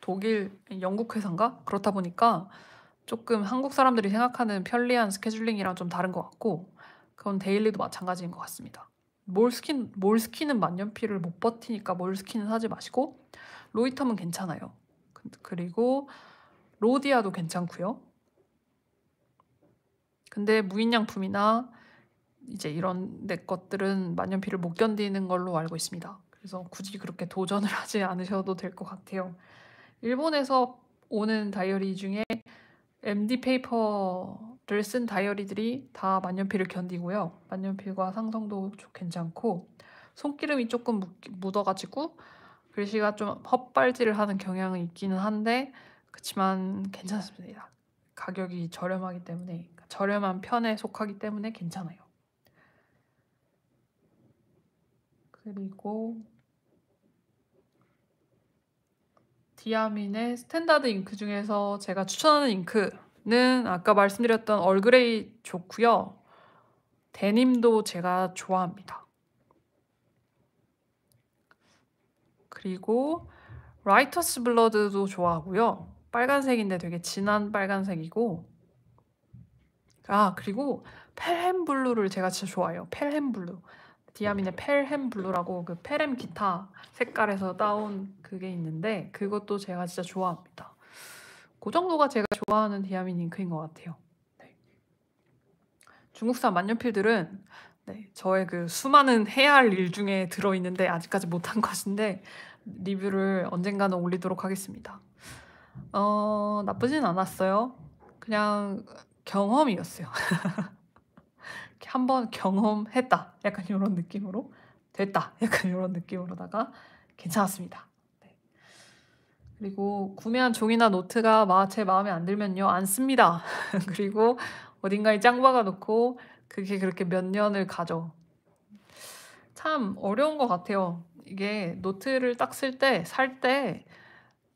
독일 영국 회사인가 그렇다 보니까 조금 한국 사람들이 생각하는 편리한 스케줄링이랑 좀 다른 것 같고 그건 데일리도 마찬가지인 것 같습니다. 몰스킨 몰스킨은 만년필을 못 버티니까 몰스킨은 사지 마시고 로이텀은 괜찮아요. 그, 그리고 로디아도 괜찮고요. 근데 무인양품이나 이제 이런 내 것들은 만년필을 못 견디는 걸로 알고 있습니다. 그래서 굳이 그렇게 도전을 하지 않으셔도 될 것 같아요. 일본에서 오는 다이어리 중에 MD 페이퍼 를쓴 다이어리들이 다 만년필을 견디고요. 만년필과 상성도 괜찮고 손기름이 조금 묻어가지고 글씨가 좀 헛발질을 하는 경향은 있기는 한데 그렇지만 괜찮습니다. 가격이 저렴하기 때문에 그러니까 저렴한 편에 속하기 때문에 괜찮아요. 그리고 디아민의 스탠다드 잉크 중에서 제가 추천하는 잉크 는 아까 말씀드렸던 얼그레이 좋고요. 데님도 제가 좋아합니다. 그리고 라이터스 블러드도 좋아하고요. 빨간색인데 되게 진한 빨간색이고 아 그리고 펠햄 블루를 제가 진짜 좋아해요. 펠햄 블루. 디아민의 펠햄 블루라고 그 펠햄 기타 색깔에서 따온 그게 있는데 그것도 제가 진짜 좋아합니다. 그 정도가 제가 좋아하는 디아민 잉크인 것 같아요. 네. 중국산 만년필들은 네, 저의 그 수많은 해야 할 일 중에 들어있는데 아직까지 못한 것인데 리뷰를 언젠가는 올리도록 하겠습니다. 어, 나쁘진 않았어요. 그냥 경험이었어요. 한 번 경험했다. 약간 이런 느낌으로 됐다. 약간 이런 느낌으로다가 괜찮았습니다. 그리고 구매한 종이나 노트가 제 마음에 안 들면요 안 씁니다. 그리고 어딘가에 짱 박아놓고 그게 그렇게 몇 년을 가죠. 참 어려운 것 같아요. 이게 노트를 딱 쓸 때, 살 때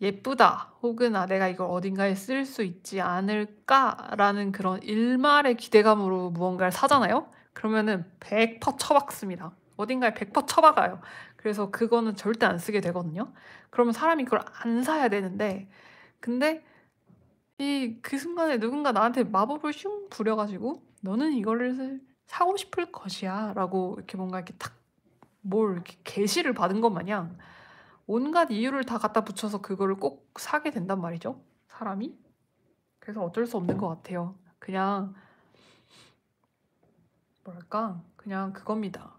예쁘다 혹은 아 내가 이걸 어딘가에 쓸 수 있지 않을까라는 그런 일말의 기대감으로 무언가를 사잖아요. 그러면은 100% 처박습니다. 어딘가에 100% 처박아요. 그래서 그거는 절대 안 쓰게 되거든요. 그러면 사람이 그걸 안 사야 되는데 근데 이 그 순간에 누군가 나한테 마법을 슝 부려가지고 너는 이거를 사고 싶을 것이야 라고 이렇게 뭔가 이렇게 탁뭘 이렇게 게시를 받은 것 마냥 온갖 이유를 다 갖다 붙여서 그거를 꼭 사게 된단 말이죠. 사람이. 그래서 어쩔 수 없는 것 같아요. 그냥 뭐랄까 그냥 그겁니다.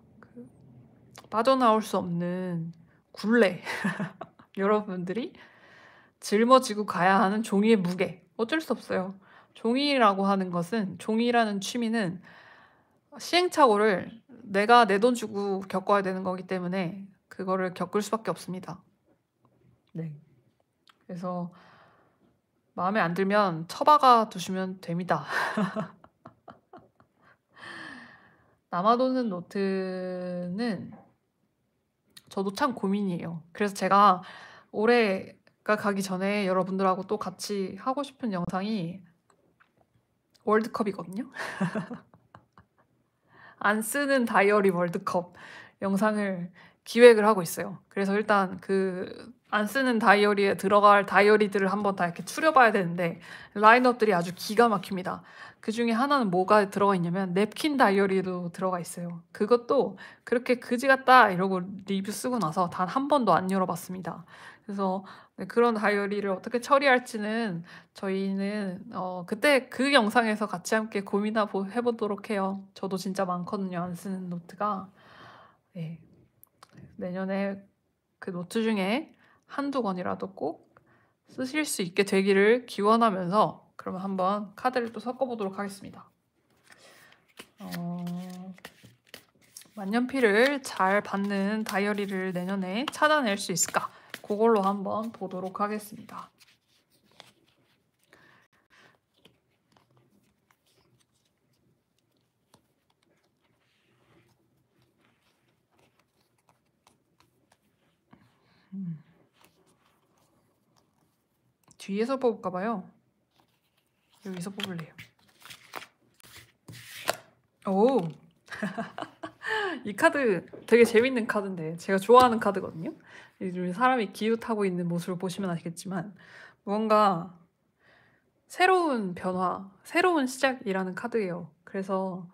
빠져나올 수 없는 굴레 여러분들이 짊어지고 가야 하는 종이의 무게 어쩔 수 없어요. 종이라고 하는 것은 종이라는 취미는 시행착오를 내가 내 돈 주고 겪어야 되는 거기 때문에 그거를 겪을 수밖에 없습니다. 네. 그래서 마음에 안 들면 처박아 두시면 됩니다. 남아도는 노트는 저도 참 고민이에요. 그래서 제가 올해가 가기 전에 여러분들하고 또 같이 하고 싶은 영상이 월드컵이거든요. 안 쓰는 다이어리 월드컵 영상을 기획을 하고 있어요. 그래서 일단 그안 쓰는 다이어리에 들어갈 다이어리들을 한번 다 이렇게 추려봐야 되는데 라인업들이 아주 기가 막힙니다. 그 중에 하나는 뭐가 들어가 있냐면 냅킨 다이어리도 들어가 있어요. 그것도 그렇게 그지 같다 이러고 리뷰 쓰고 나서 단 한 번도 안 열어봤습니다. 그래서 네, 그런 다이어리를 어떻게 처리할지는 저희는 어, 그때 그 영상에서 같이 함께 고민해 보도록 해요. 저도 진짜 많거든요. 안 쓰는 노트가. 네. 내년에 그 노트 중에 한두 권이라도 꼭 쓰실 수 있게 되기를 기원하면서 그러면 한번 카드를 또 섞어보도록 하겠습니다. 어... 만년필을 잘 받는 다이어리를 내년에 찾아낼 수 있을까? 그걸로 한번 보도록 하겠습니다. 뒤에서 뽑을까 봐요. 여기서 뽑을래요. 오! 이 카드 되게 재밌는 카드인데 제가 좋아하는 카드거든요. 사람이 기웃하고 있는 모습을 보시면 아시겠지만 뭔가 새로운 변화, 새로운 시작이라는 카드예요. 그래서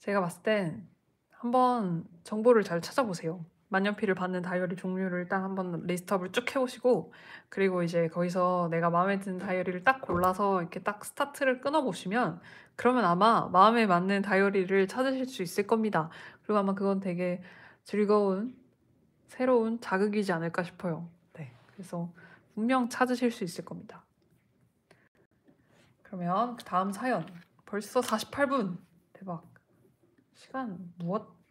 제가 봤을 땐 한번 정보를 잘 찾아보세요. 만년필을 받는 다이어리 종류를 일단 한번 리스트업을 쭉 해보시고 그리고 이제 거기서 내가 마음에 드는 다이어리를 딱 골라서 이렇게 딱 스타트를 끊어보시면 그러면 아마 마음에 맞는 다이어리를 찾으실 수 있을 겁니다. 그리고 아마 그건 되게 즐거운 새로운 자극이지 않을까 싶어요. 네, 그래서 분명 찾으실 수 있을 겁니다. 그러면 그 다음 사연 벌써 48분 대박 시간 무엇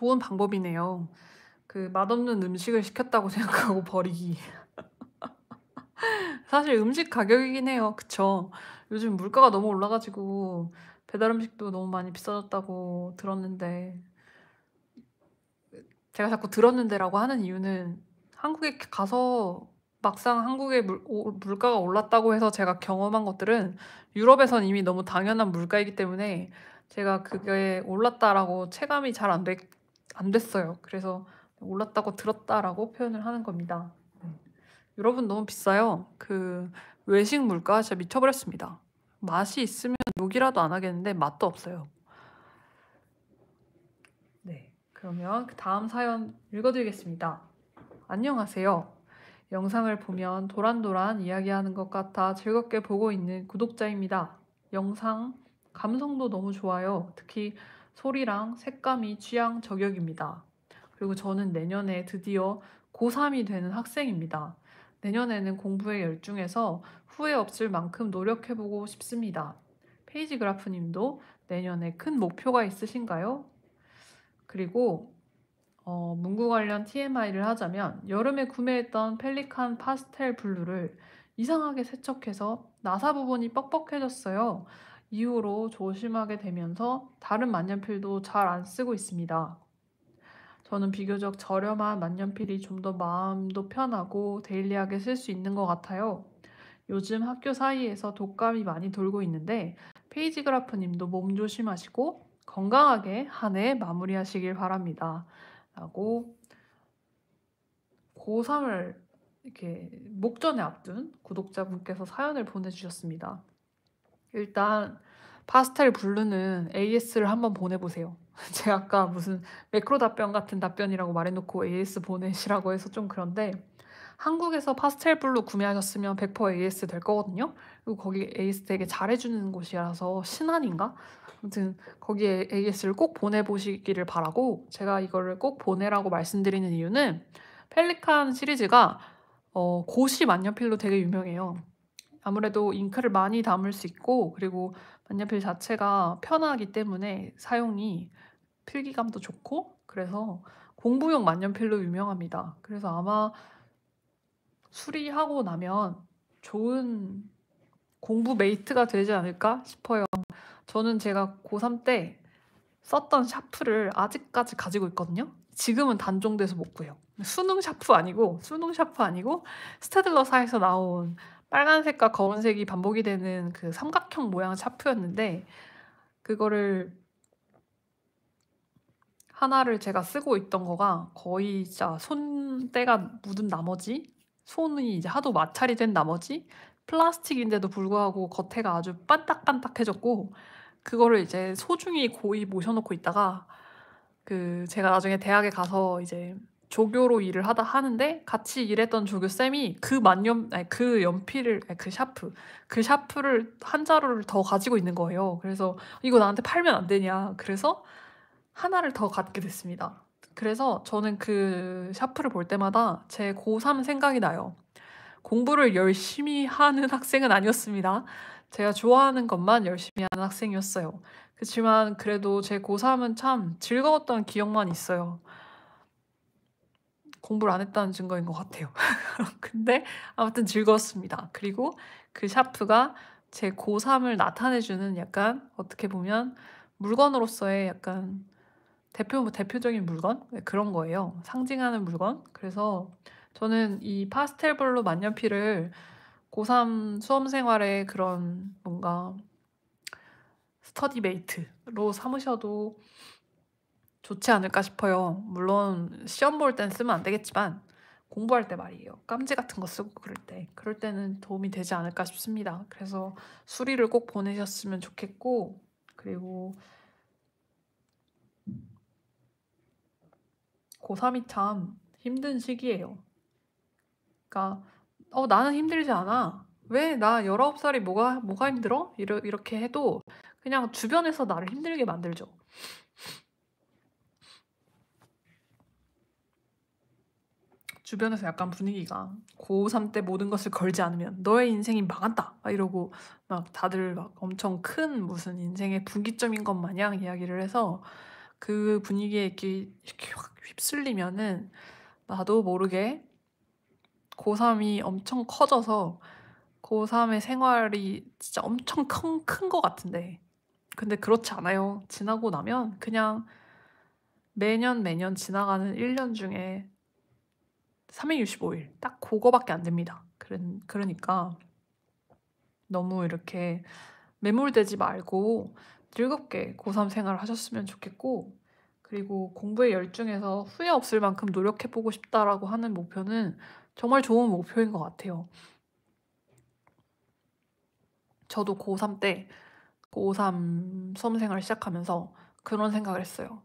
좋은 방법이네요. 그 맛없는 음식을 시켰다고 생각하고 버리기. 사실 음식 가격이긴 해요. 그쵸? 요즘 물가가 너무 올라가지고 배달 음식도 너무 많이 비싸졌다고 들었는데 제가 자꾸 들었는데라고 하는 이유는 한국에 가서 막상 한국의 물, 오, 물가가 올랐다고 해서 제가 경험한 것들은 유럽에선 이미 너무 당연한 물가이기 때문에 제가 그게 올랐다라고 체감이 잘안됐 안 됐어요. 그래서 올랐다고 들었다라고 표현을 하는 겁니다. 여러분 너무 비싸요. 그 외식 물가 진짜 미쳐버렸습니다. 맛이 있으면 욕이라도 안 하겠는데 맛도 없어요. 네, 그러면 그 다음 사연 읽어드리겠습니다. 안녕하세요. 영상을 보면 도란도란 이야기하는 것 같아 즐겁게 보고 있는 구독자입니다. 영상 감성도 너무 좋아요. 특히 소리랑 색감이 취향 저격입니다. 그리고 저는 내년에 드디어 고3이 되는 학생입니다. 내년에는 공부에 열중해서 후회 없을 만큼 노력해보고 싶습니다. 페이지 그라프님도 내년에 큰 목표가 있으신가요? 그리고 어, 문구 관련 TMI를 하자면 여름에 구매했던 펠리칸 파스텔 블루를 이상하게 세척해서 나사 부분이 뻑뻑해졌어요. 이후로 조심하게 되면서 다른 만년필도 잘 안 쓰고 있습니다. 저는 비교적 저렴한 만년필이 좀 더 마음도 편하고 데일리하게 쓸 수 있는 것 같아요. 요즘 학교 사이에서 독감이 많이 돌고 있는데 페이지그라프 님도 몸 조심하시고 건강하게 한 해 마무리하시길 바랍니다. 라고 고3을 이렇게 목전에 앞둔 구독자분께서 사연을 보내주셨습니다. 일단 파스텔 블루는 AS를 한번 보내보세요. 제가 아까 무슨 매크로 답변 같은 답변이라고 말해놓고 AS 보내시라고 해서 좀 그런데 한국에서 파스텔 블루 구매하셨으면 100% AS 될 거거든요. 그리고 거기 AS 되게 잘해주는 곳이라서 신한인가? 아무튼 거기에 AS를 꼭 보내보시기를 바라고 제가 이거를 꼭 보내라고 말씀드리는 이유는 펠리칸 시리즈가 어, 고시 만년필로 되게 유명해요. 아무래도 잉크를 많이 담을 수 있고 그리고 만년필 자체가 편하기 때문에 사용이 필기감도 좋고 그래서 공부용 만년필로 유명합니다. 그래서 아마 수리하고 나면 좋은 공부 메이트가 되지 않을까 싶어요. 저는 제가 고3 때 썼던 샤프를 아직까지 가지고 있거든요. 지금은 단종돼서 못구요 수능 샤프 아니고 수능 샤프 아니고 스테들러사에서 나온 빨간색과 검은색이 반복이 되는 그 삼각형 모양 차프였는데 그거를 하나를 제가 쓰고 있던 거가 거의 진짜 손때가 묻은 나머지 손이 이제 하도 마찰이 된 나머지 플라스틱인데도 불구하고 겉에가 아주 빤딱빤딱해졌고 그거를 이제 소중히 고이 모셔놓고 있다가 그 제가 나중에 대학에 가서 이제 조교로 일을 하다 하는데 같이 일했던 조교 쌤이 그 만년 아니 그 연필을 아니 그 샤프 그 샤프를 한 자루를 더 가지고 있는 거예요. 그래서 이거 나한테 팔면 안 되냐. 그래서 하나를 더 갖게 됐습니다. 그래서 저는 그 샤프를 볼 때마다 제 고3 생각이 나요. 공부를 열심히 하는 학생은 아니었습니다. 제가 좋아하는 것만 열심히 하는 학생이었어요. 그렇지만 그래도 제 고3은 참 즐거웠던 기억만 있어요. 공부를 안 했다는 증거인 것 같아요. 근데 아무튼 즐거웠습니다. 그리고 그 샤프가 제 고3을 나타내주는 약간 어떻게 보면 물건으로서의 약간 대표, 뭐 대표적인 물건? 네, 그런 거예요. 상징하는 물건. 그래서 저는 이 파스텔블루 만년필을 고3 수험생활의 그런 뭔가 스터디메이트로 삼으셔도 좋지 않을까 싶어요. 물론 시험 볼 땐 쓰면 안 되겠지만 공부할 때 말이에요. 깜지 같은 거 쓰고 그럴 때. 그럴 때는 도움이 되지 않을까 싶습니다. 그래서 수리를 꼭 보내셨으면 좋겠고 그리고 고3이 참 힘든 시기예요. 그러니까 어 나는 힘들지 않아. 왜 나 19살이 뭐가 뭐가 힘들어? 이러, 이렇게 해도 그냥 주변에서 나를 힘들게 만들죠. 주변에서 약간 분위기가 고3 때 모든 것을 걸지 않으면 너의 인생이 망한다 막 이러고 막 다들 막 엄청 큰 무슨 인생의 분기점인 것 마냥 이야기를 해서 그 분위기에 이렇게, 확 휩쓸리면은 나도 모르게 고3이 엄청 커져서 고3의 생활이 진짜 엄청 큰 것 같은데 근데 그렇지 않아요. 지나고 나면 그냥 매년 매년 지나가는 1년 중에 365일 딱 그거밖에 안 됩니다. 그런 그러니까 너무 이렇게 매몰되지 말고 즐겁게 고3 생활을 하셨으면 좋겠고 그리고 공부에 열중해서 후회 없을 만큼 노력해 보고 싶다라고 하는 목표는 정말 좋은 목표인 것 같아요. 저도 고3 때 고3 수험생활 시작하면서 그런 생각을 했어요.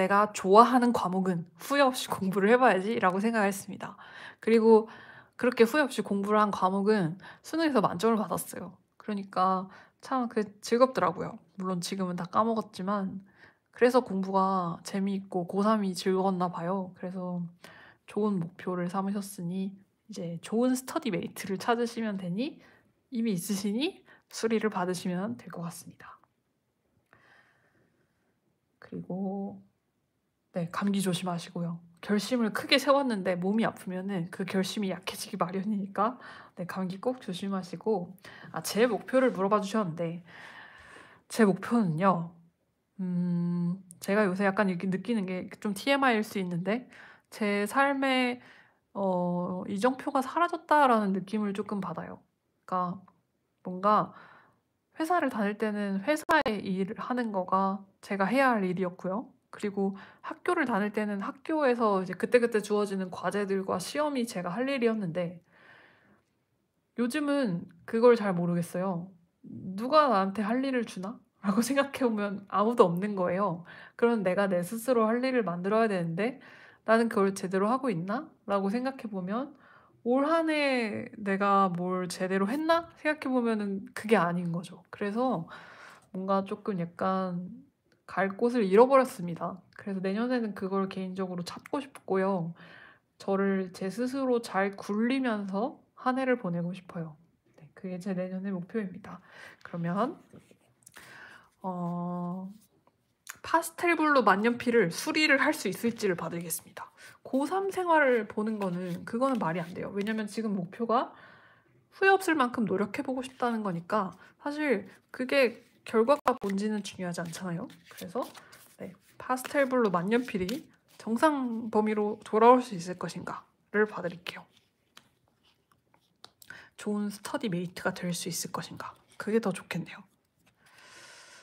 내가 좋아하는 과목은 후회 없이 공부를 해봐야지라고 생각했습니다. 그리고 그렇게 후회 없이 공부를 한 과목은 수능에서 만점을 받았어요. 그러니까 참 그 즐겁더라고요. 물론 지금은 다 까먹었지만 그래서 공부가 재미있고 고3이 즐거웠나 봐요. 그래서 좋은 목표를 삼으셨으니 이제 좋은 스터디 메이트를 찾으시면 되니 이미 있으시니 수리를 받으시면 될 것 같습니다. 그리고 네, 감기 조심하시고요. 결심을 크게 세웠는데 몸이 아프면은 그 결심이 약해지기 마련이니까 네, 감기 꼭 조심하시고 아, 제 목표를 물어봐 주셨는데 제 목표는요. 음, 제가 요새 약간 느끼는 게 좀 TMI일 수 있는데 제 삶에 어, 이정표가 사라졌다라는 느낌을 조금 받아요. 그러니까 뭔가 회사를 다닐 때는 회사의 일을 하는 거가 제가 해야 할 일이었고요. 그리고 학교를 다닐 때는 학교에서 이제 그때그때 주어지는 과제들과 시험이 제가 할 일이었는데 요즘은 그걸 잘 모르겠어요. 누가 나한테 할 일을 주나? 라고 생각해보면 아무도 없는 거예요. 그런 내가 내 스스로 할 일을 만들어야 되는데 나는 그걸 제대로 하고 있나? 라고 생각해보면 올 한해 내가 뭘 제대로 했나? 생각해보면 그게 아닌 거죠. 그래서 뭔가 조금 약간 갈 곳을 잃어버렸습니다. 그래서 내년에는 그걸 개인적으로 찾고 싶고요. 저를 제 스스로 잘 굴리면서 한 해를 보내고 싶어요. 네, 그게 제 내년의 목표입니다. 그러면 어, 파스텔 블루 만년필을 수리를 할 수 있을지를 받으겠습니다. 고3 생활을 보는 거는 그거는 말이 안 돼요. 왜냐면 지금 목표가 후회 없을 만큼 노력해보고 싶다는 거니까 사실 그게 결과가 뭔지는 중요하지 않잖아요. 그래서 네, 파스텔 블루 만년필이 정상 범위로 돌아올 수 있을 것인가를 봐드릴게요. 좋은 스터디 메이트가 될 수 있을 것인가 그게 더 좋겠네요.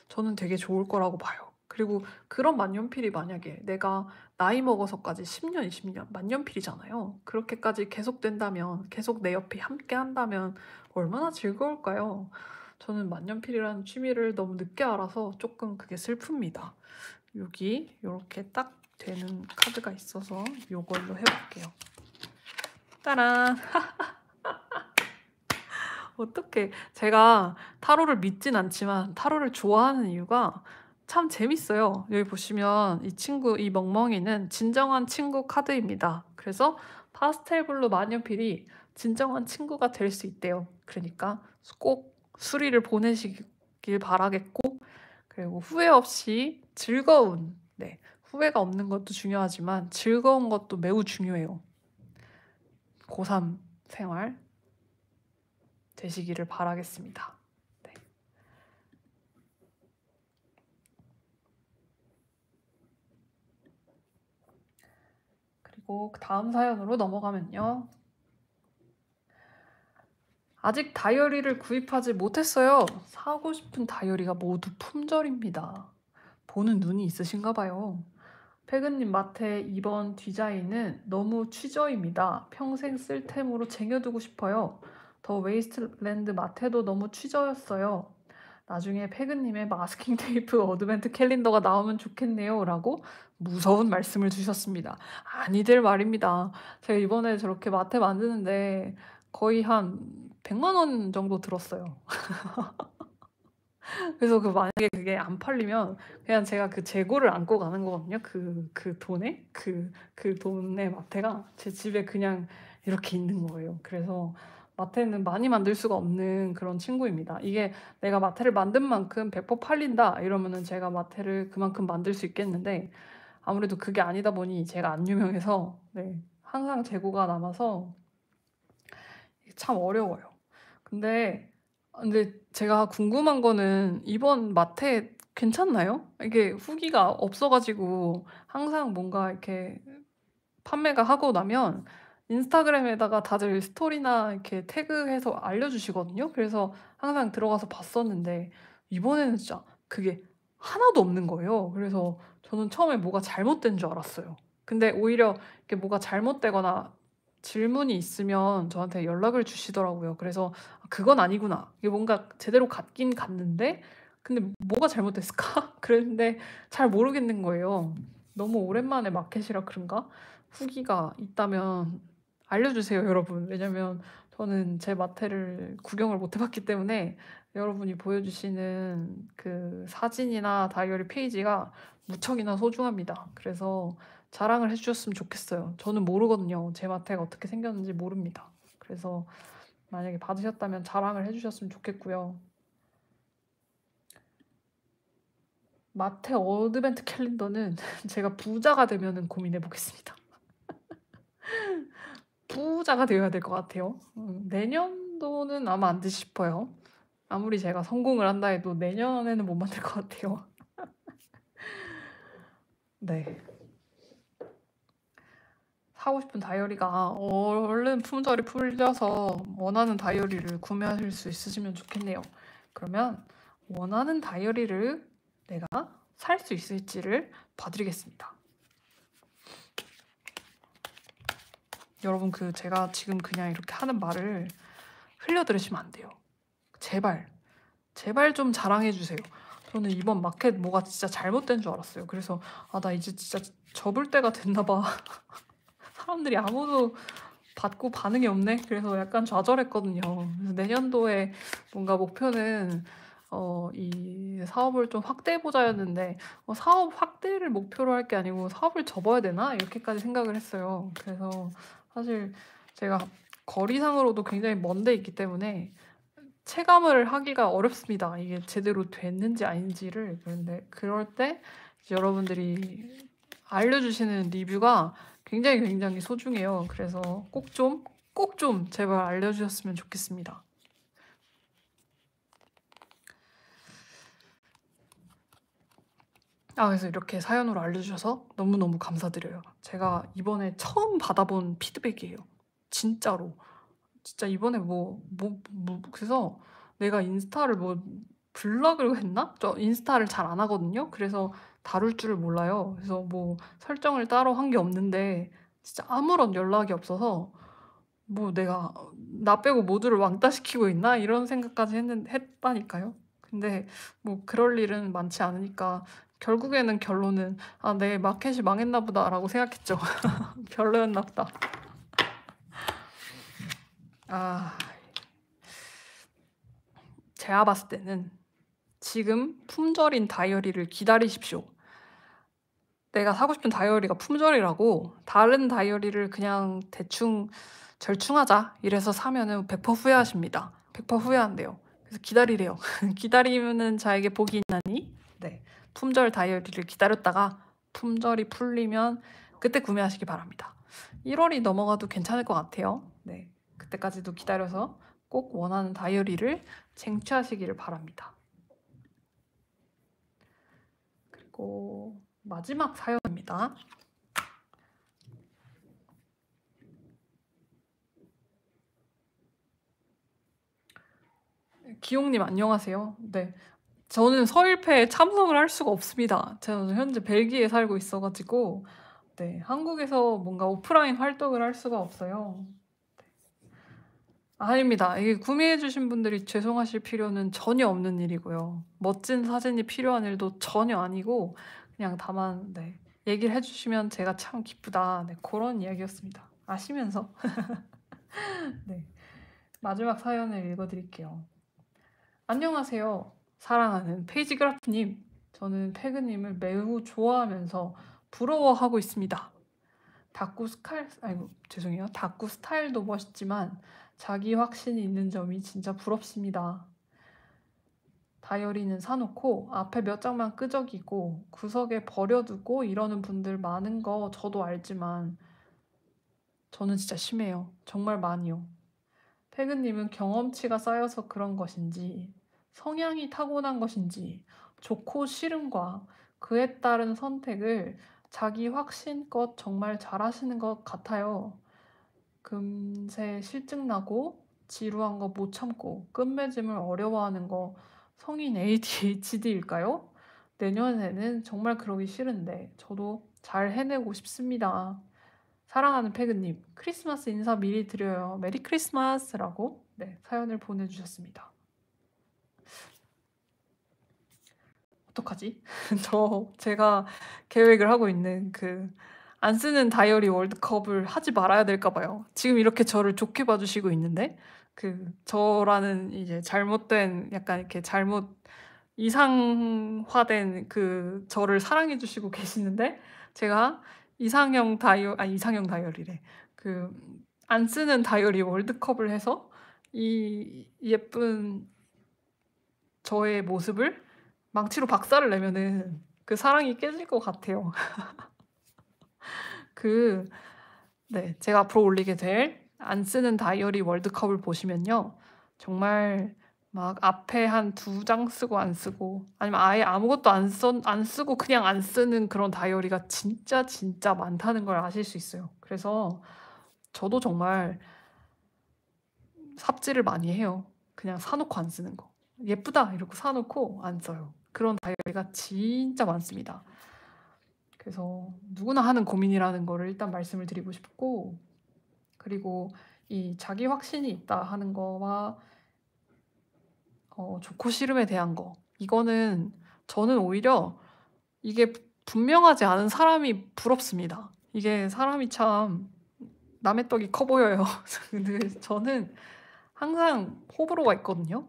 저는 되게 좋을 거라고 봐요. 그리고 그런 만년필이 만약에 내가 나이 먹어서까지 10년, 20년 만년필이잖아요. 그렇게까지 계속된다면, 계속 내 옆에 함께 한다면 얼마나 즐거울까요? 저는 만년필이라는 취미를 너무 늦게 알아서 조금 그게 슬픕니다. 여기 이렇게 딱 되는 카드가 있어서 이걸로 해볼게요. 따란! 어떻게 제가 타로를 믿진 않지만 타로를 좋아하는 이유가 참 재밌어요. 여기 보시면 이 친구, 이 멍멍이는 진정한 친구 카드입니다. 그래서 파스텔 블루 만년필이 진정한 친구가 될 수 있대요. 그러니까 꼭 수리를 보내시길 바라겠고 그리고 후회 없이 즐거운 네 후회가 없는 것도 중요하지만 즐거운 것도 매우 중요해요. 고3 생활 되시기를 바라겠습니다. 네. 그리고 다음 사연으로 넘어가면요. 아직 다이어리를 구입하지 못했어요. 사고 싶은 다이어리가 모두 품절입니다. 보는 눈이 있으신가 봐요. 패근님 마트의 이번 디자인은 너무 취저입니다. 평생 쓸템으로 쟁여두고 싶어요. 더 웨이스트랜드 마트도 너무 취저였어요. 나중에 패그님의 마스킹 테이프 어드벤트 캘린더가 나오면 좋겠네요. 라고 무서운 말씀을 주셨습니다. 아니들 말입니다. 제가 이번에 저렇게 마트 만드는데 거의 한 100만 원 정도 들었어요. 그래서 그 만약에 그게 안 팔리면 그냥 제가 그 재고를 안고 가는 거거든요. 그, 그 돈에, 그, 그 돈의 마태가 제 집에 그냥 이렇게 있는 거예요. 그래서 마태는 많이 만들 수가 없는 그런 친구입니다. 이게 내가 마태를 만든 만큼 100% 팔린다 이러면은 제가 마태를 그만큼 만들 수 있겠는데 아무래도 그게 아니다 보니 제가 안 유명해서 네, 항상 재고가 남아서 참 어려워요. 근데 아, 근데 제가 궁금한 거는 이번 마태 괜찮나요? 이게 후기가 없어가지고 항상 뭔가 이렇게 판매가 하고 나면 인스타그램에다가 다들 스토리나 이렇게 태그해서 알려주시거든요. 그래서 항상 들어가서 봤었는데 이번에는 진짜 그게 하나도 없는 거예요. 그래서 저는 처음에 뭐가 잘못된 줄 알았어요. 근데 오히려 이게 뭐가 잘못되거나 질문이 있으면 저한테 연락을 주시더라고요. 그래서 아, 그건 아니구나. 이게 뭔가 제대로 갔긴 갔는데 근데 뭐가 잘못됐을까? 그랬는데 잘 모르겠는 거예요. 너무 오랜만에 마켓이라 그런가? 후기가 있다면 알려주세요, 여러분. 왜냐면 저는 제 마태를 구경을 못 해봤기 때문에 여러분이 보여주시는 그 사진이나 다이어리 페이지가 무척이나 소중합니다. 그래서 자랑을 해주셨으면 좋겠어요. 저는 모르거든요. 제 마태가 어떻게 생겼는지 모릅니다. 그래서 만약에 받으셨다면 자랑을 해주셨으면 좋겠고요. 마태 어드벤트 캘린더는 제가 부자가 되면 고민해 보겠습니다. 부자가 되어야 될 것 같아요. 음, 내년도는 아마 안 되지 싶어요. 아무리 제가 성공을 한다 해도 내년에는 못 만들 것 같아요. 네. 하고 싶은 다이어리가 얼른 품절이 풀려서 원하는 다이어리를 구매하실 수 있으시면 좋겠네요. 그러면 원하는 다이어리를 내가 살 수 있을지를 봐드리겠습니다. 여러분 그 제가 지금 그냥 이렇게 하는 말을 흘려들으시면 안 돼요. 제발 제발 좀 자랑해 주세요. 저는 이번 마켓 뭐가 진짜 잘못된 줄 알았어요. 그래서 아 나 이제 진짜 접을 때가 됐나 봐. 사람들이 아무도 받고 반응이 없네. 그래서 약간 좌절했거든요. 그래서 내년도에 뭔가 목표는 어, 이 사업을 좀 확대해보자였는데, 어, 사업 확대를 목표로 할 게 아니고 사업을 접어야 되나? 이렇게까지 생각을 했어요. 그래서 사실 제가 거리상으로도 굉장히 먼 데 있기 때문에 체감을 하기가 어렵습니다. 이게 제대로 됐는지 아닌지를. 그런데 그럴 때 여러분들이 알려주시는 리뷰가 굉장히 굉장히 소중해요. 그래서 꼭 좀, 꼭 좀 제발 알려주셨으면 좋겠습니다. 아, 그래서 이렇게 사연으로 알려주셔서 너무너무 감사드려요. 제가 이번에 처음 받아본 피드백이에요. 진짜로. 진짜 이번에 뭐, 뭐, 뭐, 그래서 내가 인스타를 뭐, 블럭을 했나? 저 인스타를 잘 안 하거든요. 그래서 다룰 줄 몰라요. 그래서 뭐 설정을 따로 한 게 없는데 진짜 아무런 연락이 없어서 뭐 내가 나 빼고 모두를 왕따시키고 있나 이런 생각까지 했는, 했다니까요. 근데 뭐 그럴 일은 많지 않으니까 결국에는 결론은 아 내 마켓이 망했나 보다라고 생각했죠. 별로였나 보다. 아 제가 봤을 때는 지금 품절인 다이어리를 기다리십시오. 내가 사고 싶은 다이어리가 품절이라고 다른 다이어리를 그냥 대충 절충하자 이래서 사면은 100% 후회하십니다. 100% 후회한대요. 그래서 기다리래요. 기다리면은 자에게 복이 있나니. 네. 품절 다이어리를 기다렸다가 품절이 풀리면 그때 구매하시기 바랍니다. 1월이 넘어가도 괜찮을 것 같아요. 네. 그때까지도 기다려서 꼭 원하는 다이어리를 쟁취하시기를 바랍니다. 그리고 마지막 사연입니다. 기용님 안녕하세요. 네. 저는 서일패에 참석을 할 수가 없습니다. 제가 현재 벨기에 살고 있어가지고 네, 한국에서 뭔가 오프라인 활동을 할 수가 없어요. 네. 아닙니다. 이게 구매해주신 분들이 죄송하실 필요는 전혀 없는 일이고요. 멋진 사진이 필요한 일도 전혀 아니고 그냥 다만 네, 얘기를 해주시면 제가 참 기쁘다 네, 그런 이야기였습니다. 아시면서 네, 마지막 사연을 읽어드릴게요. 안녕하세요. 사랑하는 페이지그라프님. 저는 페그님을 매우 좋아하면서 부러워하고 있습니다. 다꾸 스칼, 아이고, 죄송해요. 다꾸 스타일도 멋있지만 자기 확신이 있는 점이 진짜 부럽습니다. 다이어리는 사놓고 앞에 몇 장만 끄적이고 구석에 버려두고 이러는 분들 많은 거 저도 알지만 저는 진짜 심해요. 정말 많이요. 태근님은 경험치가 쌓여서 그런 것인지 성향이 타고난 것인지 좋고 싫음과 그에 따른 선택을 자기 확신껏 정말 잘하시는 것 같아요. 금세 실증나고 지루한 거 못 참고 끝맺음을 어려워하는 거 성인 ADHD일까요? 내년에는 정말 그러기 싫은데 저도 잘 해내고 싶습니다. 사랑하는 페그님, 크리스마스 인사 미리 드려요. 메리 크리스마스라고 네, 사연을 보내주셨습니다. 어떡하지? 저 제가 계획을 하고 있는 그 안 쓰는 다이어리 월드컵을 하지 말아야 될까 봐요. 지금 이렇게 저를 좋게 봐주시고 있는데 그 저라는 이제 잘못된 약간 이렇게 잘못 이상화된 그 저를 사랑해 주시고 계시는데 제가 이상형 다이어 아 이상형 다이어리래 그 안 쓰는 다이어리 월드컵을 해서 이 예쁜 저의 모습을 망치로 박살을 내면은 그 사랑이 깨질 것 같아요. 그네 제가 앞으로 올리게 될안 쓰는 다이어리 월드컵을 보시면요. 정말 막 앞에 한 두 장 쓰고 안 쓰고 아니면 아예 아무것도 안, 써, 안 쓰고 그냥 안 쓰는 그런 다이어리가 진짜 진짜 많다는 걸 아실 수 있어요. 그래서 저도 정말 삽질을 많이 해요. 그냥 사놓고 안 쓰는 거. 예쁘다 이렇게 사놓고 안 써요. 그런 다이어리가 진짜 많습니다. 그래서 누구나 하는 고민이라는 거를 일단 말씀을 드리고 싶고 그리고 이 자기 확신이 있다 하는 거와 어, 좋고 싫음에 대한 거 이거는 저는 오히려 이게 분명하지 않은 사람이 부럽습니다. 이게 사람이 참 남의 떡이 커 보여요. 저는 항상 호불호가 있거든요.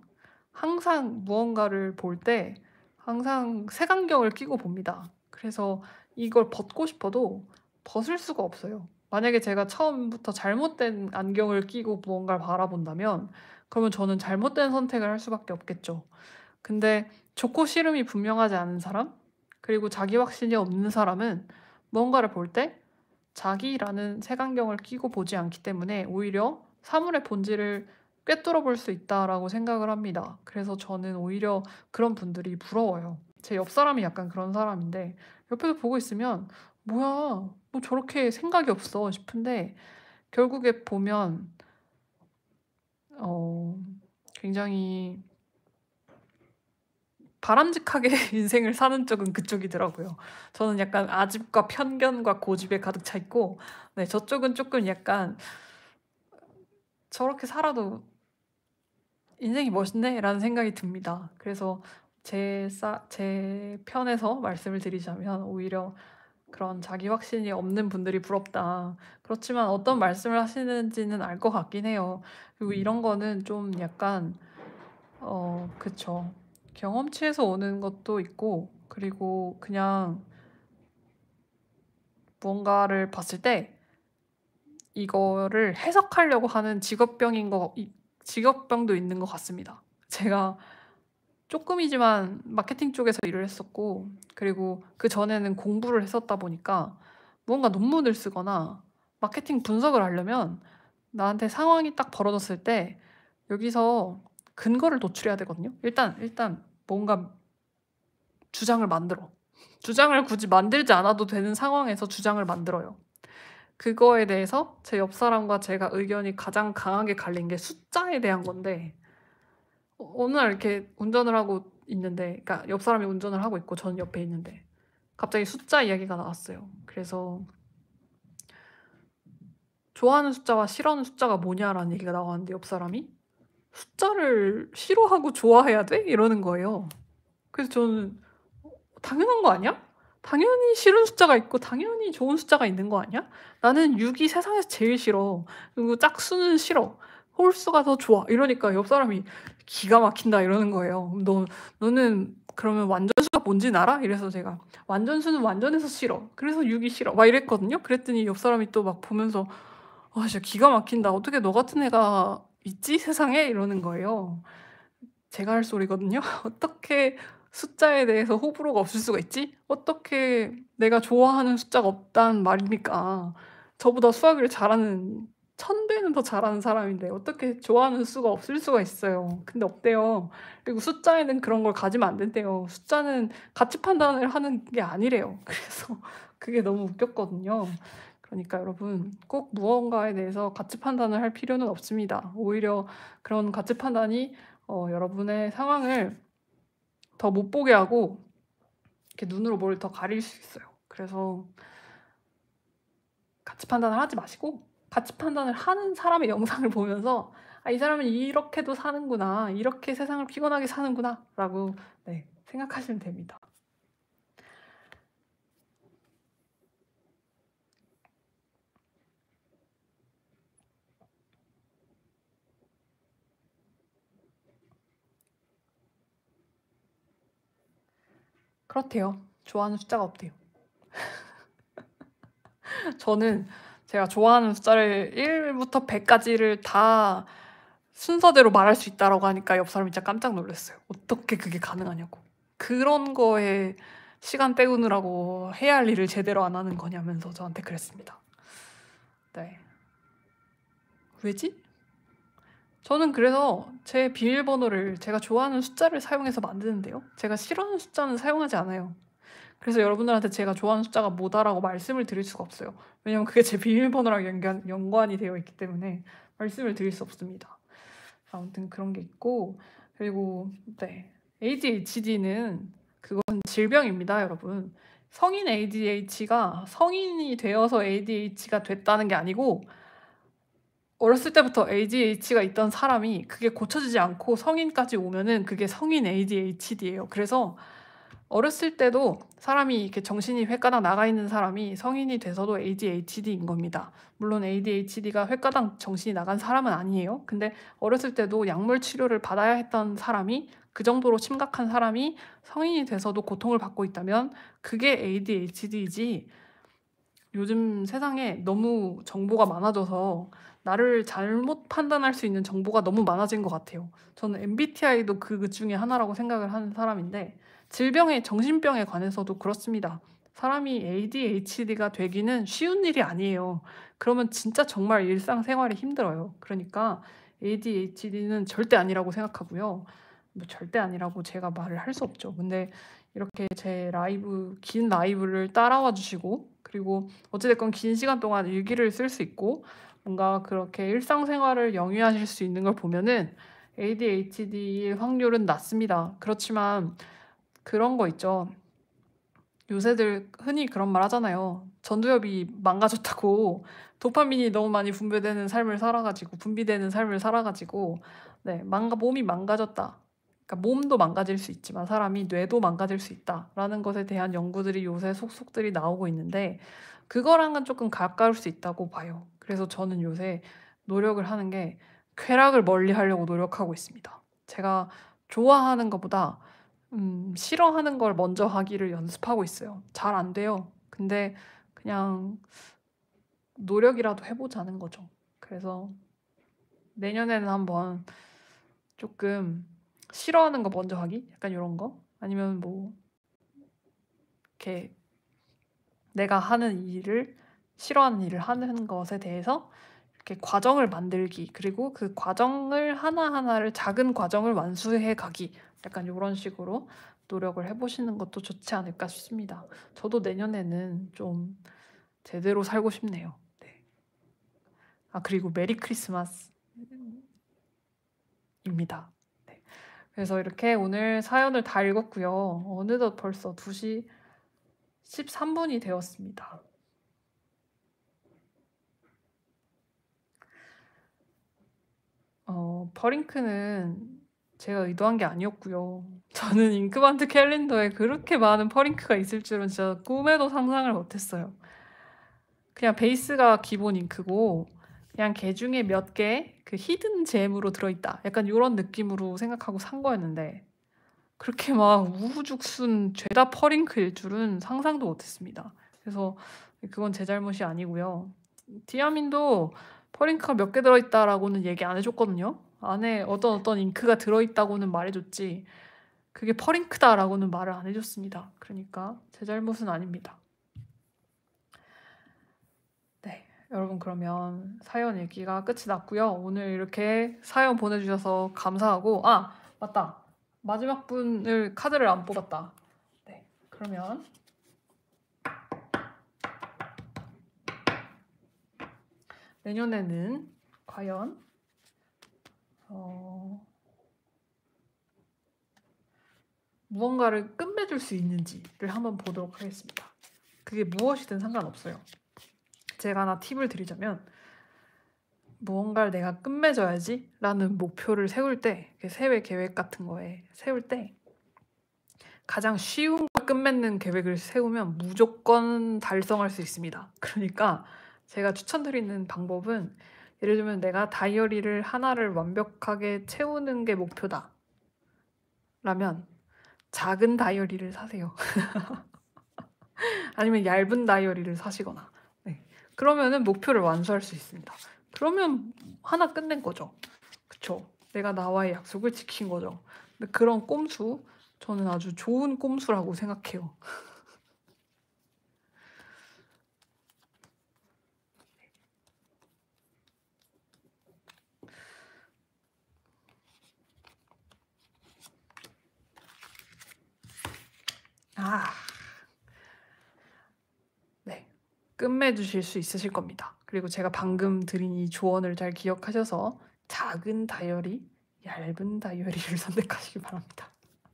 항상 무언가를 볼 때 항상 색안경을 끼고 봅니다. 그래서 이걸 벗고 싶어도 벗을 수가 없어요. 만약에 제가 처음부터 잘못된 안경을 끼고 무언가를 바라본다면 그러면 저는 잘못된 선택을 할 수밖에 없겠죠. 근데 좋고 싫음이 분명하지 않은 사람 그리고 자기 확신이 없는 사람은 무언가를볼 때 자기라는 색안경을 끼고 보지 않기 때문에 오히려 사물의 본질을 꿰뚫어 볼 수 있다라고 생각을 합니다. 그래서 저는 오히려 그런 분들이 부러워요. 제 옆 사람이 약간 그런 사람인데 옆에서 보고 있으면 뭐야, 뭐 저렇게 생각이 없어 싶은데 결국에 보면 어, 굉장히 바람직하게 인생을 사는 쪽은 그쪽이더라고요. 저는 약간 아집과 편견과 고집에 가득 차 있고, 네, 저쪽은 조금 약간 저렇게 살아도 인생이 멋있네라는 생각이 듭니다. 그래서 제, 싸, 제 편에서 말씀을 드리자면 오히려 그런 자기 확신이 없는 분들이 부럽다. 그렇지만 어떤 음. 말씀을 하시는지는 알 것 같긴 해요. 그리고 음. 이런 거는 좀 약간 어 그쵸 경험치에서 오는 것도 있고 그리고 그냥 무가를 봤을 때 이거를 해석하려고 하는 직업병인 거 직업병도 있는 것 같습니다. 제가 조금이지만 마케팅 쪽에서 일을 했었고 그리고 그 전에는 공부를 했었다 보니까 뭔가 논문을 쓰거나 마케팅 분석을 하려면 나한테 상황이 딱 벌어졌을 때 여기서 근거를 도출해야 되거든요. 일단 일단 뭔가 주장을 만들어. 주장을 굳이 만들지 않아도 되는 상황에서 주장을 만들어요. 그거에 대해서 제 옆 사람과 제가 의견이 가장 강하게 갈린 게 숫자에 대한 건데 어느 날 이렇게 운전을 하고 있는데, 그러니까 옆 사람이 운전을 하고 있고 전 옆에 있는데 갑자기 숫자 이야기가 나왔어요. 그래서 좋아하는 숫자와 싫어하는 숫자가 뭐냐라는 얘기가 나왔는데 옆 사람이 숫자를 싫어하고 좋아해야 돼? 이러는 거예요. 그래서 저는 당연한 거 아니야? 당연히 싫은 숫자가 있고 당연히 좋은 숫자가 있는 거 아니야? 나는 6이 세상에서 제일 싫어. 그리고 짝수는 싫어. 홀수가 더 좋아. 이러니까 옆 사람이 기가 막힌다 이러는 거예요. 너 너는 그러면 완전수가 뭔지 알아? 이래서 제가 완전수는 완전해서 싫어. 그래서 6이 싫어. 막 이랬거든요. 그랬더니 옆 사람이 또 막 보면서 아 진짜 기가 막힌다. 어떻게 너 같은 애가 있지 세상에 이러는 거예요. 제가 할 소리거든요. 어떻게 숫자에 대해서 호불호가 없을 수가 있지? 어떻게 내가 좋아하는 숫자가 없단 말입니까? 저보다 수학을 잘하는 천 배는 더 잘하는 사람인데 어떻게 좋아하는 수가 없을 수가 있어요. 근데 없대요. 그리고 숫자에는 그런 걸 가지면 안 된대요. 숫자는 가치 판단을 하는 게 아니래요. 그래서 그게 너무 웃겼거든요. 그러니까 여러분 꼭 무언가에 대해서 가치 판단을 할 필요는 없습니다. 오히려 그런 가치 판단이 어, 여러분의 상황을 더 못 보게 하고 이렇게 눈으로 뭘 더 가릴 수 있어요. 그래서 가치 판단을 하지 마시고 가치 판단을 하는 사람의 영상을 보면서 아, 이 사람은 이렇게도 사는구나, 이렇게 세상을 피곤하게 사는구나 라고 네, 생각하시면 됩니다. 그렇대요. 좋아하는 숫자가 없대요. 저는 제가 좋아하는 숫자를 1부터 100까지를 다 순서대로 말할 수 있다라고 하니까 옆 사람이 진짜 깜짝 놀랐어요. 어떻게 그게 가능하냐고. 그런 거에 시간 때우느라고 해야 할 일을 제대로 안 하는 거냐면서 저한테 그랬습니다. 네. 왜지? 저는 그래서 제 비밀번호를 제가 좋아하는 숫자를 사용해서 만드는데요. 제가 싫어하는 숫자는 사용하지 않아요. 그래서 여러분들한테 제가 좋아하는 숫자가 뭐다라고 말씀을 드릴 수가 없어요. 왜냐면 그게 제 비밀번호랑 연관, 연관이 되어 있기 때문에 말씀을 드릴 수 없습니다. 아무튼 그런 게 있고 그리고 네 ADHD는 그건 질병입니다, 여러분. 성인 ADHD가 성인이 되어서 ADHD가 됐다는 게 아니고 어렸을 때부터 ADHD가 있던 사람이 그게 고쳐지지 않고 성인까지 오면은 그게 성인 ADHD예요. 그래서 어렸을 때도 사람이 이렇게 정신이 횟가닥 나가 있는 사람이 성인이 돼서도 ADHD인 겁니다. 물론 ADHD가 횟가닥 정신이 나간 사람은 아니에요. 근데 어렸을 때도 약물 치료를 받아야 했던 사람이 그 정도로 심각한 사람이 성인이 돼서도 고통을 받고 있다면 그게 ADHD이지 요즘 세상에 너무 정보가 많아져서 나를 잘못 판단할 수 있는 정보가 너무 많아진 것 같아요. 저는 MBTI도 그 중에 하나라고 생각을 하는 사람인데 질병의 정신병에 관해서도 그렇습니다. 사람이 ADHD가 되기는 쉬운 일이 아니에요. 그러면 진짜 정말 일상생활이 힘들어요. 그러니까 ADHD는 절대 아니라고 생각하고요. 뭐 절대 아니라고 제가 말을 할 수 없죠. 근데 이렇게 제 라이브 긴 라이브를 따라와 주시고 그리고 어찌됐건 긴 시간 동안 일기를 쓸 수 있고 뭔가 그렇게 일상생활을 영위하실 수 있는 걸 보면은 ADHD의 확률은 낮습니다. 그렇지만 그런 거 있죠. 요새들 흔히 그런 말 하잖아요. 전두엽이 망가졌다고 도파민이 너무 많이 분비되는 삶을 살아가지고 분비되는 삶을 살아가지고 네 망가 몸이 망가졌다. 그러니까 몸도 망가질 수 있지만 사람이 뇌도 망가질 수 있다라는 것에 대한 연구들이 요새 속속들이 나오고 있는데 그거랑은 조금 가까울 수 있다고 봐요. 그래서 저는 요새 노력을 하는 게 쾌락을 멀리 하려고 노력하고 있습니다. 제가 좋아하는 것보다 음, 싫어하는 걸 먼저 하기를 연습하고 있어요. 잘 안 돼요. 근데 그냥 노력이라도 해보자는 거죠. 그래서 내년에는 한번 조금 싫어하는 거 먼저 하기? 약간 이런 거? 아니면 뭐, 이렇게 내가 하는 일을 싫어하는 일을 하는 것에 대해서 이렇게 과정을 만들기 그리고 그 과정을 하나하나를 작은 과정을 완수해 가기 약간 이런 식으로 노력을 해보시는 것도 좋지 않을까 싶습니다. 저도 내년에는 좀 제대로 살고 싶네요. 네. 아 그리고 메리 크리스마스입니다. 네. 그래서 이렇게 오늘 사연을 다 읽었고요. 어느덧 벌써 2시 13분이 되었습니다. 어, 버링크는 제가 의도한 게 아니었고요. 저는 잉크반트 캘린더에 그렇게 많은 퍼링크가 있을 줄은 진짜 꿈에도 상상을 못했어요. 그냥 베이스가 기본 잉크고 그냥 개 중에 몇 개 그 히든 잼으로 들어있다. 약간 이런 느낌으로 생각하고 산 거였는데 그렇게 막 우후죽순 죄다 퍼링크일 줄은 상상도 못했습니다. 그래서 그건 제 잘못이 아니고요. 디아민도 퍼링크가 몇 개 들어있다라고는 얘기 안 해줬거든요. 안에 어떤 어떤 잉크가 들어있다고는 말해줬지 그게 퍼링크다라고는 말을 안 해줬습니다. 그러니까 제 잘못은 아닙니다. 네, 여러분 그러면 사연 얘기가 끝이 났고요. 오늘 이렇게 사연 보내주셔서 감사하고 아 맞다 마지막 분을 카드를 안 뽑았다. 네, 그러면 내년에는 과연 어, 무언가를 끝맺을 수 있는지를 한번 보도록 하겠습니다. 그게 무엇이든 상관없어요. 제가 하나 팁을 드리자면 무언가를 내가 끝맺어야지 라는 목표를 세울 때 그 세외 계획 같은 거에 세울 때 가장 쉬운 끝맺는 계획을 세우면 무조건 달성할 수 있습니다. 그러니까 제가 추천드리는 방법은 예를 들면 내가 다이어리를 하나를 완벽하게 채우는 게 목표다. 라면 작은 다이어리를 사세요. 아니면 얇은 다이어리를 사시거나. 네. 그러면은 목표를 완수할 수 있습니다. 그러면 하나 끝낸 거죠. 그쵸? 내가 나와의 약속을 지킨 거죠. 근데 그런 꼼수, 저는 아주 좋은 꼼수라고 생각해요. 아. 네. 끝내 주실 수 있으실 겁니다. 그리고 제가 방금 드린 이 조언을 잘 기억하셔서 작은 다이어리, 얇은 다이어리를 선택하시기 바랍니다.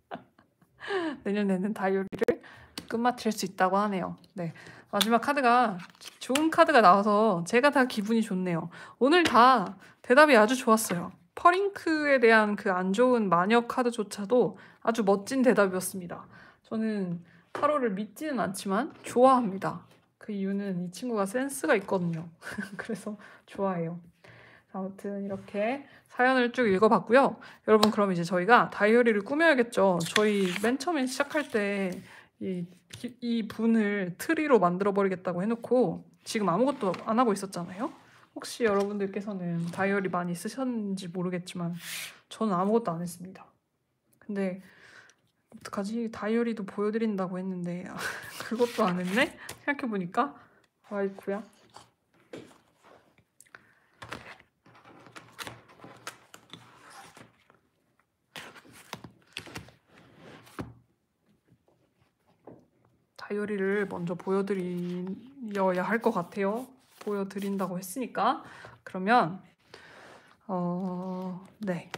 내년에는 다이어리를 끝마칠 수 있다고 하네요. 네. 마지막 카드가 좋은 카드가 나와서 제가 다 기분이 좋네요. 오늘 다 대답이 아주 좋았어요. 퍼링크에 대한 그 안 좋은 마녀 카드조차도 아주 멋진 대답이었습니다. 저는 타로를 믿지는 않지만 좋아합니다. 그 이유는 이 친구가 센스가 있거든요. 그래서 좋아해요. 아무튼 이렇게 사연을 쭉 읽어봤고요. 여러분 그럼 이제 저희가 다이어리를 꾸며야겠죠. 저희 맨 처음에 시작할 때 이 이 분을 트리로 만들어 버리겠다고 해놓고 지금 아무것도 안 하고 있었잖아요. 혹시 여러분들께서는 다이어리 많이 쓰셨는지 모르겠지만 저는 아무것도 안 했습니다. 근데 어떡하지? 다이어리도 보여드린다고 했는데 아, 그것도 안 했네? 생각해보니까 아이쿠야 다이어리를 먼저 보여드려야 할 것 같아요 보여드린다고 했으니까 그러면 어... 네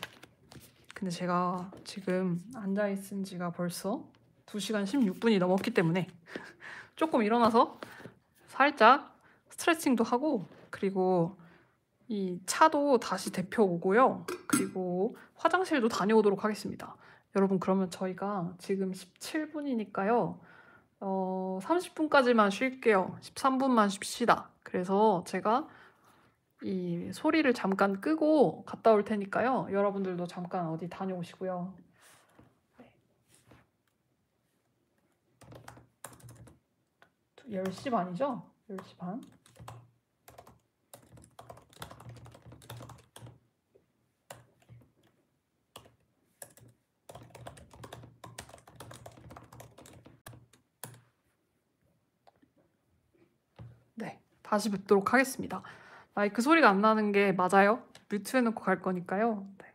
근데 제가 지금 앉아있은 지가 벌써 2시간 16분이 넘었기 때문에 조금 일어나서 살짝 스트레칭도 하고 그리고 이 차도 다시 데펴 오고요. 그리고 화장실도 다녀오도록 하겠습니다. 여러분 그러면 저희가 지금 17분이니까요. 어, 30분까지만 쉴게요. 13분만 쉽시다. 그래서 제가 이 소리를 잠깐 끄고 갔다 올 테니까요. 여러분들도 잠깐 어디 다녀오시고요. 10시 반이죠? 10시 반. 네, 다시 뵙도록 하겠습니다. 마이크 그 소리가 안 나는 게 맞아요. 뮤트해놓고 갈 거니까요. 네.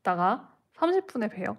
이따가 30분에 봬요.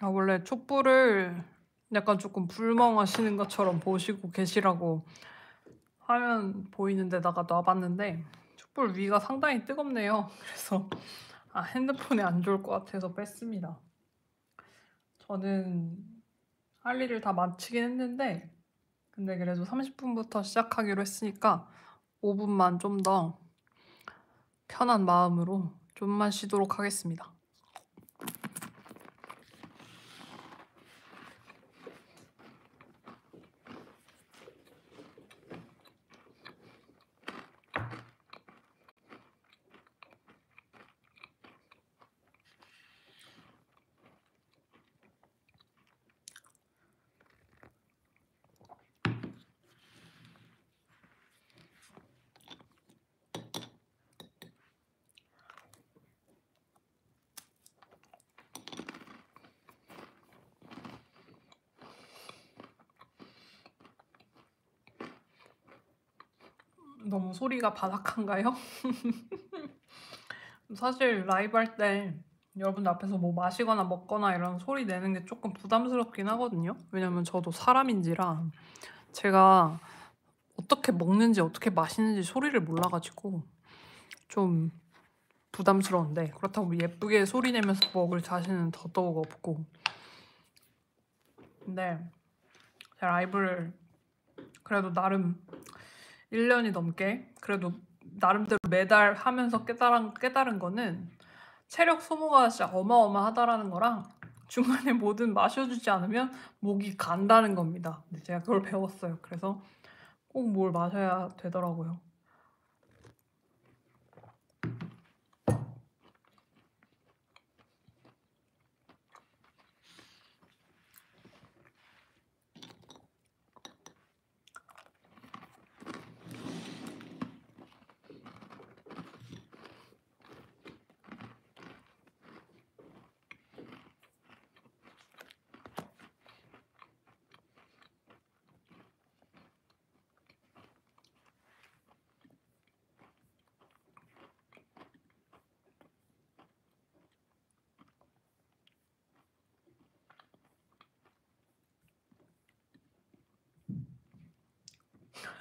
아, 원래 촛불을 약간 조금 불멍하시는 것처럼 보시고 계시라고 화면 보이는 데다가 놔봤는데 촛불 위가 상당히 뜨겁네요. 그래서 아, 핸드폰에 안 좋을 것 같아서 뺐습니다. 저는 할 일을 다 마치긴 했는데 근데 그래도 30분부터 시작하기로 했으니까 5분만 좀 더 편한 마음으로 좀만 쉬도록 하겠습니다. 소리가 바삭한가요? 사실 라이브 할 때 여러분들 앞에서 뭐 마시거나 먹거나 이런 소리 내는 게 조금 부담스럽긴 하거든요. 왜냐면 저도 사람인지라 제가 어떻게 먹는지 어떻게 마시는지 소리를 몰라가지고 좀 부담스러운데 그렇다고 뭐 예쁘게 소리 내면서 먹을 자신은 더더욱 없고 근데 제 라이브를 그래도 나름 1년이 넘게 그래도 나름대로 매달 하면서 깨달은, 깨달은 거는 체력 소모가 진짜 어마어마하다라는 거랑 중간에 뭐든 마셔주지 않으면 목이 간다는 겁니다. 제가 그걸 배웠어요. 그래서 꼭 뭘 마셔야 되더라고요.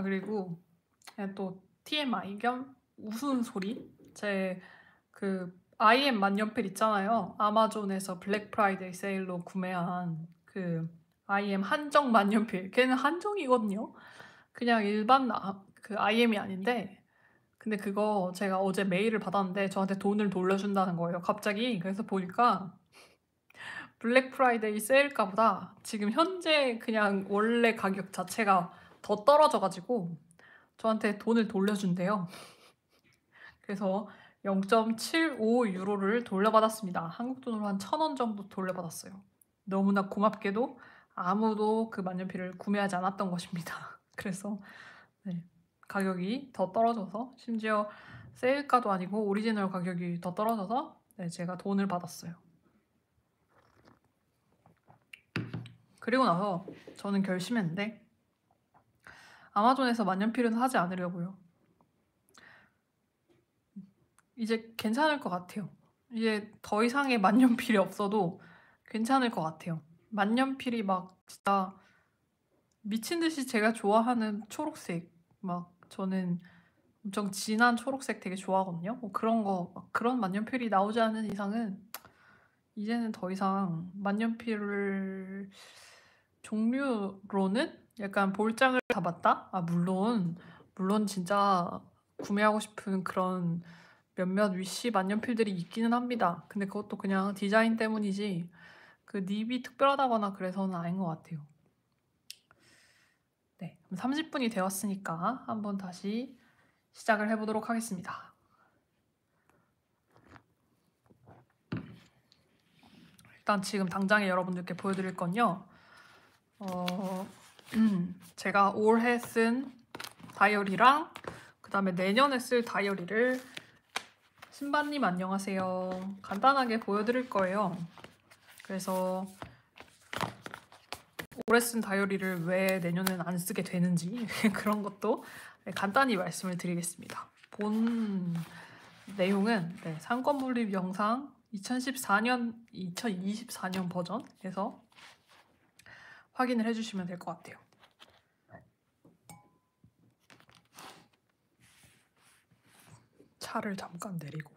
아, 그리고 또 TMI 겸 우스운소리 제 그 IM 만년필 있잖아요 아마존에서 블랙 프라이데이 세일로 구매한 그 IM 한정 만년필 걔는 한정이거든요 그냥 일반 아, 그 IM이 아닌데 근데 그거 제가 어제 메일을 받았는데 저한테 돈을 돌려준다는 거예요 갑자기 그래서 보니까 블랙 프라이데이 세일가보다 지금 현재 그냥 원래 가격 자체가 더 떨어져가지고 저한테 돈을 돌려준대요. 그래서 0.75 유로를 돌려받았습니다. 한국 돈으로 한천원 정도 돌려받았어요. 너무나 고맙게도 아무도 그 만년필을 구매하지 않았던 것입니다. 그래서 네, 가격이 더 떨어져서 심지어 세일가도 아니고 오리지널 가격이 더 떨어져서 네, 제가 돈을 받았어요. 그리고 나서 저는 결심했는데 아마존에서 만년필은 하지 않으려고요. 이제 괜찮을 것 같아요. 이제 더 이상의 만년필이 없어도 괜찮을 것 같아요. 만년필이 막 진짜 미친 듯이 제가 좋아하는 초록색 막 저는 엄청 진한 초록색 되게 좋아하거든요. 뭐 그런 거 그런 만년필이 나오지 않는 이상은 이제는 더 이상 만년필을 종류로는 약간 볼장을 다 봤다? 아, 물론, 물론 진짜 구매하고 싶은 그런 몇몇 위시 만년필들이 있기는 합니다. 근데 그것도 그냥 디자인 때문이지 그 닙이 특별하다거나 그래서는 아닌 것 같아요. 네, 그럼 30분이 되었으니까 한번 다시 시작을 해보도록 하겠습니다. 일단 지금 당장에 여러분들께 보여드릴 건요. 어, 음, 제가 올해 쓴 다이어리랑 그 다음에 내년에 쓸 다이어리를 신반님 안녕하세요. 간단하게 보여드릴 거예요. 그래서 올해 쓴 다이어리를 왜 내년엔 안 쓰게 되는지 그런 것도 간단히 말씀을 드리겠습니다. 본 내용은 네, 상권 분립 영상 2014년, 2024년 버전에서 확인을 해주시면 될 것 같아요. 차를 잠깐 내리고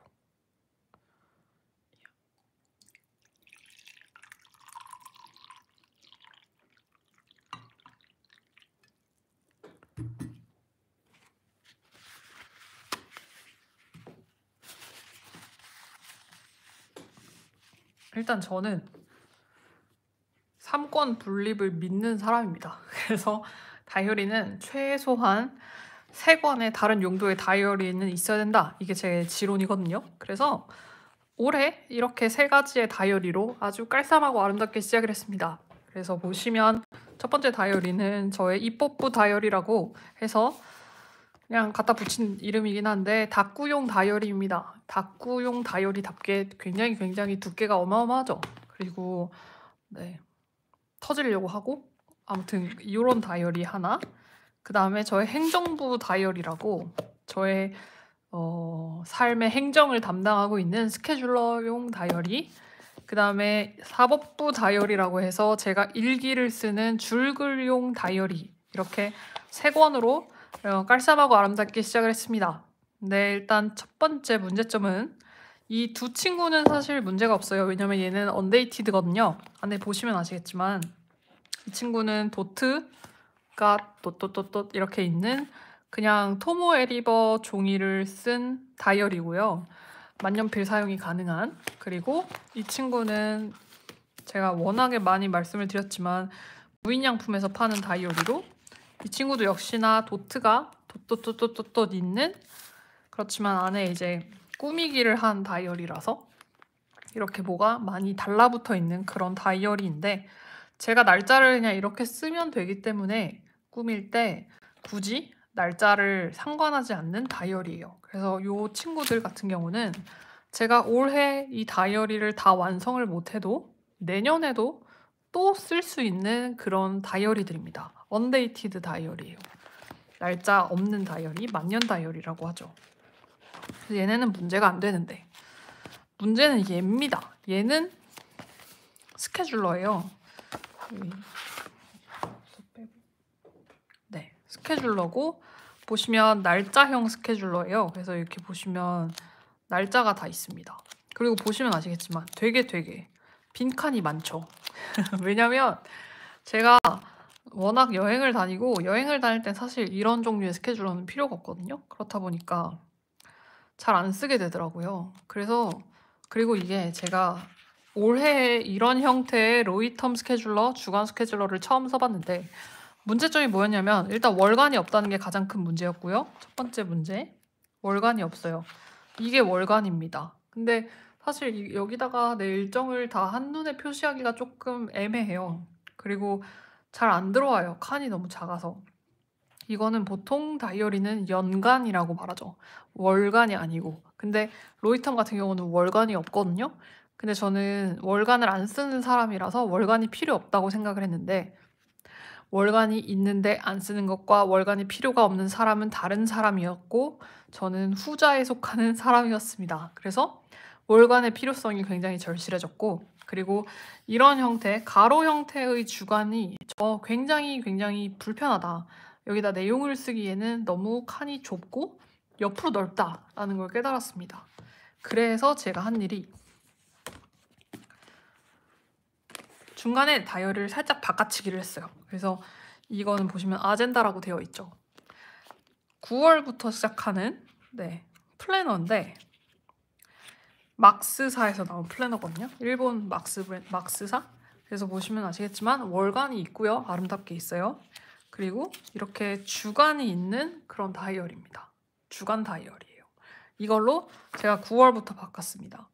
일단 저는 무조건 분립을 믿는 사람입니다. 그래서 다이어리는 최소한 세 권의 다른 용도의 다이어리는 있어야 된다. 이게 제 지론이거든요. 그래서 올해 이렇게 세 가지의 다이어리로 아주 깔쌈하고 아름답게 시작을 했습니다. 그래서 보시면 첫 번째 다이어리는 저의 입법부 다이어리라고 해서 그냥 갖다 붙인 이름이긴 한데 닭구용 다이어리입니다. 닭구용 다이어리답게 굉장히 굉장히 두께가 어마어마하죠. 그리고 네 터지려고 하고 아무튼 이런 다이어리 하나 그 다음에 저의 행정부 다이어리라고 저의 어, 삶의 행정을 담당하고 있는 스케줄러용 다이어리 그 다음에 사법부 다이어리라고 해서 제가 일기를 쓰는 줄글용 다이어리 이렇게 세 권으로 어, 깔쌈하고 아름답게 시작을 했습니다. 네, 일단 첫 번째 문제점은 이두 친구는 사실 문제가 없어요. 왜냐면 얘는 언데이티드거든요. 안에 보시면 아시겠지만 이 친구는 도트가 또또또또 이렇게 있는 그냥 토모 에리버 종이를 쓴 다이어리고요. 만년필 사용이 가능한 그리고 이 친구는 제가 워낙에 많이 말씀을 드렸지만 무인양품에서 파는 다이어리로 이 친구도 역시나 도트가 또또또또또 있는 그렇지만 안에 이제 꾸미기를 한 다이어리라서 이렇게 뭐가 많이 달라붙어 있는 그런 다이어리인데 제가 날짜를 그냥 이렇게 쓰면 되기 때문에 꾸밀 때 굳이 날짜를 상관하지 않는 다이어리예요. 그래서 이 친구들 같은 경우는 제가 올해 이 다이어리를 다 완성을 못해도 내년에도 또 쓸 수 있는 그런 다이어리들입니다. 언데이티드 다이어리예요. 날짜 없는 다이어리, 만년 다이어리라고 하죠. 얘네는 문제가 안 되는데 문제는 얘입니다. 얘는 스케줄러예요. 네, 스케줄러고 보시면 날짜형 스케줄러예요. 그래서 이렇게 보시면 날짜가 다 있습니다. 그리고 보시면 아시겠지만 되게 되게 빈칸이 많죠. 왜냐면 제가 워낙 여행을 다니고 여행을 다닐 땐 사실 이런 종류의 스케줄러는 필요가 없거든요. 그렇다 보니까 잘안 쓰게 되더라고요. 그래서 그리고 이게 제가 올해 이런 형태의 로이텀 스케줄러, 주간 스케줄러를 처음 써봤는데 문제점이 뭐였냐면 일단 월간이 없다는 게 가장 큰 문제였고요. 첫 번째 문제, 월간이 없어요. 이게 월간입니다. 근데 사실 여기다가 내 일정을 다 한눈에 표시하기가 조금 애매해요. 그리고 잘 안 들어와요. 칸이 너무 작아서. 이거는 보통 다이어리는 연간이라고 말하죠. 월간이 아니고. 근데 로이텀 같은 경우는 월간이 없거든요. 근데 저는 월간을 안 쓰는 사람이라서 월간이 필요 없다고 생각을 했는데 월간이 있는데 안 쓰는 것과 월간이 필요가 없는 사람은 다른 사람이었고 저는 후자에 속하는 사람이었습니다. 그래서 월간의 필요성이 굉장히 절실해졌고 그리고 이런 형태, 가로 형태의 주간이 저 굉장히 굉장히 불편하다. 여기다 내용을 쓰기에는 너무 칸이 좁고 옆으로 넓다라는 걸 깨달았습니다. 그래서 제가 한 일이 중간에 다이어리를 살짝 바꿔치기를 했어요. 그래서 이거는 보시면 아젠다라고 되어 있죠. 9월부터 시작하는 네, 플래너인데 막스사에서 나온 플래너거든요. 일본 막스 브랜, 막스사. 그래서 보시면 아시겠지만 월간이 있고요. 아름답게 있어요. 그리고 이렇게 주간이 있는 그런 다이어리입니다. 주간 다이어리예요. 이걸로 제가 9월부터 바꿨습니다.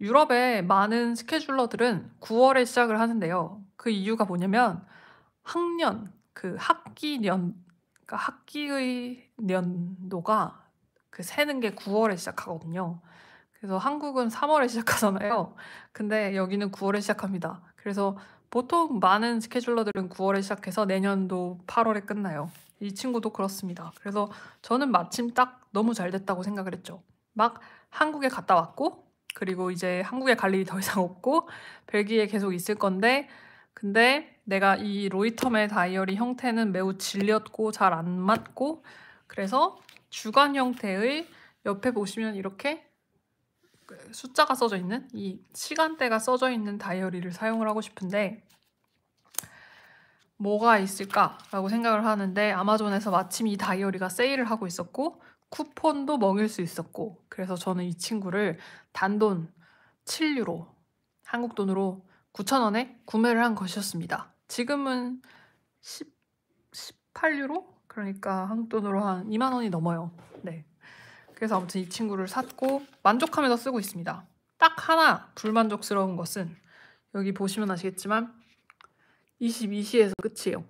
유럽의 많은 스케줄러들은 9월에 시작을 하는데요. 그 이유가 뭐냐면 학년, 그 학기년, 그러니까 학기의 년도가 그 세는 게 9월에 시작하거든요. 그래서 한국은 3월에 시작하잖아요. 근데 여기는 9월에 시작합니다. 그래서 보통 많은 스케줄러들은 9월에 시작해서 내년도 8월에 끝나요. 이 친구도 그렇습니다. 그래서 저는 마침 딱 너무 잘 됐다고 생각을 했죠. 막 한국에 갔다 왔고, 그리고 이제 한국에 갈 일이 더 이상 없고, 벨기에 계속 있을 건데, 근데 내가 이 로이텀의 다이어리 형태는 매우 질렸고 잘 안 맞고, 그래서 주간 형태의 옆에 보시면 이렇게 숫자가 써져 있는 이 시간대가 써져 있는 다이어리를 사용을 하고 싶은데 뭐가 있을까라고 생각을 하는데 아마존에서 마침 이 다이어리가 세일을 하고 있었고 쿠폰도 먹일 수 있었고 그래서 저는 이 친구를 단돈 7유로 한국 돈으로 9,000원에 구매를 한 것이었습니다. 지금은 10, 18유로? 그러니까 한국 돈으로 한 2만 원이 넘어요. 네. 그래서 아무튼 이 친구를 샀고 만족하면서 쓰고 있습니다. 딱 하나 불만족스러운 것은 여기 보시면 아시겠지만 22시에서 끝이에요.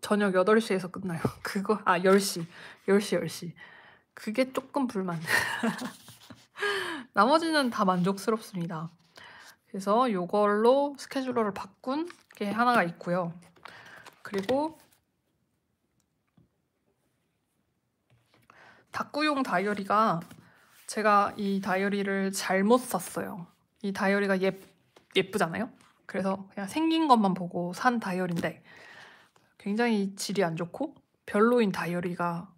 저녁 8시에서 끝나요. 그거 아 10시. 10시 10시. 그게 조금 불만. 나머지는 다 만족스럽습니다. 그래서 이걸로 스케줄러를 바꾼 게 하나가 있고요. 그리고 닭구용 다이어리가 제가 이 다이어리를 잘못 샀어요. 이 다이어리가 예, 예쁘잖아요. 그래서 그냥 생긴 것만 보고 산 다이어리인데 굉장히 질이 안 좋고 별로인 다이어리가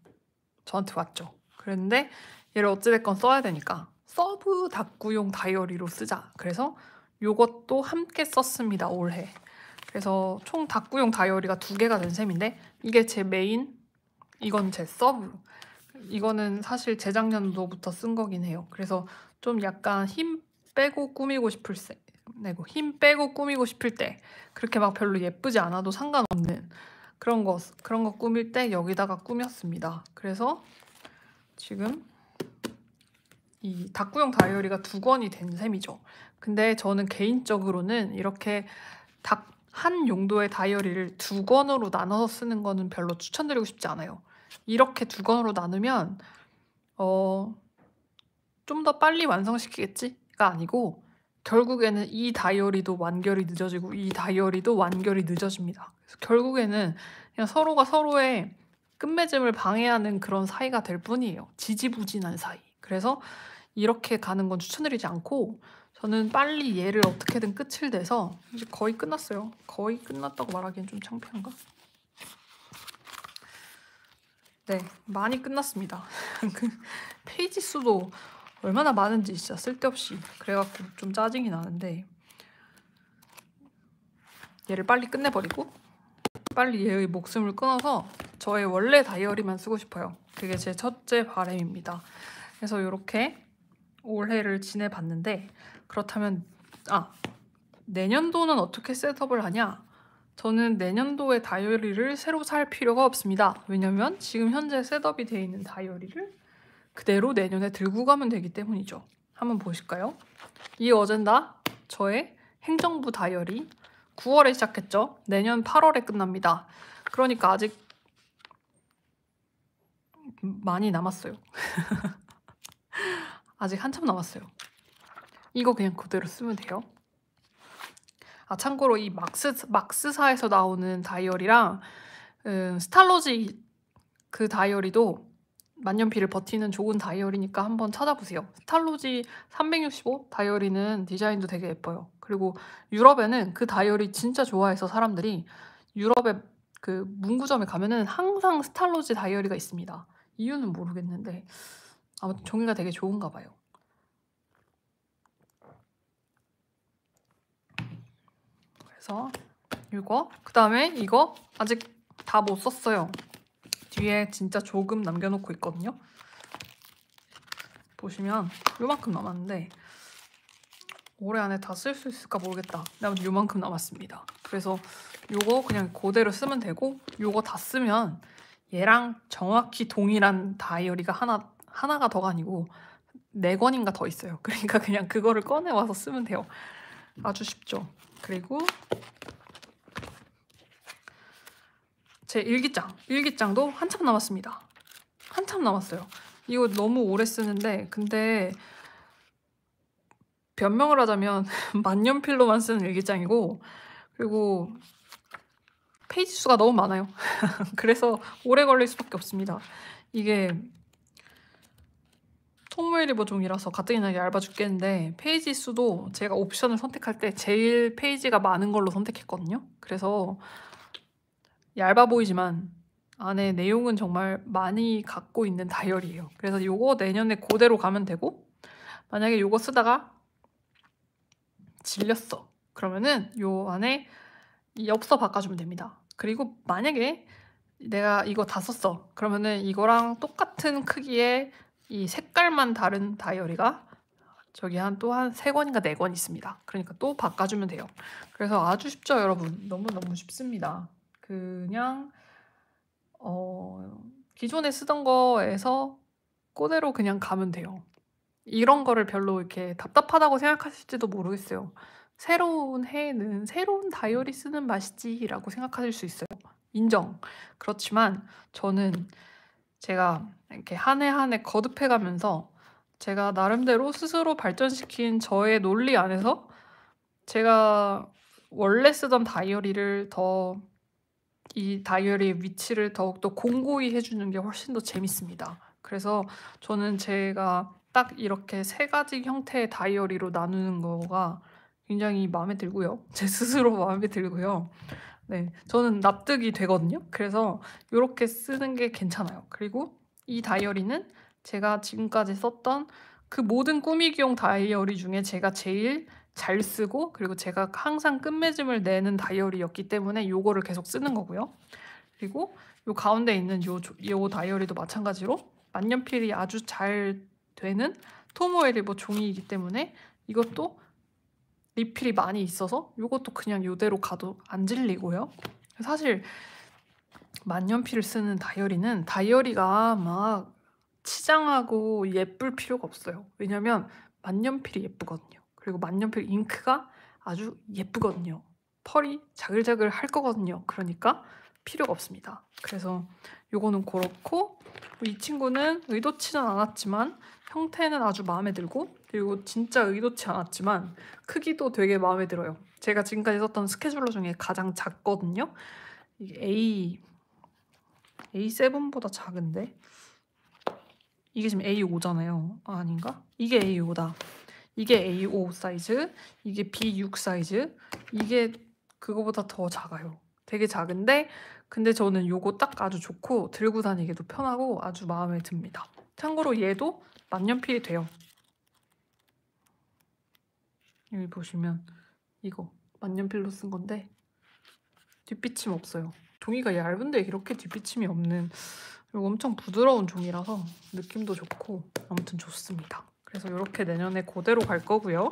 저한테 왔죠. 그런데 얘를 어찌됐건 써야 되니까 서브 닭구용 다이어리로 쓰자. 그래서 요것도 함께 썼습니다, 올해. 그래서 총닭구용 다이어리가 두 개가 된 셈인데 이게 제 메인, 이건 제 서브. 이거는 사실 재작년도부터 쓴 거긴 해요. 그래서 좀 약간 힘 빼고 꾸미고 싶을 때, 내고 힘 빼고 꾸미고 싶을 때 그렇게 막 별로 예쁘지 않아도 상관없는 그런 거 그런 거 꾸밀 때 여기다가 꾸몄습니다. 그래서 지금 이 닭구형 다이어리가 두 권이 된 셈이죠. 근데 저는 개인적으로는 이렇게 닭 한 용도의 다이어리를 두 권으로 나눠서 쓰는 거는 별로 추천드리고 싶지 않아요. 이렇게 두건으로 나누면 어, 좀 더 빨리 완성시키겠지가 아니고 결국에는 이 다이어리도 완결이 늦어지고 이 다이어리도 완결이 늦어집니다. 그래서 결국에는 그냥 서로가 서로의 끝맺음을 방해하는 그런 사이가 될 뿐이에요. 지지부진한 사이. 그래서 이렇게 가는 건 추천드리지 않고 저는 빨리 얘를 어떻게든 끝을 내서 이제 거의 끝났어요. 거의 끝났다고 말하기엔 좀 창피한가? 네, 많이 끝났습니다. 페이지 수도 얼마나 많은지 진짜 쓸데없이 그래갖고 좀 짜증이 나는데 얘를 빨리 끝내버리고 빨리 얘의 목숨을 끊어서 저의 원래 다이어리만 쓰고 싶어요. 그게 제 첫째 바램입니다. 그래서 이렇게 올해를 지내봤는데 그렇다면 아 내년도는 어떻게 셋업을 하냐 저는 내년도에 다이어리를 새로 살 필요가 없습니다. 왜냐면 지금 현재 셋업이 되어 있는 다이어리를 그대로 내년에 들고 가면 되기 때문이죠. 한번 보실까요? 이 어젠다 저의 행정부 다이어리 9월에 시작했죠. 내년 8월에 끝납니다. 그러니까 아직 많이 남았어요. 아직 한참 남았어요. 이거 그냥 그대로 쓰면 돼요. 아 참고로 이 막스 막스사에서 나오는 다이어리랑 음, 스탈로지 그 다이어리도 만년필을 버티는 좋은 다이어리니까 한번 찾아보세요. 스탈로지 365 다이어리는 디자인도 되게 예뻐요. 그리고 유럽에는 그 다이어리 진짜 좋아해서 사람들이 유럽의 그 문구점에 가면은 항상 스탈로지 다이어리가 있습니다. 이유는 모르겠는데 아무튼 종이가 되게 좋은가 봐요. 그래서 이거 그다음에 이거 아직 다 못 썼어요. 뒤에 진짜 조금 남겨놓고 있거든요. 보시면 요만큼 남았는데 올해 안에 다 쓸 수 있을까 모르겠다. 그다음에 요만큼 남았습니다. 그래서 요거 그냥 그대로 쓰면 되고 요거 다 쓰면 얘랑 정확히 동일한 다이어리가 하나 하나가 더가 아니고 네 권인가 더 있어요. 그러니까 그냥 그거를 꺼내 와서 쓰면 돼요. 아주 쉽죠. 그리고 제 일기장, 일기장도 한참 남았습니다. 한참 남았어요. 이거 너무 오래 쓰는데 근데 변명을 하자면 만년필로만 쓰는 일기장이고 그리고 페이지 수가 너무 많아요. 그래서 오래 걸릴 수밖에 없습니다. 이게 통무일이보 종이라서 가뜩이나 얇아 죽겠는데 페이지 수도 제가 옵션을 선택할 때 제일 페이지가 많은 걸로 선택했거든요. 그래서 얇아 보이지만 안에 내용은 정말 많이 갖고 있는 다이어리예요. 그래서 이거 내년에 그대로 가면 되고 만약에 이거 쓰다가 질렸어. 그러면은 이 안에 엽서 바꿔주면 됩니다. 그리고 만약에 내가 이거 다 썼어. 그러면은 이거랑 똑같은 크기의 이 색깔만 다른 다이어리가 저기 한 또 한 세 권인가 네 권 있습니다. 그러니까 또 바꿔주면 돼요. 그래서 아주 쉽죠, 여러분. 너무 너무 쉽습니다. 그냥 어, 기존에 쓰던 거에서 그대로 그냥 가면 돼요. 이런 거를 별로 이렇게 답답하다고 생각하실지도 모르겠어요. 새로운 해는 새로운 다이어리 쓰는 맛이지라고 생각하실 수 있어요. 인정. 그렇지만 저는 제가 이렇게 한 해 한 해 거듭해가면서 제가 나름대로 스스로 발전시킨 저의 논리 안에서 제가 원래 쓰던 다이어리를 더 이 다이어리의 위치를 더욱더 공고히 해주는 게 훨씬 더 재밌습니다. 그래서 저는 제가 딱 이렇게 세 가지 형태의 다이어리로 나누는 거가 굉장히 마음에 들고요. 제 스스로 마음에 들고요. 네, 저는 납득이 되거든요. 그래서 이렇게 쓰는 게 괜찮아요. 그리고 이 다이어리는 제가 지금까지 썼던 그 모든 꾸미기용 다이어리 중에 제가 제일 잘 쓰고 그리고 제가 항상 끝맺음을 내는 다이어리였기 때문에 요거를 계속 쓰는 거고요. 그리고 요 가운데 있는 요, 요 다이어리도 마찬가지로 만년필이 아주 잘 되는 토모에리보 종이이기 때문에 이것도 리필이 많이 있어서 이것도 그냥 이대로 가도 안 질리고요. 사실 만년필을 쓰는 다이어리는 다이어리가 막 치장하고 예쁠 필요가 없어요. 왜냐면 만년필이 예쁘거든요. 그리고 만년필 잉크가 아주 예쁘거든요. 펄이 자글자글 할 거거든요. 그러니까 필요가 없습니다. 그래서 요거는 그렇고 이 친구는 의도치는 않았지만 형태는 아주 마음에 들고 그리고 진짜 의도치 않았지만 크기도 되게 마음에 들어요. 제가 지금까지 썼던 스케줄러 중에 가장 작거든요. 이게 A A7보다 작은데 이게 지금 A5잖아요. 아, 아닌가? 이게 A5다. 이게 A5 사이즈, 이게 B6 사이즈, 이게 그거보다 더 작아요. 되게 작은데 근데 저는 요거 딱 아주 좋고 들고 다니기도 편하고 아주 마음에 듭니다. 참고로 얘도 만년필이 돼요. 여기 보시면 이거 만년필로 쓴 건데 뒷받침 없어요. 종이가 얇은데 이렇게 뒷받침이 없는 그리고 엄청 부드러운 종이라서 느낌도 좋고 아무튼 좋습니다. 그래서 이렇게 내년에 그대로 갈 거고요.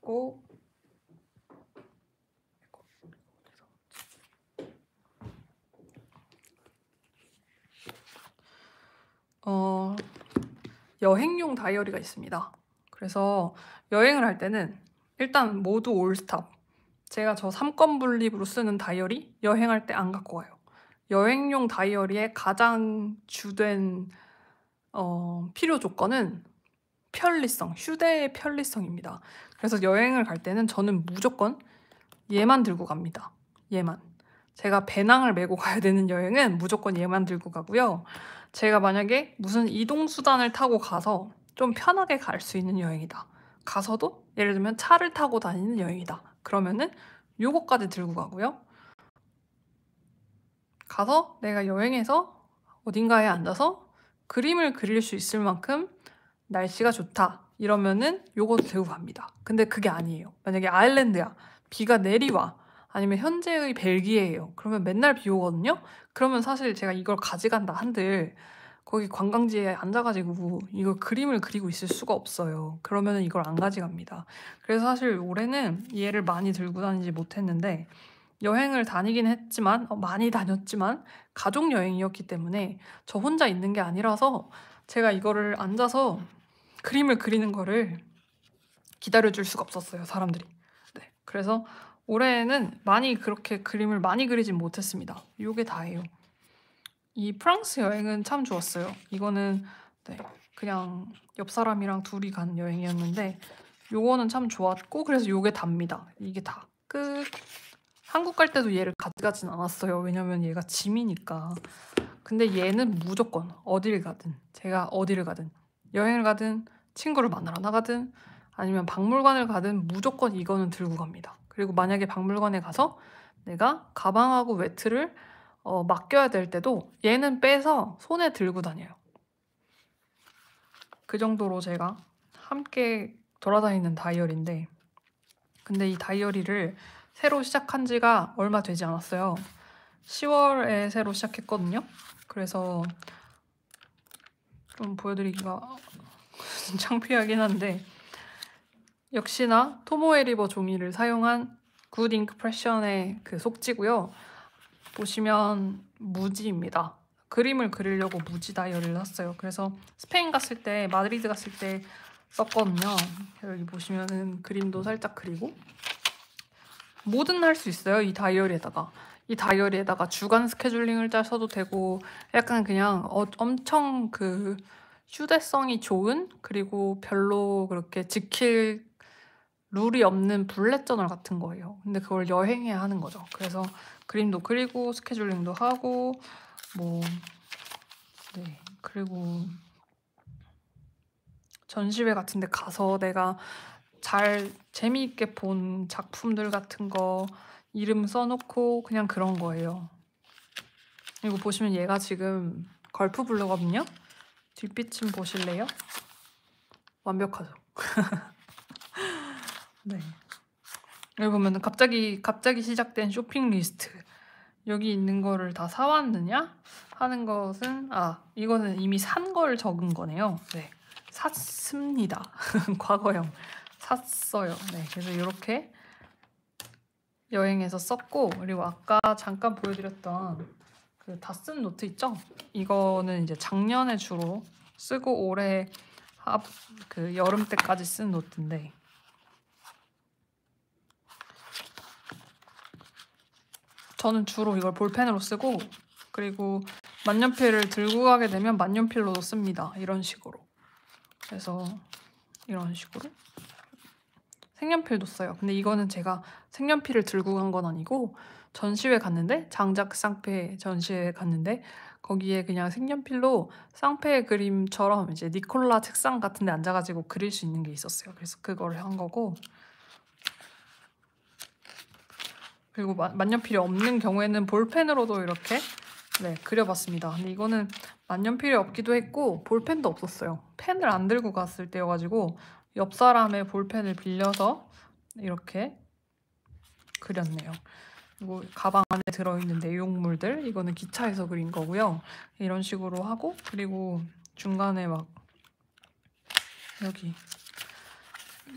그리고 어 여행용 다이어리가 있습니다. 그래서 여행을 할 때는 일단 모두 올스탑. 제가 저 3권 분립으로 쓰는 다이어리 여행할 때 안 갖고 와요. 여행용 다이어리의 가장 주된 어, 필요 조건은 편리성, 휴대의 편리성입니다. 그래서 여행을 갈 때는 저는 무조건 얘만 들고 갑니다. 얘만. 제가 배낭을 메고 가야 되는 여행은 무조건 얘만 들고 가고요. 제가 만약에 무슨 이동수단을 타고 가서 좀 편하게 갈 수 있는 여행이다. 가서도 예를 들면 차를 타고 다니는 여행이다. 그러면은 요거까지 들고 가고요. 가서 내가 여행해서 어딘가에 앉아서 그림을 그릴 수 있을 만큼 날씨가 좋다. 이러면은 요것도 들고 갑니다. 근데 그게 아니에요. 만약에 아일랜드야. 비가 내리와. 아니면 현재의 벨기에예요. 그러면 맨날 비 오거든요. 그러면 사실 제가 이걸 가져간다 한들 거기 관광지에 앉아가지고 이거 그림을 그리고 있을 수가 없어요. 그러면 이걸 안 가져갑니다. 그래서 사실 올해는 얘를 많이 들고 다니지 못했는데 여행을 다니긴 했지만 어, 많이 다녔지만 가족 여행이었기 때문에 저 혼자 있는 게 아니라서 제가 이거를 앉아서 그림을 그리는 거를 기다려줄 수가 없었어요 사람들이. 네, 그래서 올해는 많이 그렇게 그림을 많이 그리진 못했습니다. 요게 다예요. 이 프랑스 여행은 참 좋았어요. 이거는 네, 그냥 옆 사람이랑 둘이 가 여행이었는데 요거는 참 좋았고 그래서 요게 답니다. 이게 다 끝. 한국 갈 때도 얘를 가져가진 않았어요. 왜냐면 얘가 짐이니까. 근데 얘는 무조건 어디 가든 제가 어디를 가든 여행을 가든 친구를 만나러 나가든 아니면 박물관을 가든 무조건 이거는 들고 갑니다. 그리고 만약에 박물관에 가서 내가 가방하고 외투를 어, 맡겨야 될 때도 얘는 빼서 손에 들고 다녀요. 그 정도로 제가 함께 돌아다니는 다이어리인데 근데 이 다이어리를 새로 시작한 지가 얼마 되지 않았어요. 10월에 새로 시작했거든요. 그래서 좀 보여드리기가 창피하긴 한데 역시나 토모에리버 종이를 사용한 굿 잉크 프레션의 그 속지고요. 보시면 무지입니다. 그림을 그리려고 무지 다이어리를 샀어요. 그래서 스페인 갔을 때, 마드리드 갔을 때 썼거든요. 여기 보시면은 그림도 살짝 그리고 뭐든 할 수 있어요. 이 다이어리에다가. 이 다이어리에다가 주간 스케줄링을 짜셔도 되고 약간 그냥 어, 엄청 그 휴대성이 좋은 그리고 별로 그렇게 지킬 룰이 없는 블랙 저널 같은 거예요. 근데 그걸 여행해야 하는 거죠. 그래서 그림도 그리고 스케줄링도 하고 뭐 네. 그리고 전시회 같은 데 가서 내가 잘 재미있게 본 작품들 같은 거 이름 써놓고 그냥 그런 거예요. 그리고 보시면 얘가 지금 걸프 블루거든요. 뒷빛은 보실래요? 완벽하죠. 네. 여기 보면 갑자기 갑자기 시작된 쇼핑 리스트 여기 있는 거를 다 사왔느냐 하는 것은 아 이거는 이미 산 걸 적은 거네요. 네, 샀습니다. 과거형 샀어요. 네, 그래서 이렇게 여행에서 썼고 그리고 아까 잠깐 보여드렸던 그 다 쓴 노트 있죠? 이거는 이제 작년에 주로 쓰고 올해 합그 여름 때까지 쓴 노트인데 저는 주로 이걸 볼펜으로 쓰고 그리고 만년필을 들고 가게 되면 만년필로도 씁니다. 이런 식으로. 그래서 이런 식으로 색연필도 써요. 근데 이거는 제가 색연필을 들고 간 건 아니고 전시회 갔는데 장작 쌍패 전시회 갔는데 거기에 그냥 색연필로 쌍패 그림처럼 이제 니콜라 책상 같은 데 앉아가지고 그릴 수 있는 게 있었어요. 그래서 그거한 거고 그리고 만년필이 없는 경우에는 볼펜으로도 이렇게 네 그려봤습니다. 근데 이거는 만년필이 없기도 했고 볼펜도 없었어요. 펜을 안 들고 갔을 때여가지고 옆 사람의 볼펜을 빌려서 이렇게 그렸네요. 그리고 가방 안에 들어있는 내용물들 이거는 기차에서 그린 거고요. 이런 식으로 하고 그리고 중간에 막 여기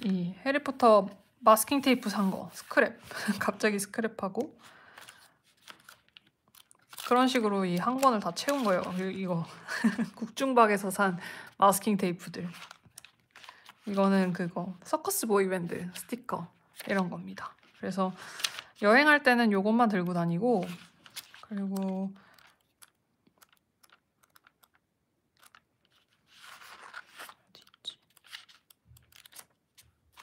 이 해리포터 마스킹 테이프 산거 스크랩 갑자기 스크랩하고 그런 식으로 이 한 권을 다 채운 거예요 이거 국중박에서 산 마스킹 테이프들 이거는 그거 서커스 보이밴드 스티커 이런 겁니다 그래서 여행할 때는 요것만 들고 다니고 그리고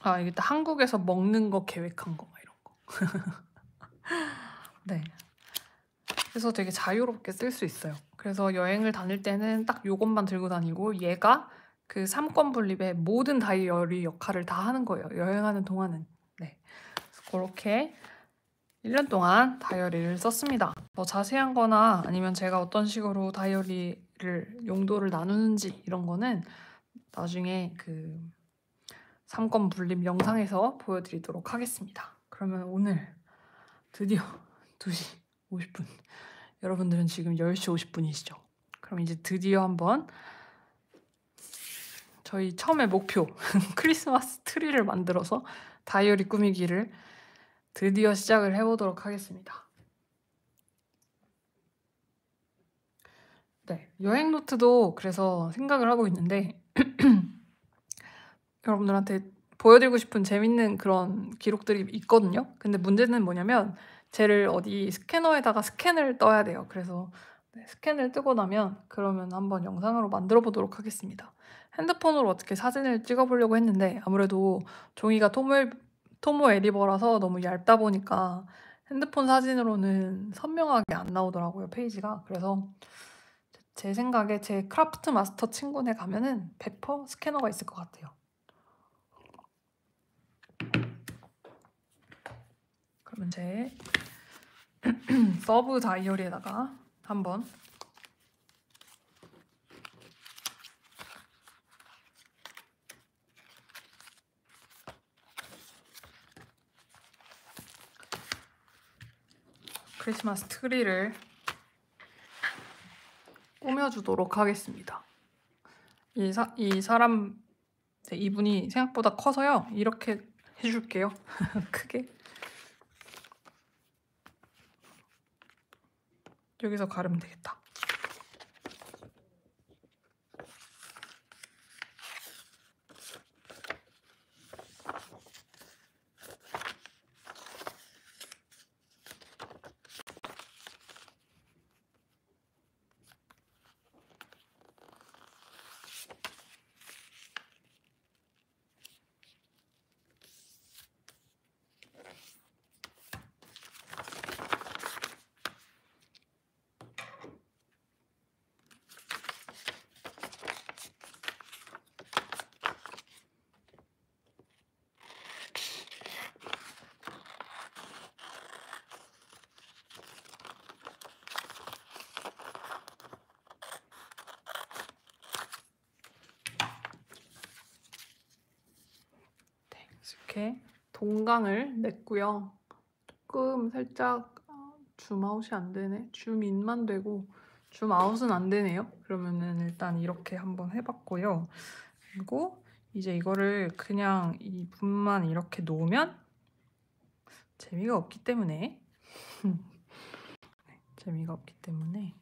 아 이게 또 한국에서 먹는 거 계획한 거 이런 거. 네. 그래서 되게 자유롭게 쓸 수 있어요. 그래서 여행을 다닐 때는 딱 요것만 들고 다니고 얘가 그 삼권 분립의 모든 다이어리 역할을 다 하는 거예요. 여행하는 동안은. 네. 그렇게 1년 동안 다이어리를 썼습니다. 더 자세한 거나 아니면 제가 어떤 식으로 다이어리를 용도를 나누는지 이런 거는 나중에 그 상권 불림 영상에서 보여드리도록 하겠습니다. 그러면 오늘 드디어 2시 50분 여러분들은 지금 10시 50분이시죠? 그럼 이제 드디어 한번 저희 처음에 목표 크리스마스 트리를 만들어서 다이어리 꾸미기를 드디어 시작을 해보도록 하겠습니다. 네, 여행 노트도 그래서 생각을 하고 있는데 여러분들한테 보여드리고 싶은 재밌는 그런 기록들이 있거든요. 근데 문제는 뭐냐면 쟤를 어디 스캐너에다가 스캔을 떠야 돼요. 그래서 네, 스캔을 뜨고 나면 그러면 한번 영상으로 만들어 보도록 하겠습니다. 핸드폰으로 어떻게 사진을 찍어 보려고 했는데 아무래도 종이가 토모, 토모 에디버라서 너무 얇다 보니까 핸드폰 사진으로는 선명하게 안 나오더라고요, 페이지가. 그래서 제 생각에 제 크라프트 마스터 친구네 가면은 100% 스캐너가 있을 것 같아요. 그러면 제 서브 다이어리에다가 한번 크리스마스 트리를 꾸며주도록 하겠습니다. 이, 사, 이 사람, 이분이 생각보다 커서요. 이렇게 해줄게요. 크게. 여기서 가르면 되겠다. 건강을 냈고요. 조금 살짝 어, 줌아웃이 안 되네. 줌인만 되고 줌아웃은 안 되네요. 그러면은 일단 이렇게 한번 해봤고요. 그리고 이제 이거를 그냥 이 분만 이렇게 놓으면 재미가 없기 때문에 네, 재미가 없기 때문에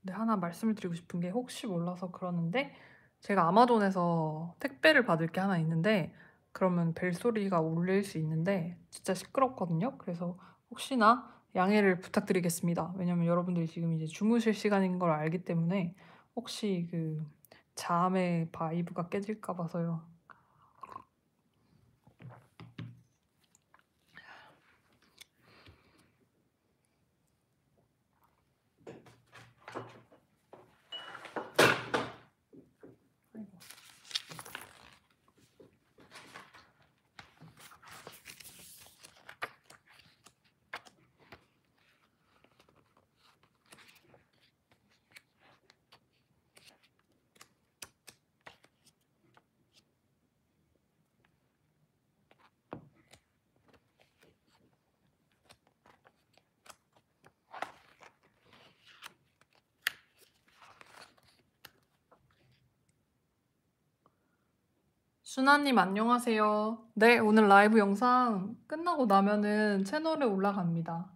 근데 하나 말씀을 드리고 싶은 게 혹시 몰라서 그러는데 제가 아마존에서 택배를 받을 게 하나 있는데 그러면 벨소리가 울릴 수 있는데 진짜 시끄럽거든요. 그래서 혹시나 양해를 부탁드리겠습니다. 왜냐면 여러분들이 지금 이제 주무실 시간인 걸 알기 때문에 혹시 그 잠의 바이브가 깨질까 봐서요. 준하님 안녕하세요. 네, 오늘 라이브 영상 끝나고 나면은 채널에 올라갑니다.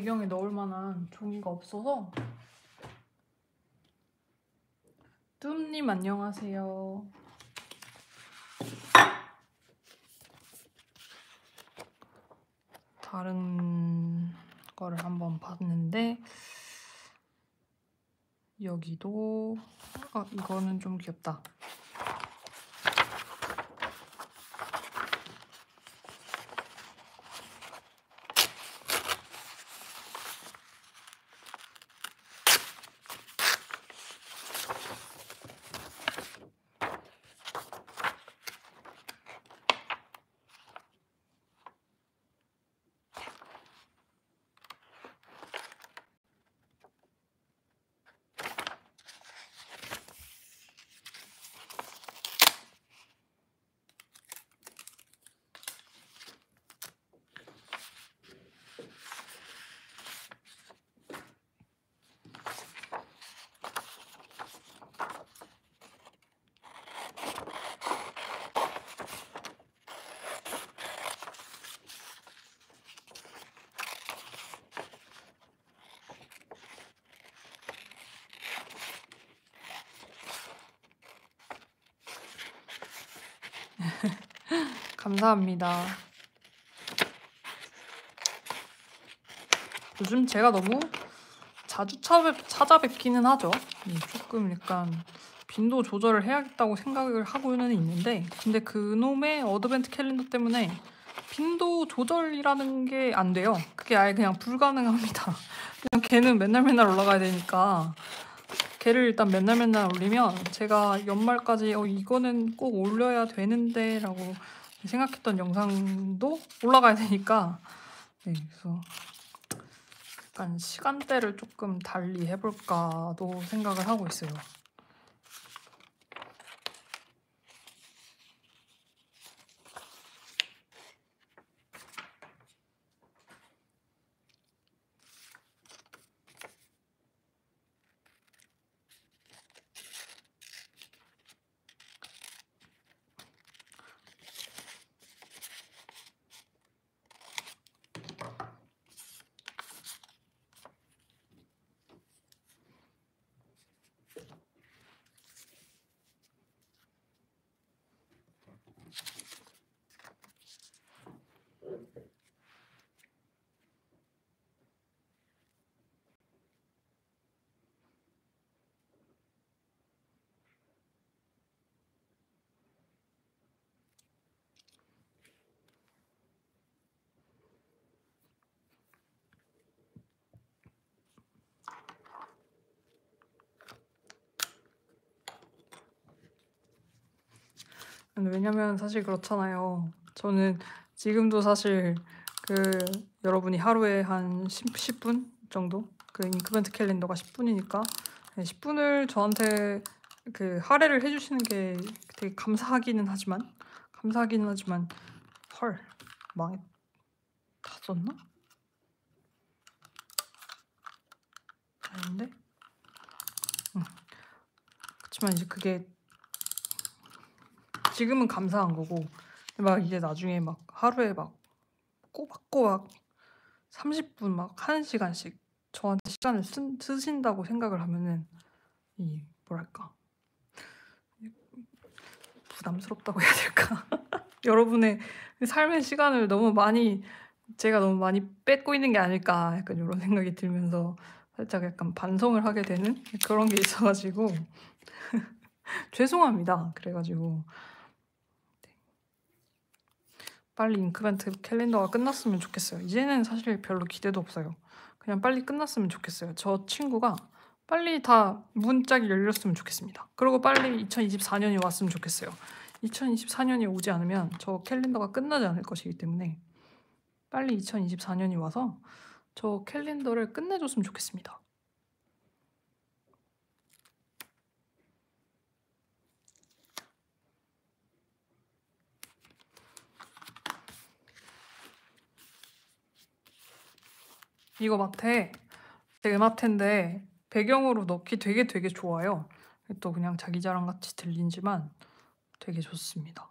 배경에 넣을 만한 종이가 없어서 뜸님 안녕하세요 다른 거를 한번 봤는데 여기도 아 이거는 좀 귀엽다 감사합니다. 요즘 제가 너무 자주 찾아뵙기는 하죠. 예, 조금 약간 빈도 조절을 해야겠다고 생각을 하고는 있는데 근데 그놈의 어드벤트 캘린더 때문에 빈도 조절이라는 게 안 돼요. 그게 아예 그냥 불가능합니다. 그냥 걔는 맨날 맨날 올라가야 되니까 걔를 일단 맨날 맨날 올리면 제가 연말까지 어 이거는 꼭 올려야 되는데 라고 생각했던 영상도 올라가야 되니까 네, 그래서 약간 시간대를 조금 달리 해볼까도 생각을 하고 있어요. 왜냐면 사실 그렇잖아요. 저는 지금도 사실 그 여러분이 하루에 한 10, 분 정도? 그인크벤트 캘린더가 10분이니까 10분을 저한테 그 할애를 해주시는 게 되게 감사하기는 하지만 감사하기는 하지만 헐 망했 다 썼나? 아닌데? 응. 음. 그렇지만 이제 그게 지금은 감사한 거고 막 이제 나중에 막 하루에 막 꼬박꼬박 30분 막 1시간씩 저한테 시간을 쓰, 쓰신다고 생각을 하면은 이 뭐랄까 부담스럽다고 해야 될까 여러분의 삶의 시간을 너무 많이 제가 너무 많이 뺏고 있는 게 아닐까 약간 이런 생각이 들면서 살짝 약간 반성을 하게 되는 그런 게 있어가지고 죄송합니다 그래가지고 빨리 잉크벤트 캘린더가 끝났으면 좋겠어요. 이제는 사실 별로 기대도 없어요. 그냥 빨리 끝났으면 좋겠어요. 저 친구가 빨리 다 문짝이 열렸으면 좋겠습니다. 그리고 빨리 2024년이 왔으면 좋겠어요. 2024년이 오지 않으면 저 캘린더가 끝나지 않을 것이기 때문에 빨리 2024년이 와서 저 캘린더를 끝내줬으면 좋겠습니다. 이거 마테 되게 마테인데 배경으로 넣기 되게 되게 좋아요. 또 그냥 자기 자랑 같이 들리지만 되게 좋습니다.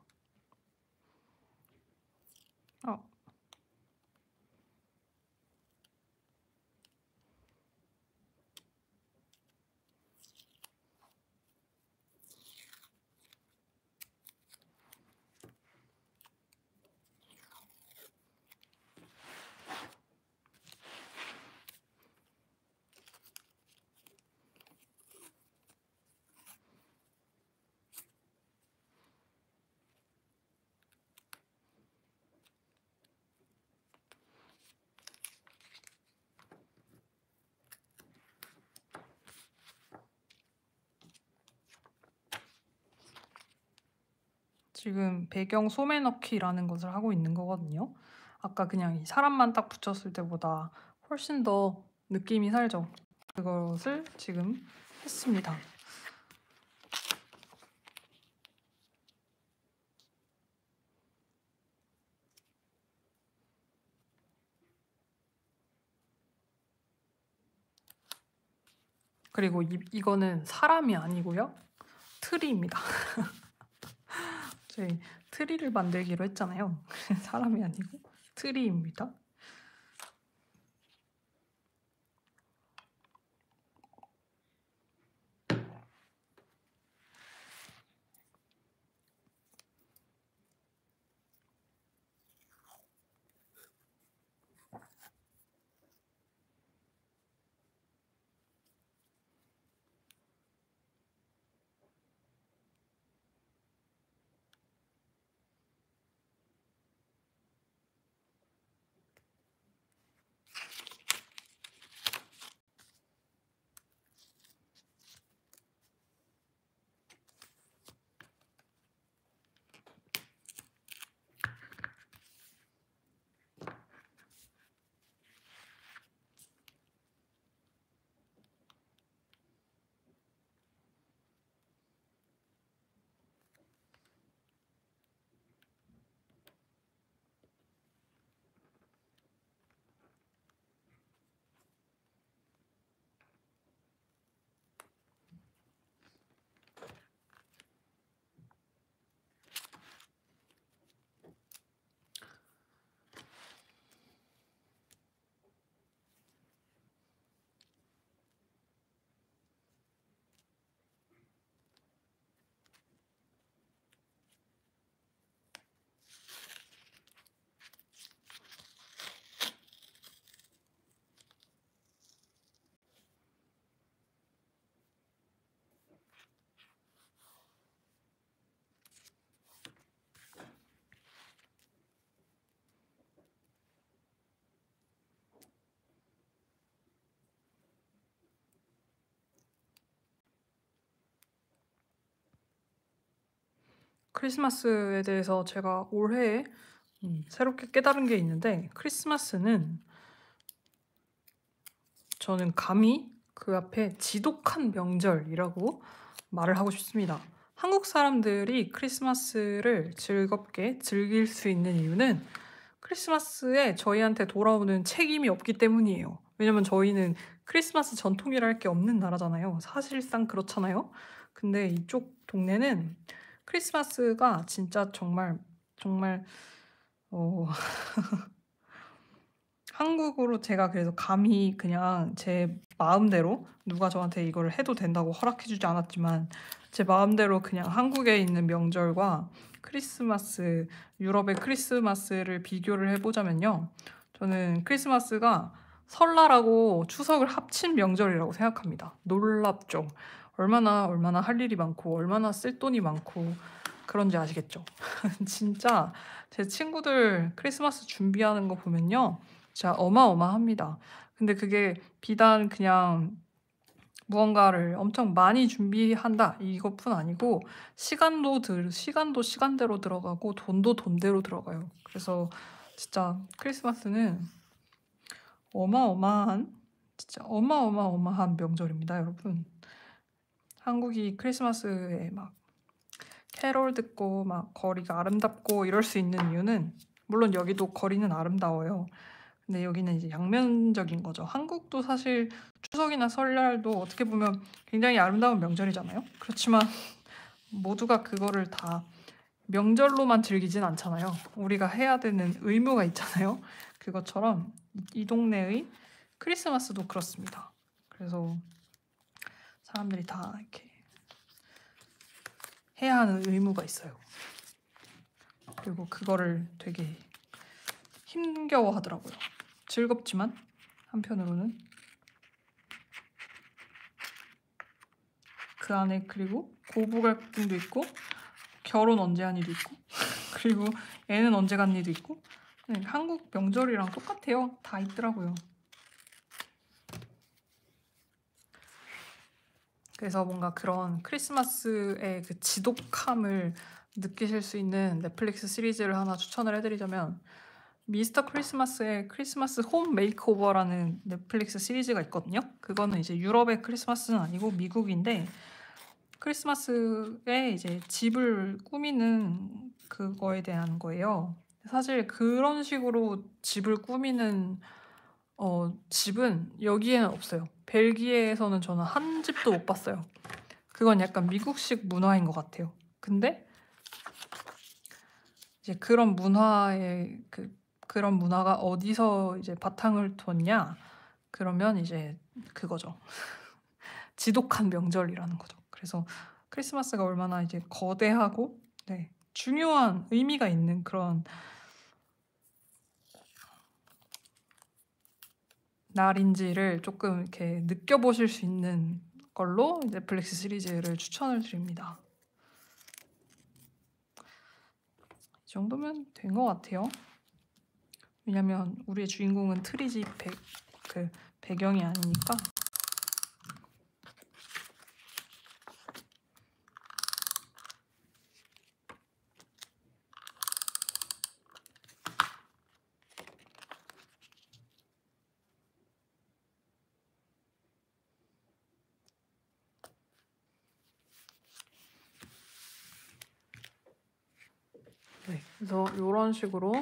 지금 배경 소매 넣기라는 것을 하고 있는 거거든요. 아까 그냥 사람만 딱 붙였을 때보다 훨씬 더 느낌이 살죠. 그것을 지금 했습니다. 그리고 이, 이거는 사람이 아니고요. 트리입니다. 트리를 만들기로 했잖아요. 사람이 아니고 트리입니다. 크리스마스에 대해서 제가 올해 음, 새롭게 깨달은 게 있는데 크리스마스는 저는 감히 그 앞에 지독한 명절이라고 말을 하고 싶습니다. 한국 사람들이 크리스마스를 즐겁게 즐길 수 있는 이유는 크리스마스에 저희한테 돌아오는 책임이 없기 때문이에요. 왜냐면 저희는 크리스마스 전통이랄 게 없는 나라잖아요. 사실상 그렇잖아요. 근데 이쪽 동네는 크리스마스가 진짜 정말 정말 어 한국으로 제가 그래서 감히 그냥 제 마음대로 누가 저한테 이걸 해도 된다고 허락해주지 않았지만 제 마음대로 그냥 한국에 있는 명절과 크리스마스 유럽의 크리스마스를 비교를 해보자면요 저는 크리스마스가 설날하고 추석을 합친 명절이라고 생각합니다 놀랍죠 얼마나 얼마나 할 일이 많고 얼마나 쓸 돈이 많고 그런지 아시겠죠? 진짜 제 친구들 크리스마스 준비하는 거 보면요. 진짜 어마어마합니다. 근데 그게 비단 그냥 무언가를 엄청 많이 준비한다 이것뿐 아니고 시간도 들 시간도 시간대로 들어가고 돈도 돈대로 들어가요. 그래서 진짜 크리스마스는 어마어마한 진짜 어마어마어마한 명절입니다, 여러분. 한국이 크리스마스에 막 캐롤 듣고 막 거리가 아름답고 이럴 수 있는 이유는 물론 여기도 거리는 아름다워요. 근데 여기는 이제 양면적인 거죠. 한국도 사실 추석이나 설날도 어떻게 보면 굉장히 아름다운 명절이잖아요. 그렇지만 모두가 그거를 다 명절로만 즐기진 않잖아요. 우리가 해야 되는 의무가 있잖아요. 그것처럼 이 동네의 크리스마스도 그렇습니다. 그래서 사람들이 다 이렇게 해야 하는 의무가 있어요. 그리고 그거를 되게 힘겨워 하더라고요. 즐겁지만 한편으로는 그 안에 그리고 고부 갈등도 있고 결혼 언제 한 일도 있고 그리고 애는 언제 간 일도 있고 네, 한국 명절이랑 똑같아요. 다 있더라고요. 그래서 뭔가 그런 크리스마스의 그 지독함을 느끼실 수 있는 넷플릭스 시리즈를 하나 추천을 해드리자면 미스터 크리스마스의 크리스마스 홈 메이크오버라는 넷플릭스 시리즈가 있거든요. 그거는 이제 유럽의 크리스마스는 아니고 미국인데 크리스마스에 이제 집을 꾸미는 그거에 대한 거예요. 사실 그런 식으로 집을 꾸미는 어, 집은 여기에는 없어요. 벨기에에서는 저는 한 집도 못 봤어요. 그건 약간 미국식 문화인 것 같아요. 근데 이제 그런 문화의 그 그런 문화가 어디서 이제 바탕을 뒀냐? 그러면 이제 그거죠. 지독한 명절이라는 거죠. 그래서 크리스마스가 얼마나 이제 거대하고 네, 중요한 의미가 있는 그런 날인지를 조금 이렇게 느껴보실 수 있는 걸로 넷플릭스 시리즈를 추천을 드립니다. 이 정도면 된 것 같아요. 왜냐면 우리의 주인공은 트리지 배, 그 배경이 아니니까. 이런 식으로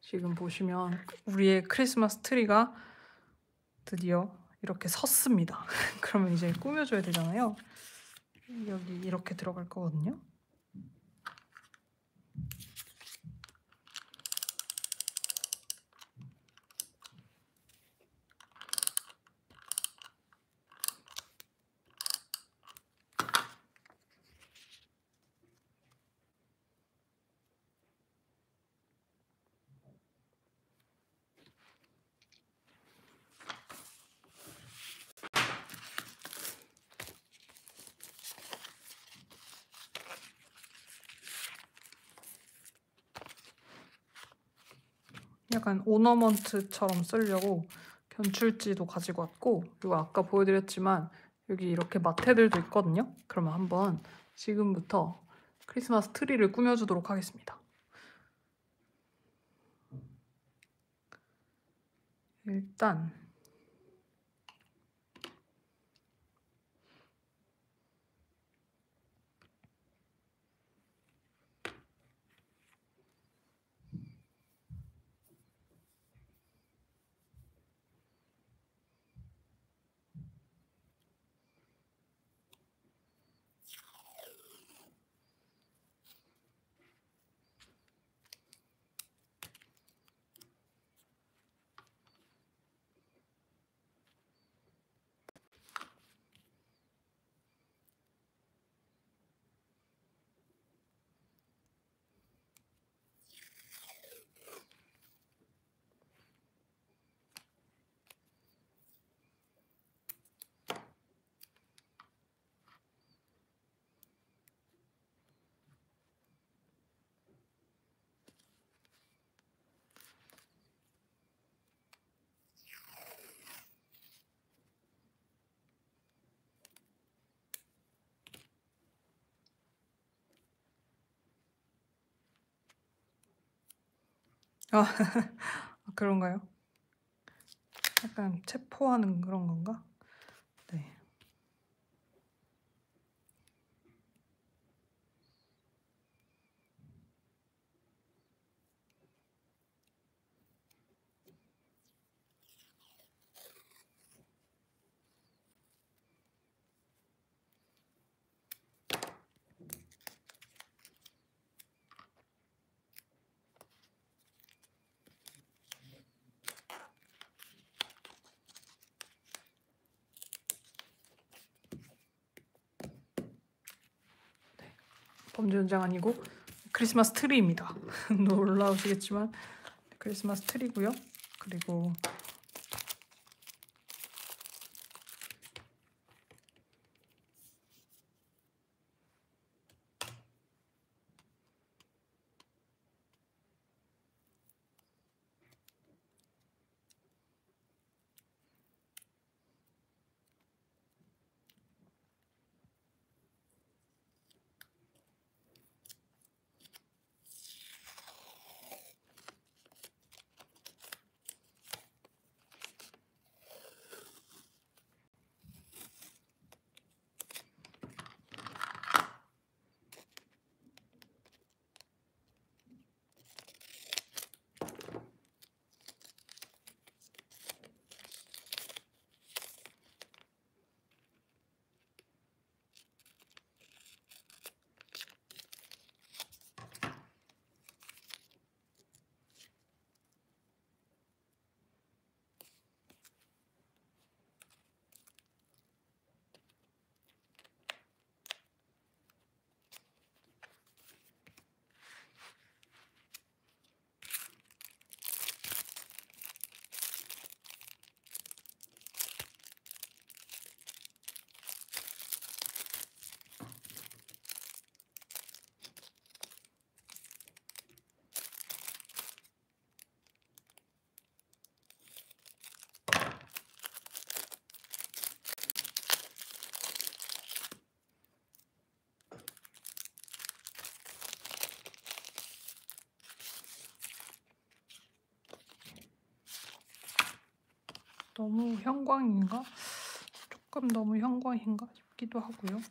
지금 보시면 우리의 크리스마스 트리가 드디어 이렇게 섰습니다. 그러면 이제 꾸며줘야 되잖아요. 여기 이렇게 들어갈 거거든요. 약간 오너먼트처럼 쓰려고 견출지도 가지고 왔고 그리고 아까 보여드렸지만 여기 이렇게 마테들도 있거든요. 그러면 한번 지금부터 크리스마스 트리를 꾸며주도록 하겠습니다. 일단 아, 아, 그런가요? 약간 체포하는 그런 건가? 범죄 현장 아니고 크리스마스 트리입니다. 놀라우시겠지만 크리스마스 트리고요. 그리고 너무 형광인가? 조금 너무 형광인가 싶기도 하고요.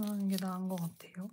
하는 게 나은 것 같아요.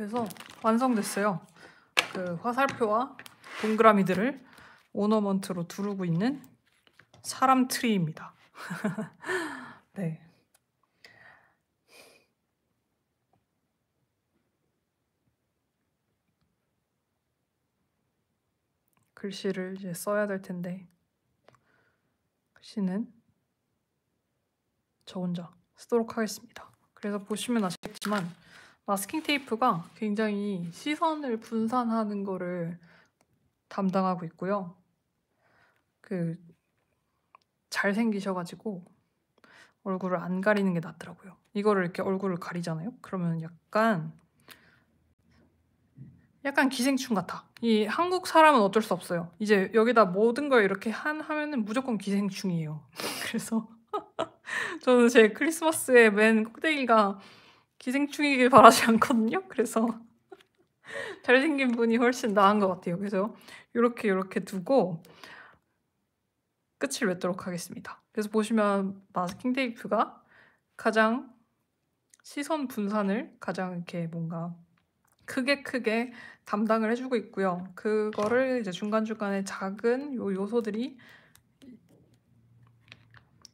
그래서 완성됐어요. 그 화살표와 동그라미들을 오너먼트로 두르고 있는 사람 트리입니다. 네. 글씨를 이제 써야 될 텐데 글씨는 저 혼자 쓰도록 하겠습니다. 그래서 보시면 아시겠지만 마스킹 테이프가 굉장히 시선을 분산하는 거를 담당하고 있고요. 그 잘생기셔가지고 얼굴을 안 가리는 게 낫더라고요. 이거를 이렇게 얼굴을 가리잖아요. 그러면 약간 약간 기생충 같아. 이 한국 사람은 어쩔 수 없어요. 이제 여기다 모든 걸 이렇게 한 하면은 무조건 기생충이에요. 그래서 저는 제 크리스마스에 맨 꼭대기가 기생충이길 바라지 않거든요. 그래서 잘생긴 분이 훨씬 나은 것 같아요. 그래서 이렇게 이렇게 두고 끝을 맺도록 하겠습니다. 그래서 보시면 마스킹 테이프가 가장 시선 분산을 가장 이렇게 뭔가 크게 크게 담당을 해주고 있고요. 그거를 이제 중간중간에 작은 요 요소들이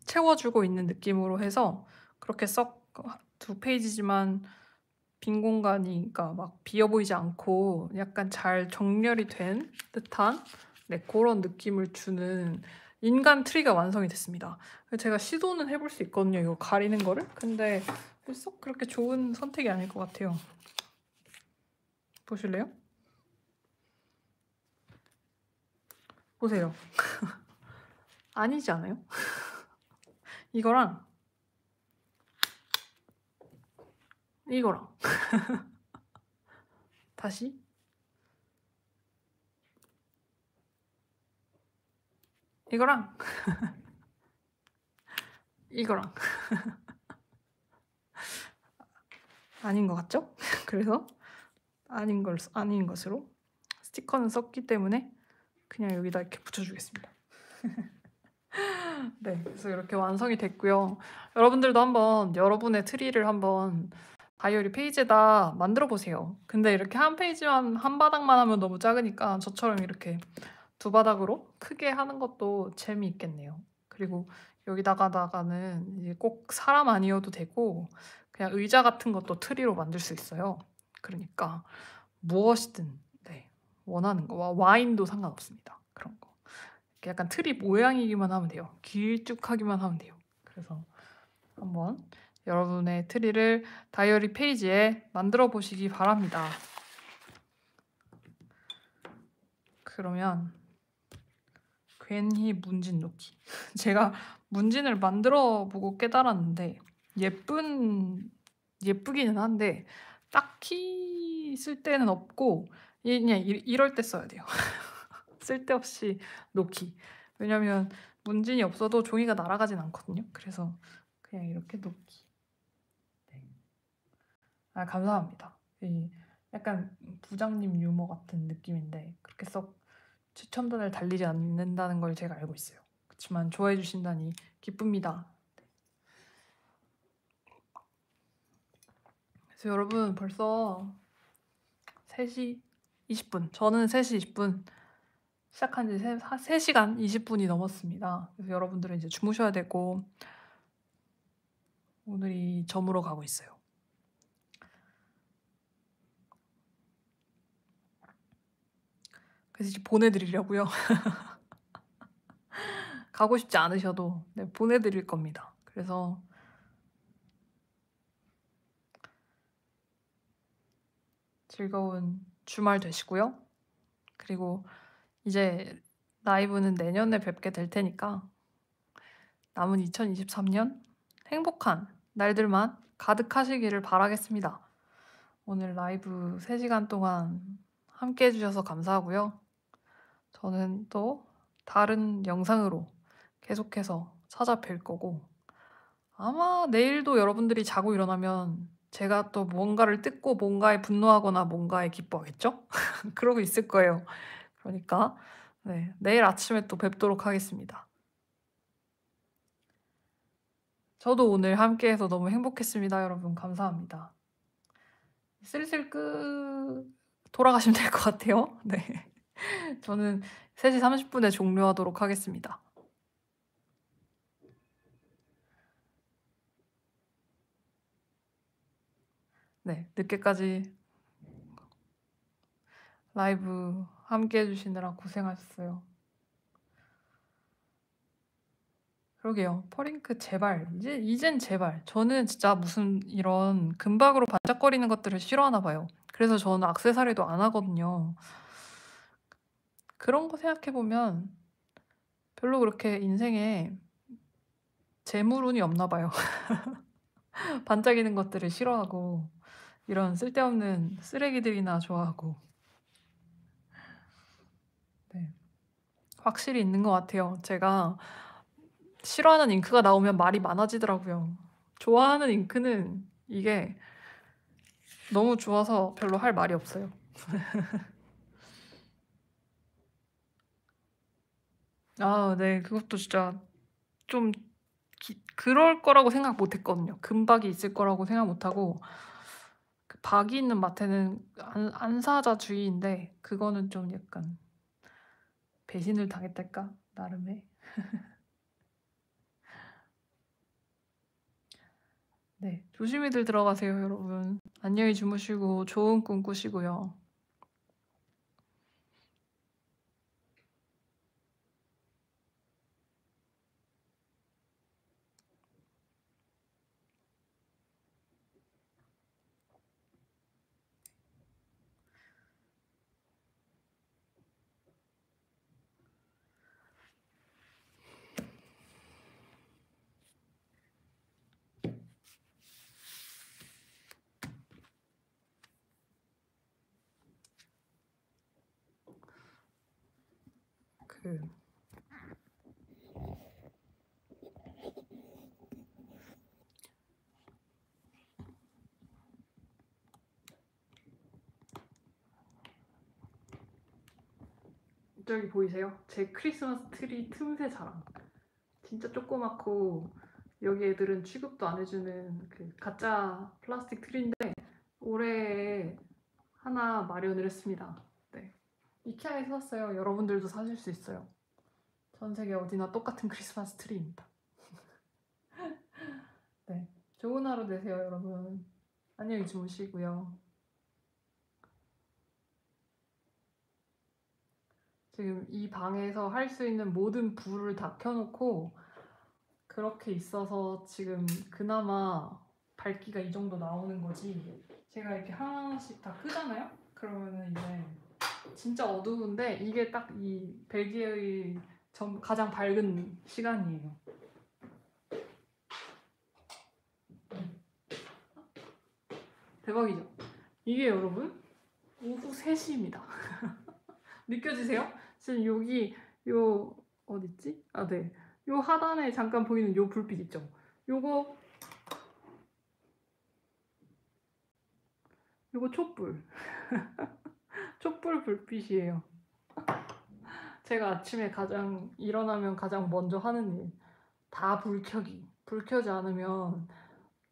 채워주고 있는 느낌으로 해서 그렇게 썩두 페이지지만 빈 공간이니까 막 비어 보이지 않고 약간 잘 정렬이 된 듯한 네, 그런 느낌을 주는 인간 트리가 완성이 됐습니다. 제가 시도는 해볼 수 있거든요. 이거 가리는 거를. 근데 썩 그렇게 좋은 선택이 아닐 것 같아요. 보실래요? 보세요. 아니지 않아요? 이거랑 이거랑 다시 이거랑 이거랑 아닌 것 같죠? 그래서 아닌 걸 아닌 것으로 스티커는 썼기 때문에 그냥 여기다 이렇게 붙여주겠습니다. 네, 그래서 이렇게 완성이 됐고요. 여러분들도 한번 여러분의 트리를 한번 다이어리 페이지에다 만들어 보세요. 근데 이렇게 한 페이지만 한 바닥만 하면 너무 작으니까 저처럼 이렇게 두 바닥으로 크게 하는 것도 재미있겠네요. 그리고 여기다가다가는 꼭 사람 아니어도 되고 그냥 의자 같은 것도 트리로 만들 수 있어요. 그러니까 무엇이든 네, 원하는 거와 와인도 상관없습니다. 그런 거. 이렇게 약간 트리 모양이기만 하면 돼요. 길쭉하기만 하면 돼요. 그래서 한번 여러분의 트리를 다이어리 페이지에 만들어 보시기 바랍니다. 그러면 괜히 문진 놓기. 제가 문진을 만들어 보고 깨달았는데 예쁜 예쁘기는 한데 딱히 쓸 때는 없고 그냥 이럴 때 써야 돼요. 쓸데없이 놓기. 왜냐면 문진이 없어도 종이가 날아가진 않거든요. 그래서 그냥 이렇게 놓기. 아, 감사합니다. 약간 부장님 유머 같은 느낌인데 그렇게 썩추첨단을 달리지 않는다는 걸 제가 알고 있어요. 그렇지만 좋아해 주신다니 기쁩니다. 네. 그래서 여러분 벌써 3시 20분 저는 3시 20분 시작한 지 3, 3시간 20분이 넘었습니다. 그래서 여러분들은 이제 주무셔야 되고 오늘이 점으로 가고 있어요. 그래서 이제 보내드리려고요. 가고 싶지 않으셔도 네, 보내드릴 겁니다. 그래서 즐거운 주말 되시고요. 그리고 이제 라이브는 내년에 뵙게 될 테니까 남은 2023년 행복한 날들만 가득하시기를 바라겠습니다. 오늘 라이브 3시간 동안 함께 해주셔서 감사하고요. 저는 또 다른 영상으로 계속해서 찾아뵐 거고 아마 내일도 여러분들이 자고 일어나면 제가 또 뭔가를 뜯고 뭔가에 분노하거나 뭔가에 기뻐하겠죠? 그러고 있을 거예요. 그러니까 네, 내일 아침에 또 뵙도록 하겠습니다. 저도 오늘 함께해서 너무 행복했습니다. 여러분 감사합니다. 슬슬 끝 돌아가시면 될 것 같아요. 네. 저는 3시 30분에 종료하도록 하겠습니다. 네, 늦게까지 라이브 함께 해주시느라 고생하셨어요. 그러게요. 퍼링크 제발. 이제, 이젠 제발. 저는 진짜 무슨 이런 금박으로 반짝거리는 것들을 싫어하나 봐요. 그래서 저는 악세사리도 안 하거든요. 그런 거 생각해 보면 별로 그렇게 인생에 재물운이 없나 봐요. 반짝이는 것들을 싫어하고 이런 쓸데없는 쓰레기들이나 좋아하고 네. 확실히 있는 것 같아요. 제가 싫어하는 잉크가 나오면 말이 많아지더라고요. 좋아하는 잉크는 이게 너무 좋아서 별로 할 말이 없어요. 아 네. 그것도 진짜 좀기 그럴 거라고 생각 못 했거든요. 금박이 있을 거라고 생각 못 하고 그 박이 있는 마트는안 안사자 주의인데 그거는 좀 약간 배신을 당했달까? 나름의. 네, 조심히들 들어가세요, 여러분. 안녕히 주무시고 좋은 꿈 꾸시고요. 저기 보이세요? 제 크리스마스 트리 틈새 자랑. 진짜 조그맣고 여기 애들은 취급도 안 해주는 그 가짜 플라스틱 트리인데 올해 하나 마련을 했습니다. 네. 이케아에서 샀어요. 여러분들도 사실 수 있어요. 전 세계 어디나 똑같은 크리스마스 트리입니다. 네. 좋은 하루 되세요, 여러분. 안녕히 주무시고요. 지금 이 방에서 할 수 있는 모든 불을 다 켜놓고 그렇게 있어서 지금 그나마 밝기가 이 정도 나오는 거지 제가 이렇게 하나씩 다 끄잖아요? 그러면은 이제 진짜 어두운데 이게 딱 이 벨기에의 가장 밝은 시간이에요 대박이죠? 이게 여러분 오후 3시입니다 느껴지세요? 지금 여기 요 어딨지? 아 네. 요 하단에 잠깐 보이는 요 불빛 있죠? 요거 요거 촛불 촛불 불빛이에요 제가 아침에 가장 일어나면 가장 먼저 하는 일 다 불 켜기 불 켜지 않으면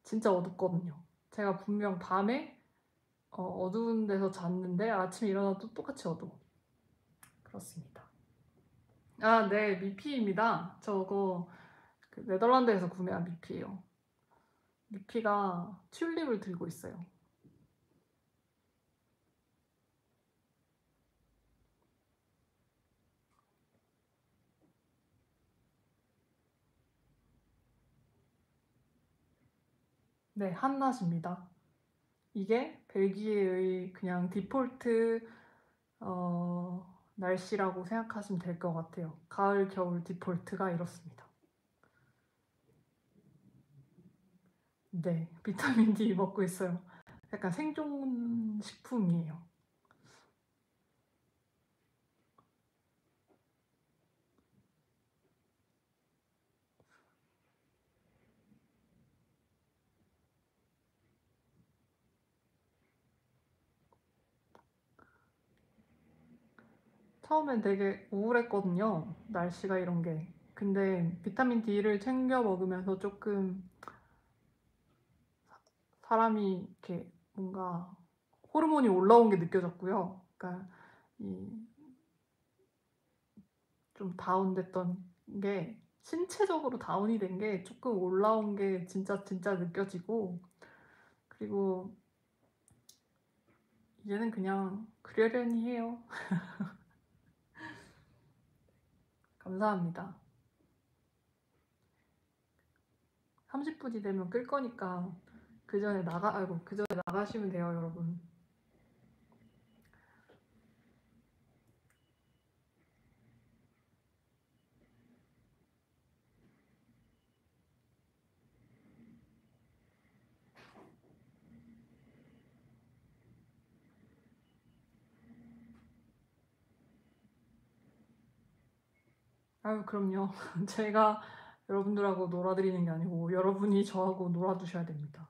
진짜 어둡거든요 제가 분명 밤에 어, 어두운 데서 잤는데 아침에 일어나도 똑같이 어두워 그렇습니다. 아, 네, 미피입니다. 저거 그 네덜란드에서 구매한 미피예요. 미피가 튤립을 들고 있어요. 네, 한낮입니다. 이게 벨기에의 그냥 디폴트 어, 날씨라고 생각하시면 될 것 같아요. 가을, 겨울 디폴트가 이렇습니다. 네, 비타민 D 먹고 있어요. 약간 생존식품이에요. 처음엔 되게 우울했거든요. 날씨가 이런 게. 근데 비타민 D를 챙겨 먹으면서 조금 사람이 이렇게 뭔가 호르몬이 올라온 게 느껴졌고요. 그러니까 좀 다운됐던 게 신체적으로 다운이 된 게 조금 올라온 게 진짜 진짜 느껴지고 그리고 이제는 그냥 그려려니 해요. 감사합니다. 30분이 되면 끌 거니까 그 전에 나가 아이고 그 전에 나가시면 돼요, 여러분. 아유 그럼요. 제가 여러분들하고 놀아드리는 게 아니고 여러분이 저하고 놀아주셔야 됩니다.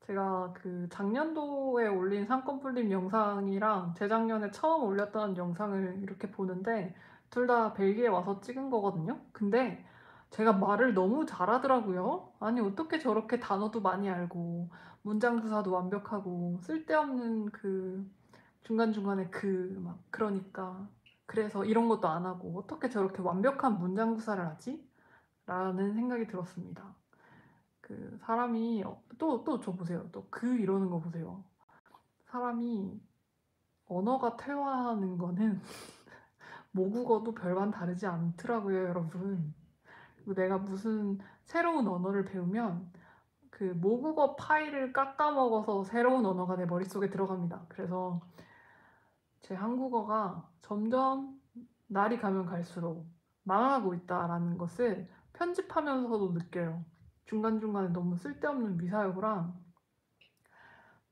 제가 그 작년도에 올린 상권 풀림 영상이랑 재작년에 처음 올렸던 영상을 이렇게 보는데 둘 다 벨기에 와서 찍은 거거든요. 근데 제가 말을 너무 잘하더라고요. 아니 어떻게 저렇게 단어도 많이 알고 문장 구사도 완벽하고 쓸데없는 그 중간중간에 그 막 그러니까 그래서 이런 것도 안 하고 어떻게 저렇게 완벽한 문장 구사를 하지? 라는 생각이 들었습니다. 그 사람이 또또 어, 보세요. 또 그 이러는 거 보세요. 사람이 언어가 퇴화하는 거는 모국어도 별반 다르지 않더라고요, 여러분. 내가 무슨 새로운 언어를 배우면 그 모국어 파일을 깎아먹어서 새로운 언어가 내 머릿속에 들어갑니다. 그래서 제 한국어가 점점 날이 가면 갈수록 망하고 있다라는 것을 편집하면서도 느껴요. 중간중간에 너무 쓸데없는 미사여구랑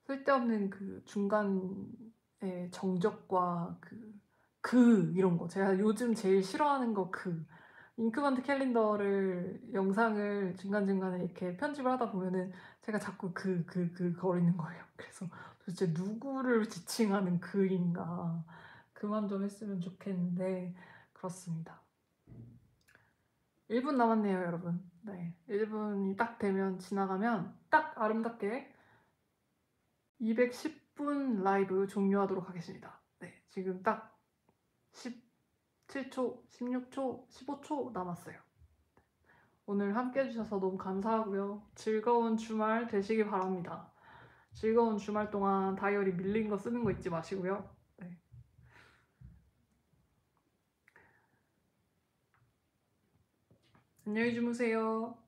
쓸데없는 그 중간의 정적과 그, 그 이런 거 제가 요즘 제일 싫어하는 거그 잉크먼트 캘린더를 영상을 중간중간에 이렇게 편집을 하다 보면은 제가 자꾸 그 그그 그, 그 거리는 거예요. 그래서 도대체 누구를 지칭하는 글인가 그만 좀 했으면 좋겠는데 그렇습니다. 1분 남았네요, 여러분. 네. 1분이 딱 되면 지나가면 딱 아름답게 210분 라이브 종료하도록 하겠습니다. 네. 지금 딱 17초, 16초, 15초 남았어요. 오늘 함께 해주셔서 너무 감사하고요. 즐거운 주말 되시길 바랍니다. 즐거운 주말 동안 다이어리 밀린 거 쓰는 거 잊지 마시고요. 네. 안녕히 주무세요.